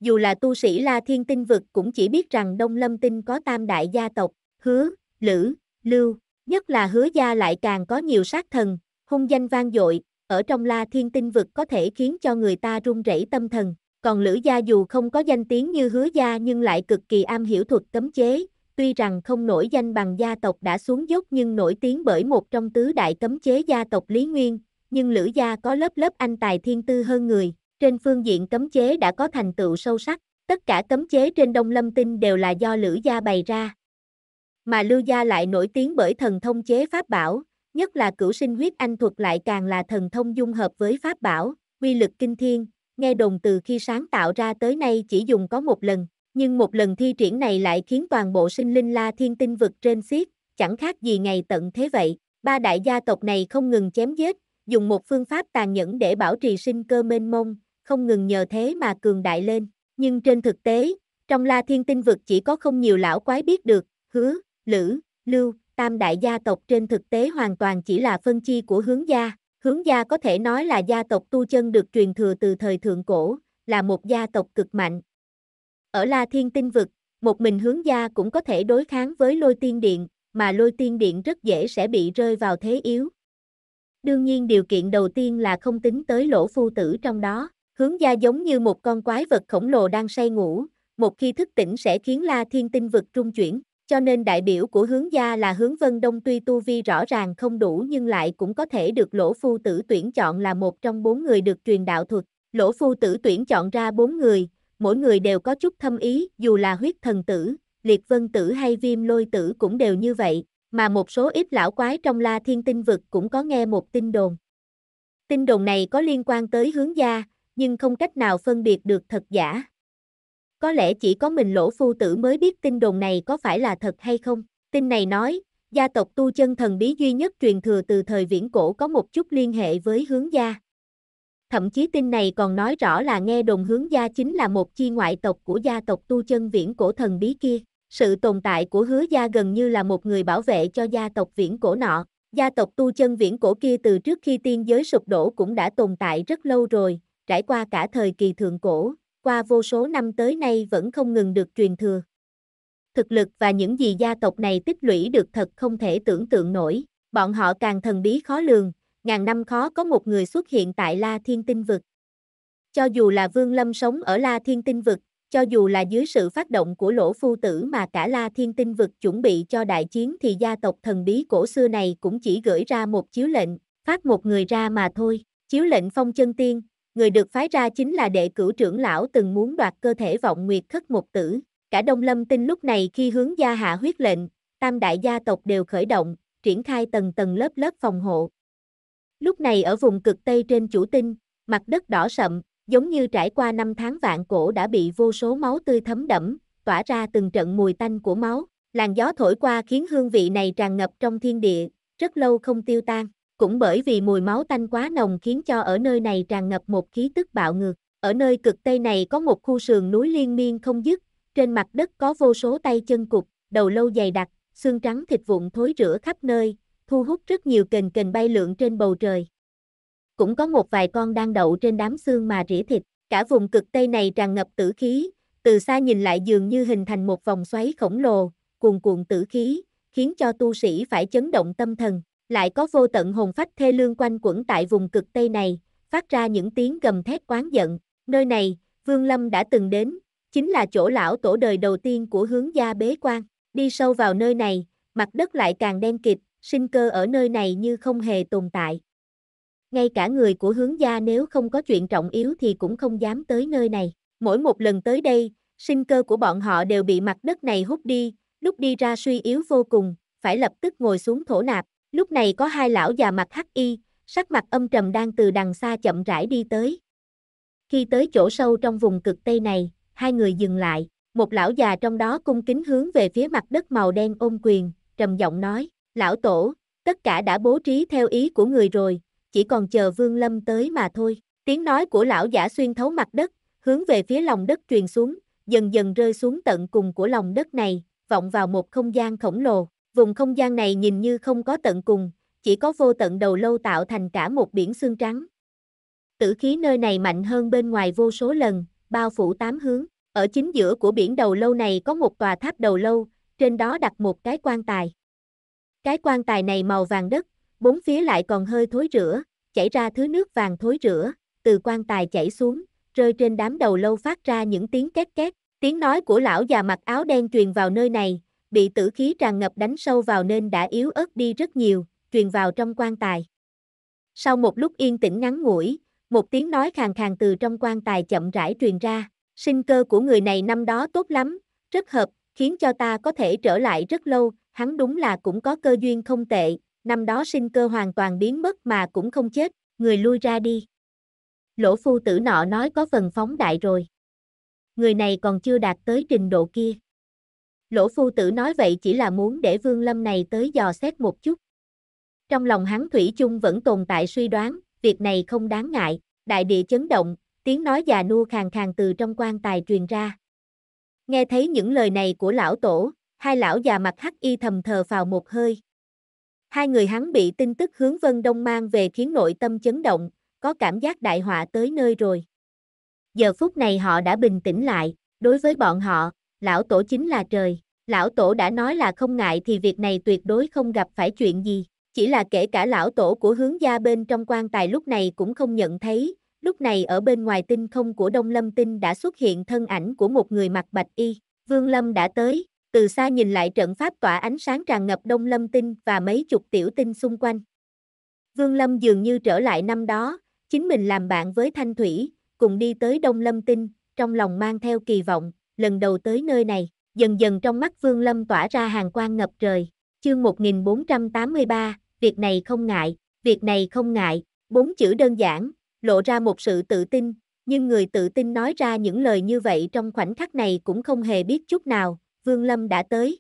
Dù là tu sĩ La Thiên Tinh Vực cũng chỉ biết rằng Đông Lâm Tinh có tam đại gia tộc, hứa, lữ, lưu, nhất là hứa gia lại càng có nhiều sát thần, hung danh vang dội, ở trong La Thiên Tinh Vực có thể khiến cho người ta run rẩy tâm thần. Còn Lữ Gia dù không có danh tiếng như Hứa Gia nhưng lại cực kỳ am hiểu thuật cấm chế, tuy rằng không nổi danh bằng gia tộc đã xuống dốc nhưng nổi tiếng bởi một trong tứ đại cấm chế gia tộc Lý Nguyên, nhưng Lữ Gia có lớp lớp anh tài thiên tư hơn người, trên phương diện cấm chế đã có thành tựu sâu sắc, tất cả cấm chế trên Đông Lâm Tinh đều là do Lữ Gia bày ra. Mà Lưu Gia lại nổi tiếng bởi thần thông chế pháp bảo, nhất là cửu sinh huyết anh thuật lại càng là thần thông dung hợp với pháp bảo, quy lực kinh thiên, nghe đồn từ khi sáng tạo ra tới nay chỉ dùng có một lần, nhưng một lần thi triển này lại khiến toàn bộ sinh linh la thiên tinh vực trên xiết, chẳng khác gì ngày tận thế vậy. Ba đại gia tộc này không ngừng chém giết, dùng một phương pháp tàn nhẫn để bảo trì sinh cơ mênh mông, không ngừng nhờ thế mà cường đại lên. Nhưng trên thực tế, trong la thiên tinh vực chỉ có không nhiều lão quái biết được, hứa, lữ, lưu, tam đại gia tộc trên thực tế hoàn toàn chỉ là phân chi của hướng gia. Hướng gia có thể nói là gia tộc tu chân được truyền thừa từ thời thượng cổ, là một gia tộc cực mạnh. Ở La Thiên Tinh Vực, một mình hướng gia cũng có thể đối kháng với lôi tiên điện, mà lôi tiên điện rất dễ sẽ bị rơi vào thế yếu. Đương nhiên điều kiện đầu tiên là không tính tới lỗ phu tử trong đó, hướng gia giống như một con quái vật khổng lồ đang say ngủ, một khi thức tỉnh sẽ khiến La Thiên Tinh Vực trung chuyển cho nên đại biểu của hướng gia là hướng vân đông tuy tu vi rõ ràng không đủ nhưng lại cũng có thể được lỗ phu tử tuyển chọn là một trong bốn người được truyền đạo thuật. Lỗ phu tử tuyển chọn ra bốn người, mỗi người đều có chút thâm ý, dù là huyết thần tử, liệt vân tử hay viêm lôi tử cũng đều như vậy, mà một số ít lão quái trong la thiên tinh vực cũng có nghe một tin đồn. Tin đồn này có liên quan tới hướng gia, nhưng không cách nào phân biệt được thật giả. Có lẽ chỉ có mình lỗ phu tử mới biết tin đồn này có phải là thật hay không. Tin này nói, gia tộc tu chân thần bí duy nhất truyền thừa từ thời viễn cổ có một chút liên hệ với hướng gia. Thậm chí tin này còn nói rõ là nghe đồn hướng gia chính là một chi ngoại tộc của gia tộc tu chân viễn cổ thần bí kia. Sự tồn tại của hứa gia gần như là một người bảo vệ cho gia tộc viễn cổ nọ. Gia tộc tu chân viễn cổ kia từ trước khi tiên giới sụp đổ cũng đã tồn tại rất lâu rồi, trải qua cả thời kỳ thượng cổ, qua vô số năm tới nay vẫn không ngừng được truyền thừa. Thực lực và những gì gia tộc này tích lũy được thật không thể tưởng tượng nổi, bọn họ càng thần bí khó lường, ngàn năm khó có một người xuất hiện tại La Thiên Tinh Vực. Cho dù là Vương Lâm sống ở La Thiên Tinh Vực, cho dù là dưới sự phát động của lỗ phu tử mà cả La Thiên Tinh Vực chuẩn bị cho đại chiến thì gia tộc thần bí cổ xưa này cũng chỉ gửi ra một chiếu lệnh, phát một người ra mà thôi. Chiếu lệnh phong chân tiên, người được phái ra chính là đệ cửu trưởng lão từng muốn đoạt cơ thể vọng nguyệt khất một tử. Cả Đông Lâm Tinh lúc này khi hướng gia hạ huyết lệnh, tam đại gia tộc đều khởi động, triển khai tầng tầng lớp lớp phòng hộ. Lúc này ở vùng cực Tây trên chủ tinh, mặt đất đỏ sậm, giống như trải qua năm tháng vạn cổ đã bị vô số máu tươi thấm đẫm, tỏa ra từng trận mùi tanh của máu, làn gió thổi qua khiến hương vị này tràn ngập trong thiên địa, rất lâu không tiêu tan cũng bởi vì mùi máu tanh quá nồng khiến cho ở nơi này tràn ngập một khí tức bạo ngược. Ở nơi cực Tây này có một khu sườn núi liên miên không dứt, trên mặt đất có vô số tay chân cục, đầu lâu dày đặc, xương trắng thịt vụn thối rửa khắp nơi, thu hút rất nhiều kền kền bay lượn trên bầu trời. Cũng có một vài con đang đậu trên đám xương mà rỉ thịt, cả vùng cực Tây này tràn ngập tử khí, từ xa nhìn lại dường như hình thành một vòng xoáy khổng lồ, cuồn cuộn tử khí, khiến cho tu sĩ phải chấn động tâm thần lại có vô tận hồn phách thê lương quanh quẩn tại vùng cực Tây này, phát ra những tiếng gầm thét oán giận. Nơi này, Vương Lâm đã từng đến, chính là chỗ lão tổ đời đầu tiên của hướng gia bế quan. Đi sâu vào nơi này, mặt đất lại càng đen kịt, sinh cơ ở nơi này như không hề tồn tại. Ngay cả người của hướng gia nếu không có chuyện trọng yếu thì cũng không dám tới nơi này. Mỗi một lần tới đây, sinh cơ của bọn họ đều bị mặt đất này hút đi, lúc đi ra suy yếu vô cùng, phải lập tức ngồi xuống thổ nạp, Lúc này có hai lão già mặt hắc y, sắc mặt âm trầm đang từ đằng xa chậm rãi đi tới. Khi tới chỗ sâu trong vùng cực Tây này, hai người dừng lại, một lão già trong đó cung kính hướng về phía mặt đất màu đen ôm quyền, trầm giọng nói, lão tổ, tất cả đã bố trí theo ý của người rồi, chỉ còn chờ vương lâm tới mà thôi. Tiếng nói của lão giả xuyên thấu mặt đất, hướng về phía lòng đất truyền xuống, dần dần rơi xuống tận cùng của lòng đất này, vọng vào một không gian khổng lồ. Vùng không gian này nhìn như không có tận cùng, chỉ có vô tận đầu lâu tạo thành cả một biển xương trắng. Tử khí nơi này mạnh hơn bên ngoài vô số lần, bao phủ tám hướng. Ở chính giữa của biển đầu lâu này có một tòa tháp đầu lâu, trên đó đặt một cái quan tài. Cái quan tài này màu vàng đất, bốn phía lại còn hơi thối rửa, chảy ra thứ nước vàng thối rửa. từ quan tài chảy xuống, rơi trên đám đầu lâu phát ra những tiếng két két. Tiếng nói của lão già mặc áo đen truyền vào nơi này, bị tử khí tràn ngập đánh sâu vào nên đã yếu ớt đi rất nhiều, truyền vào trong quan tài. Sau một lúc yên tĩnh ngắn ngủi, một tiếng nói khàn khàn từ trong quan tài chậm rãi truyền ra, sinh cơ của người này năm đó tốt lắm, rất hợp, khiến cho ta có thể trở lại rất lâu, hắn đúng là cũng có cơ duyên không tệ, năm đó sinh cơ hoàn toàn biến mất mà cũng không chết, người lui ra đi. Lỗ phu tử nọ nói có phần phóng đại rồi. Người này còn chưa đạt tới trình độ kia. Lỗ phu tử nói vậy chỉ là muốn để Vương Lâm này tới dò xét một chút. Trong lòng hắn Thủy chung vẫn tồn tại suy đoán, việc này không đáng ngại, đại địa chấn động, tiếng nói già nua khàn khàn từ trong quan tài truyền ra. Nghe thấy những lời này của lão tổ, hai lão già mặt hắc y thầm thờ vào một hơi. Hai người hắn bị tin tức hướng Vân Đông mang về khiến nội tâm chấn động, có cảm giác đại họa tới nơi rồi. Giờ phút này họ đã bình tĩnh lại, đối với bọn họ, lão tổ chính là trời. Lão tổ đã nói là không ngại thì việc này tuyệt đối không gặp phải chuyện gì. Chỉ là kể cả lão tổ của hướng gia bên trong quan tài lúc này cũng không nhận thấy, lúc này ở bên ngoài tinh không của Đông Lâm Tinh đã xuất hiện thân ảnh của một người mặc bạch y. Vương Lâm đã tới, từ xa nhìn lại trận pháp tỏa ánh sáng tràn ngập Đông Lâm Tinh và mấy chục tiểu tinh xung quanh. Vương Lâm dường như trở lại năm đó, chính mình làm bạn với Thanh Thủy, cùng đi tới Đông Lâm Tinh, trong lòng mang theo kỳ vọng, lần đầu tới nơi này, dần dần trong mắt Vương Lâm tỏa ra hàng quang ngập trời. Chương 1483, việc này không ngại, việc này không ngại, bốn chữ đơn giản, lộ ra một sự tự tin, nhưng người tự tin nói ra những lời như vậy trong khoảnh khắc này cũng không hề biết chút nào, Vương Lâm đã tới.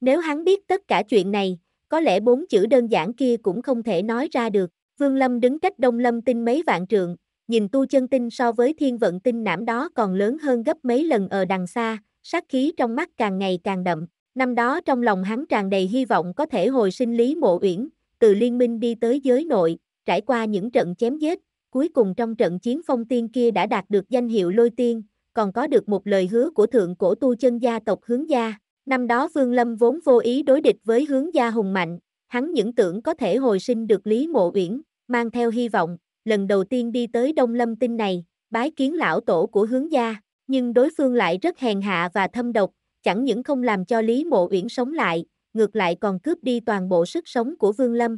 Nếu hắn biết tất cả chuyện này, có lẽ bốn chữ đơn giản kia cũng không thể nói ra được. Vương Lâm đứng cách Đông Lâm Tinh mấy vạn trượng, nhìn tu chân tinh so với thiên vận tinh nãm đó còn lớn hơn gấp mấy lần ở đằng xa, sát khí trong mắt càng ngày càng đậm. Năm đó trong lòng hắn tràn đầy hy vọng có thể hồi sinh Lý Mộ Uyển, từ liên minh đi tới giới nội, trải qua những trận chém giết, cuối cùng trong trận chiến phong tiên kia đã đạt được danh hiệu lôi tiên, còn có được một lời hứa của thượng cổ tu chân gia tộc hướng gia. Năm đó Vương Lâm vốn vô ý đối địch với hướng gia hùng mạnh, hắn những tưởng có thể hồi sinh được Lý Mộ Uyển, mang theo hy vọng, lần đầu tiên đi tới Đông Lâm Tinh này, bái kiến lão tổ của hướng gia, nhưng đối phương lại rất hèn hạ và thâm độc, chẳng những không làm cho Lý Mộ Uyển sống lại, ngược lại còn cướp đi toàn bộ sức sống của Vương Lâm.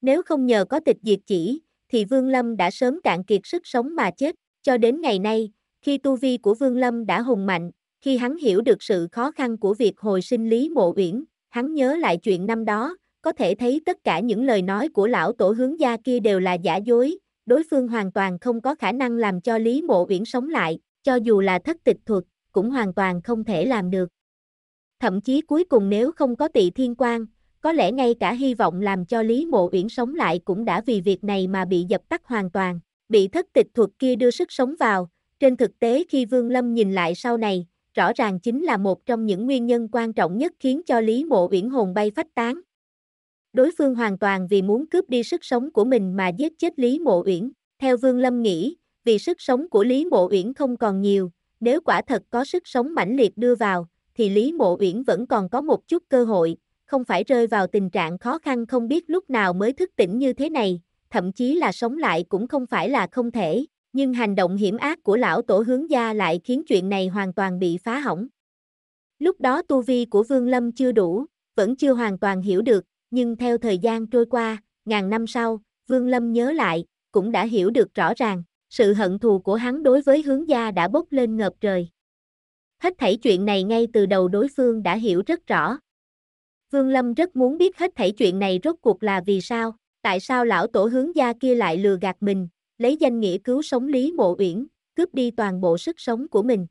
Nếu không nhờ có tịch diệt chỉ, thì Vương Lâm đã sớm cạn kiệt sức sống mà chết, cho đến ngày nay, khi tu vi của Vương Lâm đã hùng mạnh, khi hắn hiểu được sự khó khăn của việc hồi sinh Lý Mộ Uyển, hắn nhớ lại chuyện năm đó, có thể thấy tất cả những lời nói của lão tổ hướng gia kia đều là giả dối, đối phương hoàn toàn không có khả năng làm cho Lý Mộ Uyển sống lại, cho dù là thất tịch thuật, cũng hoàn toàn không thể làm được. Thậm chí cuối cùng nếu không có tị thiên quan, có lẽ ngay cả hy vọng làm cho Lý Mộ Uyển sống lại cũng đã vì việc này mà bị dập tắt hoàn toàn, bị thất tịch thuật kia đưa sức sống vào, trên thực tế khi Vương Lâm nhìn lại sau này, rõ ràng chính là một trong những nguyên nhân quan trọng nhất khiến cho Lý Mộ Uyển hồn bay phách tán. Đối phương hoàn toàn vì muốn cướp đi sức sống của mình mà giết chết Lý Mộ Uyển. Theo Vương Lâm nghĩ, vì sức sống của Lý Mộ Uyển không còn nhiều, nếu quả thật có sức sống mãnh liệt đưa vào, thì Lý Mộ Uyển vẫn còn có một chút cơ hội, không phải rơi vào tình trạng khó khăn không biết lúc nào mới thức tỉnh như thế này, thậm chí là sống lại cũng không phải là không thể, nhưng hành động hiểm ác của lão tổ hướng gia lại khiến chuyện này hoàn toàn bị phá hỏng. Lúc đó tu vi của Vương Lâm chưa đủ, vẫn chưa hoàn toàn hiểu được, nhưng theo thời gian trôi qua, ngàn năm sau, Vương Lâm nhớ lại, cũng đã hiểu được rõ ràng, sự hận thù của hắn đối với hướng gia đã bốc lên ngập trời. Hết thảy chuyện này ngay từ đầu đối phương đã hiểu rất rõ. Vương Lâm rất muốn biết hết thảy chuyện này rốt cuộc là vì sao, tại sao lão tổ hướng gia kia lại lừa gạt mình, lấy danh nghĩa cứu sống Lý Mộ Uyển, cướp đi toàn bộ sức sống của mình.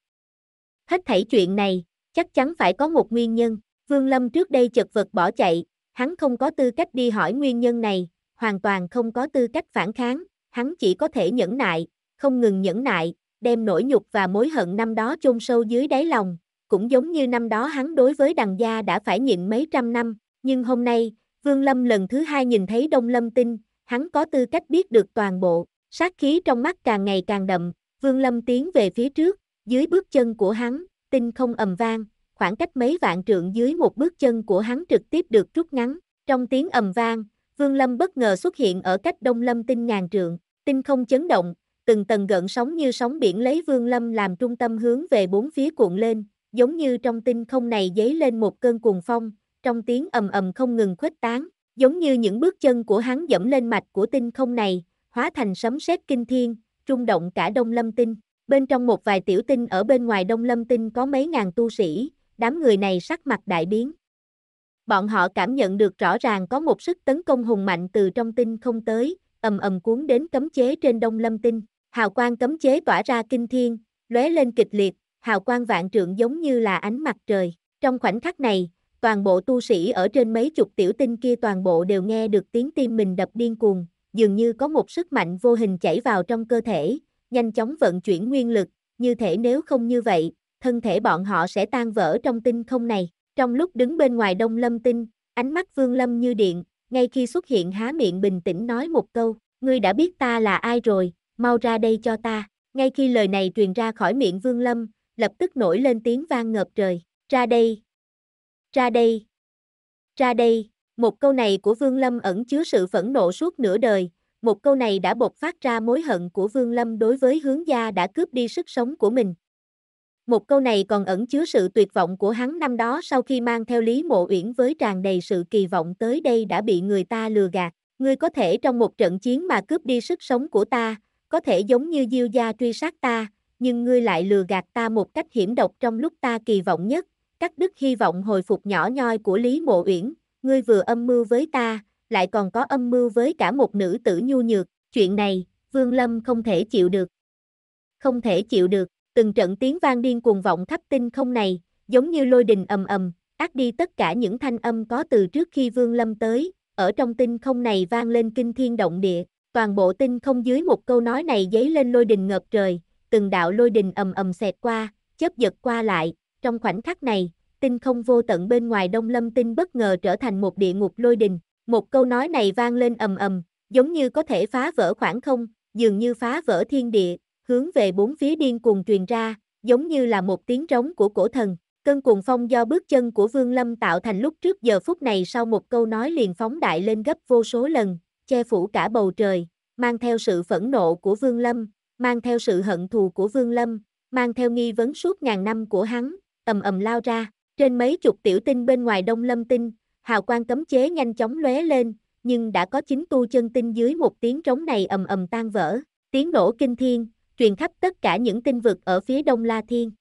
Hết thảy chuyện này, chắc chắn phải có một nguyên nhân, Vương Lâm trước đây chật vật bỏ chạy, Hắn không có tư cách đi hỏi nguyên nhân này, hoàn toàn không có tư cách phản kháng, hắn chỉ có thể nhẫn nại, không ngừng nhẫn nại, đem nỗi nhục và mối hận năm đó chôn sâu dưới đáy lòng, cũng giống như năm đó hắn đối với đằng gia đã phải nhịn mấy trăm năm, nhưng hôm nay, Vương Lâm lần thứ hai nhìn thấy Đông Lâm Tinh, hắn có tư cách biết được toàn bộ, sát khí trong mắt càng ngày càng đậm, Vương Lâm tiến về phía trước, dưới bước chân của hắn, tinh không ầm vang, khoảng cách mấy vạn trượng dưới một bước chân của hắn trực tiếp được rút ngắn. Trong tiếng ầm vang, Vương Lâm bất ngờ xuất hiện ở cách Đông Lâm tinh ngàn trượng, tinh không chấn động, từng tầng gợn sóng như sóng biển lấy Vương Lâm làm trung tâm hướng về bốn phía cuộn lên, giống như trong tinh không này dấy lên một cơn cuồng phong, trong tiếng ầm ầm không ngừng khuếch tán, giống như những bước chân của hắn dẫm lên mạch của tinh không này, hóa thành sấm sét kinh thiên, rung động cả Đông Lâm tinh. Bên trong một vài tiểu tinh ở bên ngoài Đông Lâm tinh có mấy ngàn tu sĩ, đám người này sắc mặt đại biến. Bọn họ cảm nhận được rõ ràng có một sức tấn công hùng mạnh từ trong tinh không tới, ầm ầm cuốn đến cấm chế trên đông lâm tinh, hào quang cấm chế tỏa ra kinh thiên, lóe lên kịch liệt, hào quang vạn trượng giống như là ánh mặt trời. Trong khoảnh khắc này, toàn bộ tu sĩ ở trên mấy chục tiểu tinh kia toàn bộ đều nghe được tiếng tim mình đập điên cuồng, dường như có một sức mạnh vô hình chảy vào trong cơ thể, nhanh chóng vận chuyển nguyên lực, như thể nếu không như vậy, thân thể bọn họ sẽ tan vỡ trong tinh không này. Trong lúc đứng bên ngoài đông lâm tinh, ánh mắt vương lâm như điện, ngay khi xuất hiện há miệng bình tĩnh nói một câu, ngươi đã biết ta là ai rồi, mau ra đây cho ta. Ngay khi lời này truyền ra khỏi miệng vương lâm, lập tức nổi lên tiếng vang ngập trời, ra đây, ra đây, ra đây. Một câu này của Vương Lâm ẩn chứa sự phẫn nộ suốt nửa đời, một câu này đã bộc phát ra mối hận của Vương Lâm đối với hướng gia đã cướp đi sức sống của mình. Một câu này còn ẩn chứa sự tuyệt vọng của hắn năm đó sau khi mang theo Lý Mộ Uyển với tràn đầy sự kỳ vọng tới đây đã bị người ta lừa gạt. Ngươi có thể trong một trận chiến mà cướp đi sức sống của ta, có thể giống như diêu gia truy sát ta, nhưng ngươi lại lừa gạt ta một cách hiểm độc trong lúc ta kỳ vọng nhất, cắt đứt hy vọng hồi phục nhỏ nhoi của Lý Mộ Uyển, ngươi vừa âm mưu với ta, lại còn có âm mưu với cả một nữ tử nhu nhược, chuyện này, Vương Lâm không thể chịu được. Không thể chịu được từng trận tiếng vang điên cuồng vọng khắp tinh không này, giống như lôi đình ầm ầm, ác đi tất cả những thanh âm có từ trước khi Vương Lâm tới, ở trong tinh không này vang lên kinh thiên động địa, toàn bộ tinh không dưới một câu nói này dấy lên lôi đình ngập trời, từng đạo lôi đình ầm ầm xẹt qua, chớp giật qua lại, trong khoảnh khắc này, tinh không vô tận bên ngoài Đông Lâm Tinh bất ngờ trở thành một địa ngục lôi đình, một câu nói này vang lên ầm ầm, giống như có thể phá vỡ khoảng không, dường như phá vỡ thiên địa, hướng về bốn phía điên cuồng truyền ra, giống như là một tiếng trống của cổ thần. Cơn cuồng phong do bước chân của Vương Lâm tạo thành lúc trước giờ phút này sau một câu nói liền phóng đại lên gấp vô số lần, che phủ cả bầu trời, mang theo sự phẫn nộ của Vương Lâm, mang theo sự hận thù của Vương Lâm, mang theo nghi vấn suốt ngàn năm của hắn, ầm ầm lao ra, trên mấy chục tiểu tinh bên ngoài Đông Lâm tinh, hào quang cấm chế nhanh chóng lóe lên, nhưng đã có chính tu chân tinh dưới một tiếng trống này ầm ầm tan vỡ, tiếng nổ kinh thiên, truyền khắp tất cả những tinh vực ở phía đông La Thiên.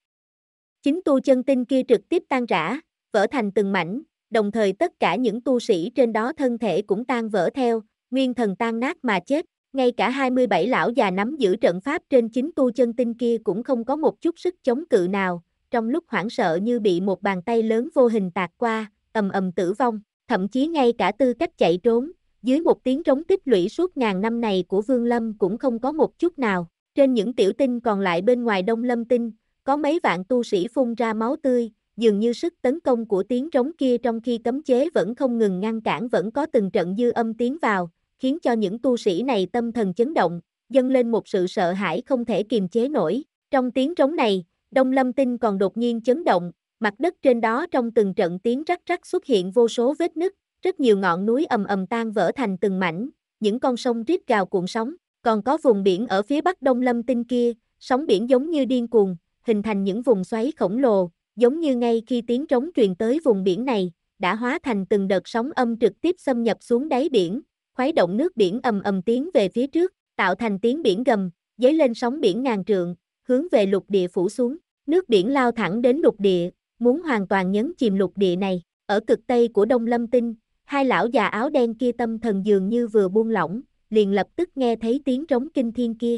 Chính tu chân tinh kia trực tiếp tan rã, vỡ thành từng mảnh, đồng thời tất cả những tu sĩ trên đó thân thể cũng tan vỡ theo, nguyên thần tan nát mà chết, ngay cả 27 lão già nắm giữ trận pháp trên chính tu chân tinh kia cũng không có một chút sức chống cự nào, trong lúc hoảng sợ như bị một bàn tay lớn vô hình tạt qua, ầm ầm tử vong, thậm chí ngay cả tư cách chạy trốn, dưới một tiếng trống tích lũy suốt ngàn năm này của Vương Lâm cũng không có một chút nào. Trên những tiểu tinh còn lại bên ngoài Đông Lâm Tinh, có mấy vạn tu sĩ phun ra máu tươi, dường như sức tấn công của tiếng trống kia trong khi cấm chế vẫn không ngừng ngăn cản vẫn có từng trận dư âm tiến vào, khiến cho những tu sĩ này tâm thần chấn động, dâng lên một sự sợ hãi không thể kiềm chế nổi. Trong tiếng trống này, Đông Lâm Tinh còn đột nhiên chấn động, mặt đất trên đó trong từng trận tiếng rắc rắc xuất hiện vô số vết nứt, rất nhiều ngọn núi ầm ầm tan vỡ thành từng mảnh, những con sông rít gào cuộn sóng, còn có vùng biển ở phía bắc đông lâm tinh kia, sóng biển giống như điên cuồng, hình thành những vùng xoáy khổng lồ, giống như ngay khi tiếng trống truyền tới vùng biển này, đã hóa thành từng đợt sóng âm trực tiếp xâm nhập xuống đáy biển, khuấy động nước biển ầm ầm tiến về phía trước, tạo thành tiếng biển gầm, dấy lên sóng biển ngàn trượng, hướng về lục địa phủ xuống, nước biển lao thẳng đến lục địa, muốn hoàn toàn nhấn chìm lục địa này. Ở cực tây của Đông Lâm Tinh, hai lão già áo đen kia tâm thần dường như vừa buông lỏng, liền lập tức nghe thấy tiếng trống kinh thiên kia.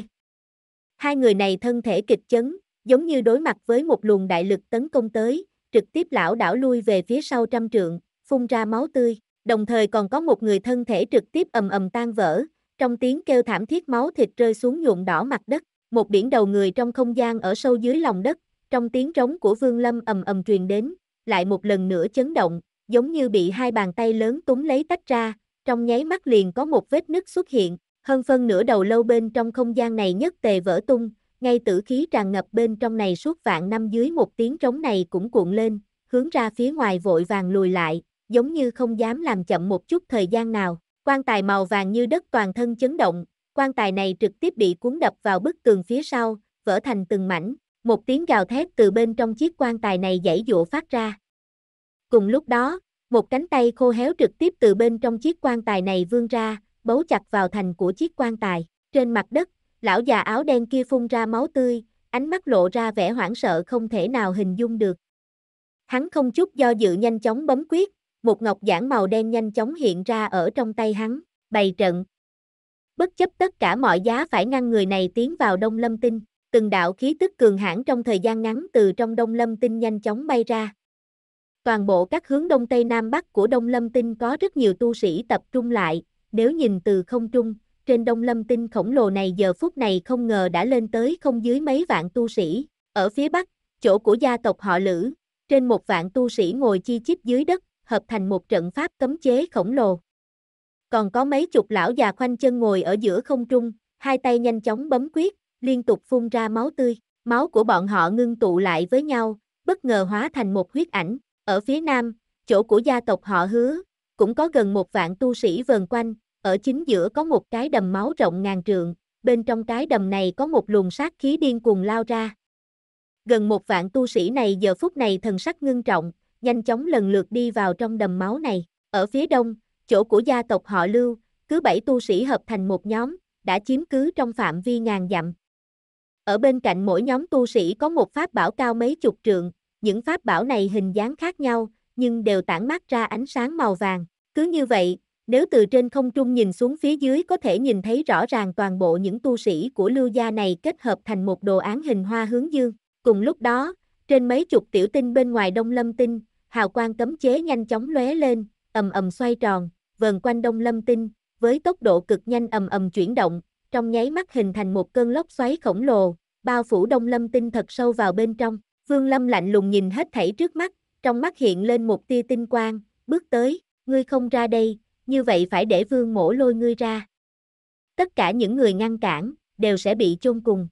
Hai người này thân thể kịch chấn, giống như đối mặt với một luồng đại lực tấn công tới, trực tiếp lão đảo lui về phía sau trăm trượng, phun ra máu tươi, đồng thời còn có một người thân thể trực tiếp ầm ầm tan vỡ, trong tiếng kêu thảm thiết máu thịt rơi xuống nhuộm đỏ mặt đất, một biển đầu người trong không gian ở sâu dưới lòng đất, trong tiếng trống của Vương Lâm ầm ầm truyền đến, lại một lần nữa chấn động, giống như bị hai bàn tay lớn túng lấy tách ra, trong nháy mắt liền có một vết nứt xuất hiện, hơn phân nửa đầu lâu bên trong không gian này nhất tề vỡ tung, ngay tử khí tràn ngập bên trong này suốt vạn năm dưới một tiếng trống này cũng cuộn lên, hướng ra phía ngoài vội vàng lùi lại, giống như không dám làm chậm một chút thời gian nào. Quan tài màu vàng như đất toàn thân chấn động, quan tài này trực tiếp bị cuốn đập vào bức tường phía sau, vỡ thành từng mảnh, một tiếng gào thét từ bên trong chiếc quan tài này dãy dụa phát ra. Cùng lúc đó, một cánh tay khô héo trực tiếp từ bên trong chiếc quan tài này vươn ra, bấu chặt vào thành của chiếc quan tài. Trên mặt đất, lão già áo đen kia phun ra máu tươi, ánh mắt lộ ra vẻ hoảng sợ không thể nào hình dung được. Hắn không chút do dự nhanh chóng bấm quyết, một ngọc giản màu đen nhanh chóng hiện ra ở trong tay hắn, bày trận. Bất chấp tất cả mọi giá phải ngăn người này tiến vào Đông Lâm Tinh, từng đạo khí tức cường hãn trong thời gian ngắn từ trong Đông Lâm Tinh nhanh chóng bay ra. Toàn bộ các hướng đông tây nam bắc của Đông Lâm Tinh có rất nhiều tu sĩ tập trung lại, nếu nhìn từ không trung, trên Đông Lâm Tinh khổng lồ này giờ phút này không ngờ đã lên tới không dưới mấy vạn tu sĩ. Ở phía bắc, chỗ của gia tộc họ Lữ, trên một vạn tu sĩ ngồi chi chít dưới đất, hợp thành một trận pháp cấm chế khổng lồ. Còn có mấy chục lão già khoanh chân ngồi ở giữa không trung, hai tay nhanh chóng bấm quyết, liên tục phun ra máu tươi, máu của bọn họ ngưng tụ lại với nhau, bất ngờ hóa thành một huyết ảnh, ở phía nam, chỗ của gia tộc họ hứa, cũng có gần một vạn tu sĩ vờn quanh, ở chính giữa có một cái đầm máu rộng ngàn trượng, bên trong cái đầm này có một luồng sát khí điên cuồng lao ra. Gần một vạn tu sĩ này giờ phút này thần sắc ngưng trọng, nhanh chóng lần lượt đi vào trong đầm máu này. Ở phía đông, chỗ của gia tộc họ Lưu, cứ bảy tu sĩ hợp thành một nhóm, đã chiếm cứ trong phạm vi ngàn dặm. Ở bên cạnh mỗi nhóm tu sĩ có một pháp bảo cao mấy chục trượng, những pháp bảo này hình dáng khác nhau, nhưng đều tản mát ra ánh sáng màu vàng. Cứ như vậy, nếu từ trên không trung nhìn xuống phía dưới có thể nhìn thấy rõ ràng toàn bộ những tu sĩ của lưu gia này kết hợp thành một đồ án hình hoa hướng dương. Cùng lúc đó, trên mấy chục tiểu tinh bên ngoài đông lâm tinh, hào quang cấm chế nhanh chóng lóe lên, ầm ầm xoay tròn, vờn quanh đông lâm tinh, với tốc độ cực nhanh ầm ầm chuyển động, trong nháy mắt hình thành một cơn lốc xoáy khổng lồ, bao phủ đông lâm tinh thật sâu vào bên trong. Vương Lâm lạnh lùng nhìn hết thảy trước mắt, trong mắt hiện lên một tia tinh quang, bước tới, ngươi không ra đây, như vậy phải để vương mổ lôi ngươi ra. Tất cả những người ngăn cản, đều sẽ bị chôn cùng.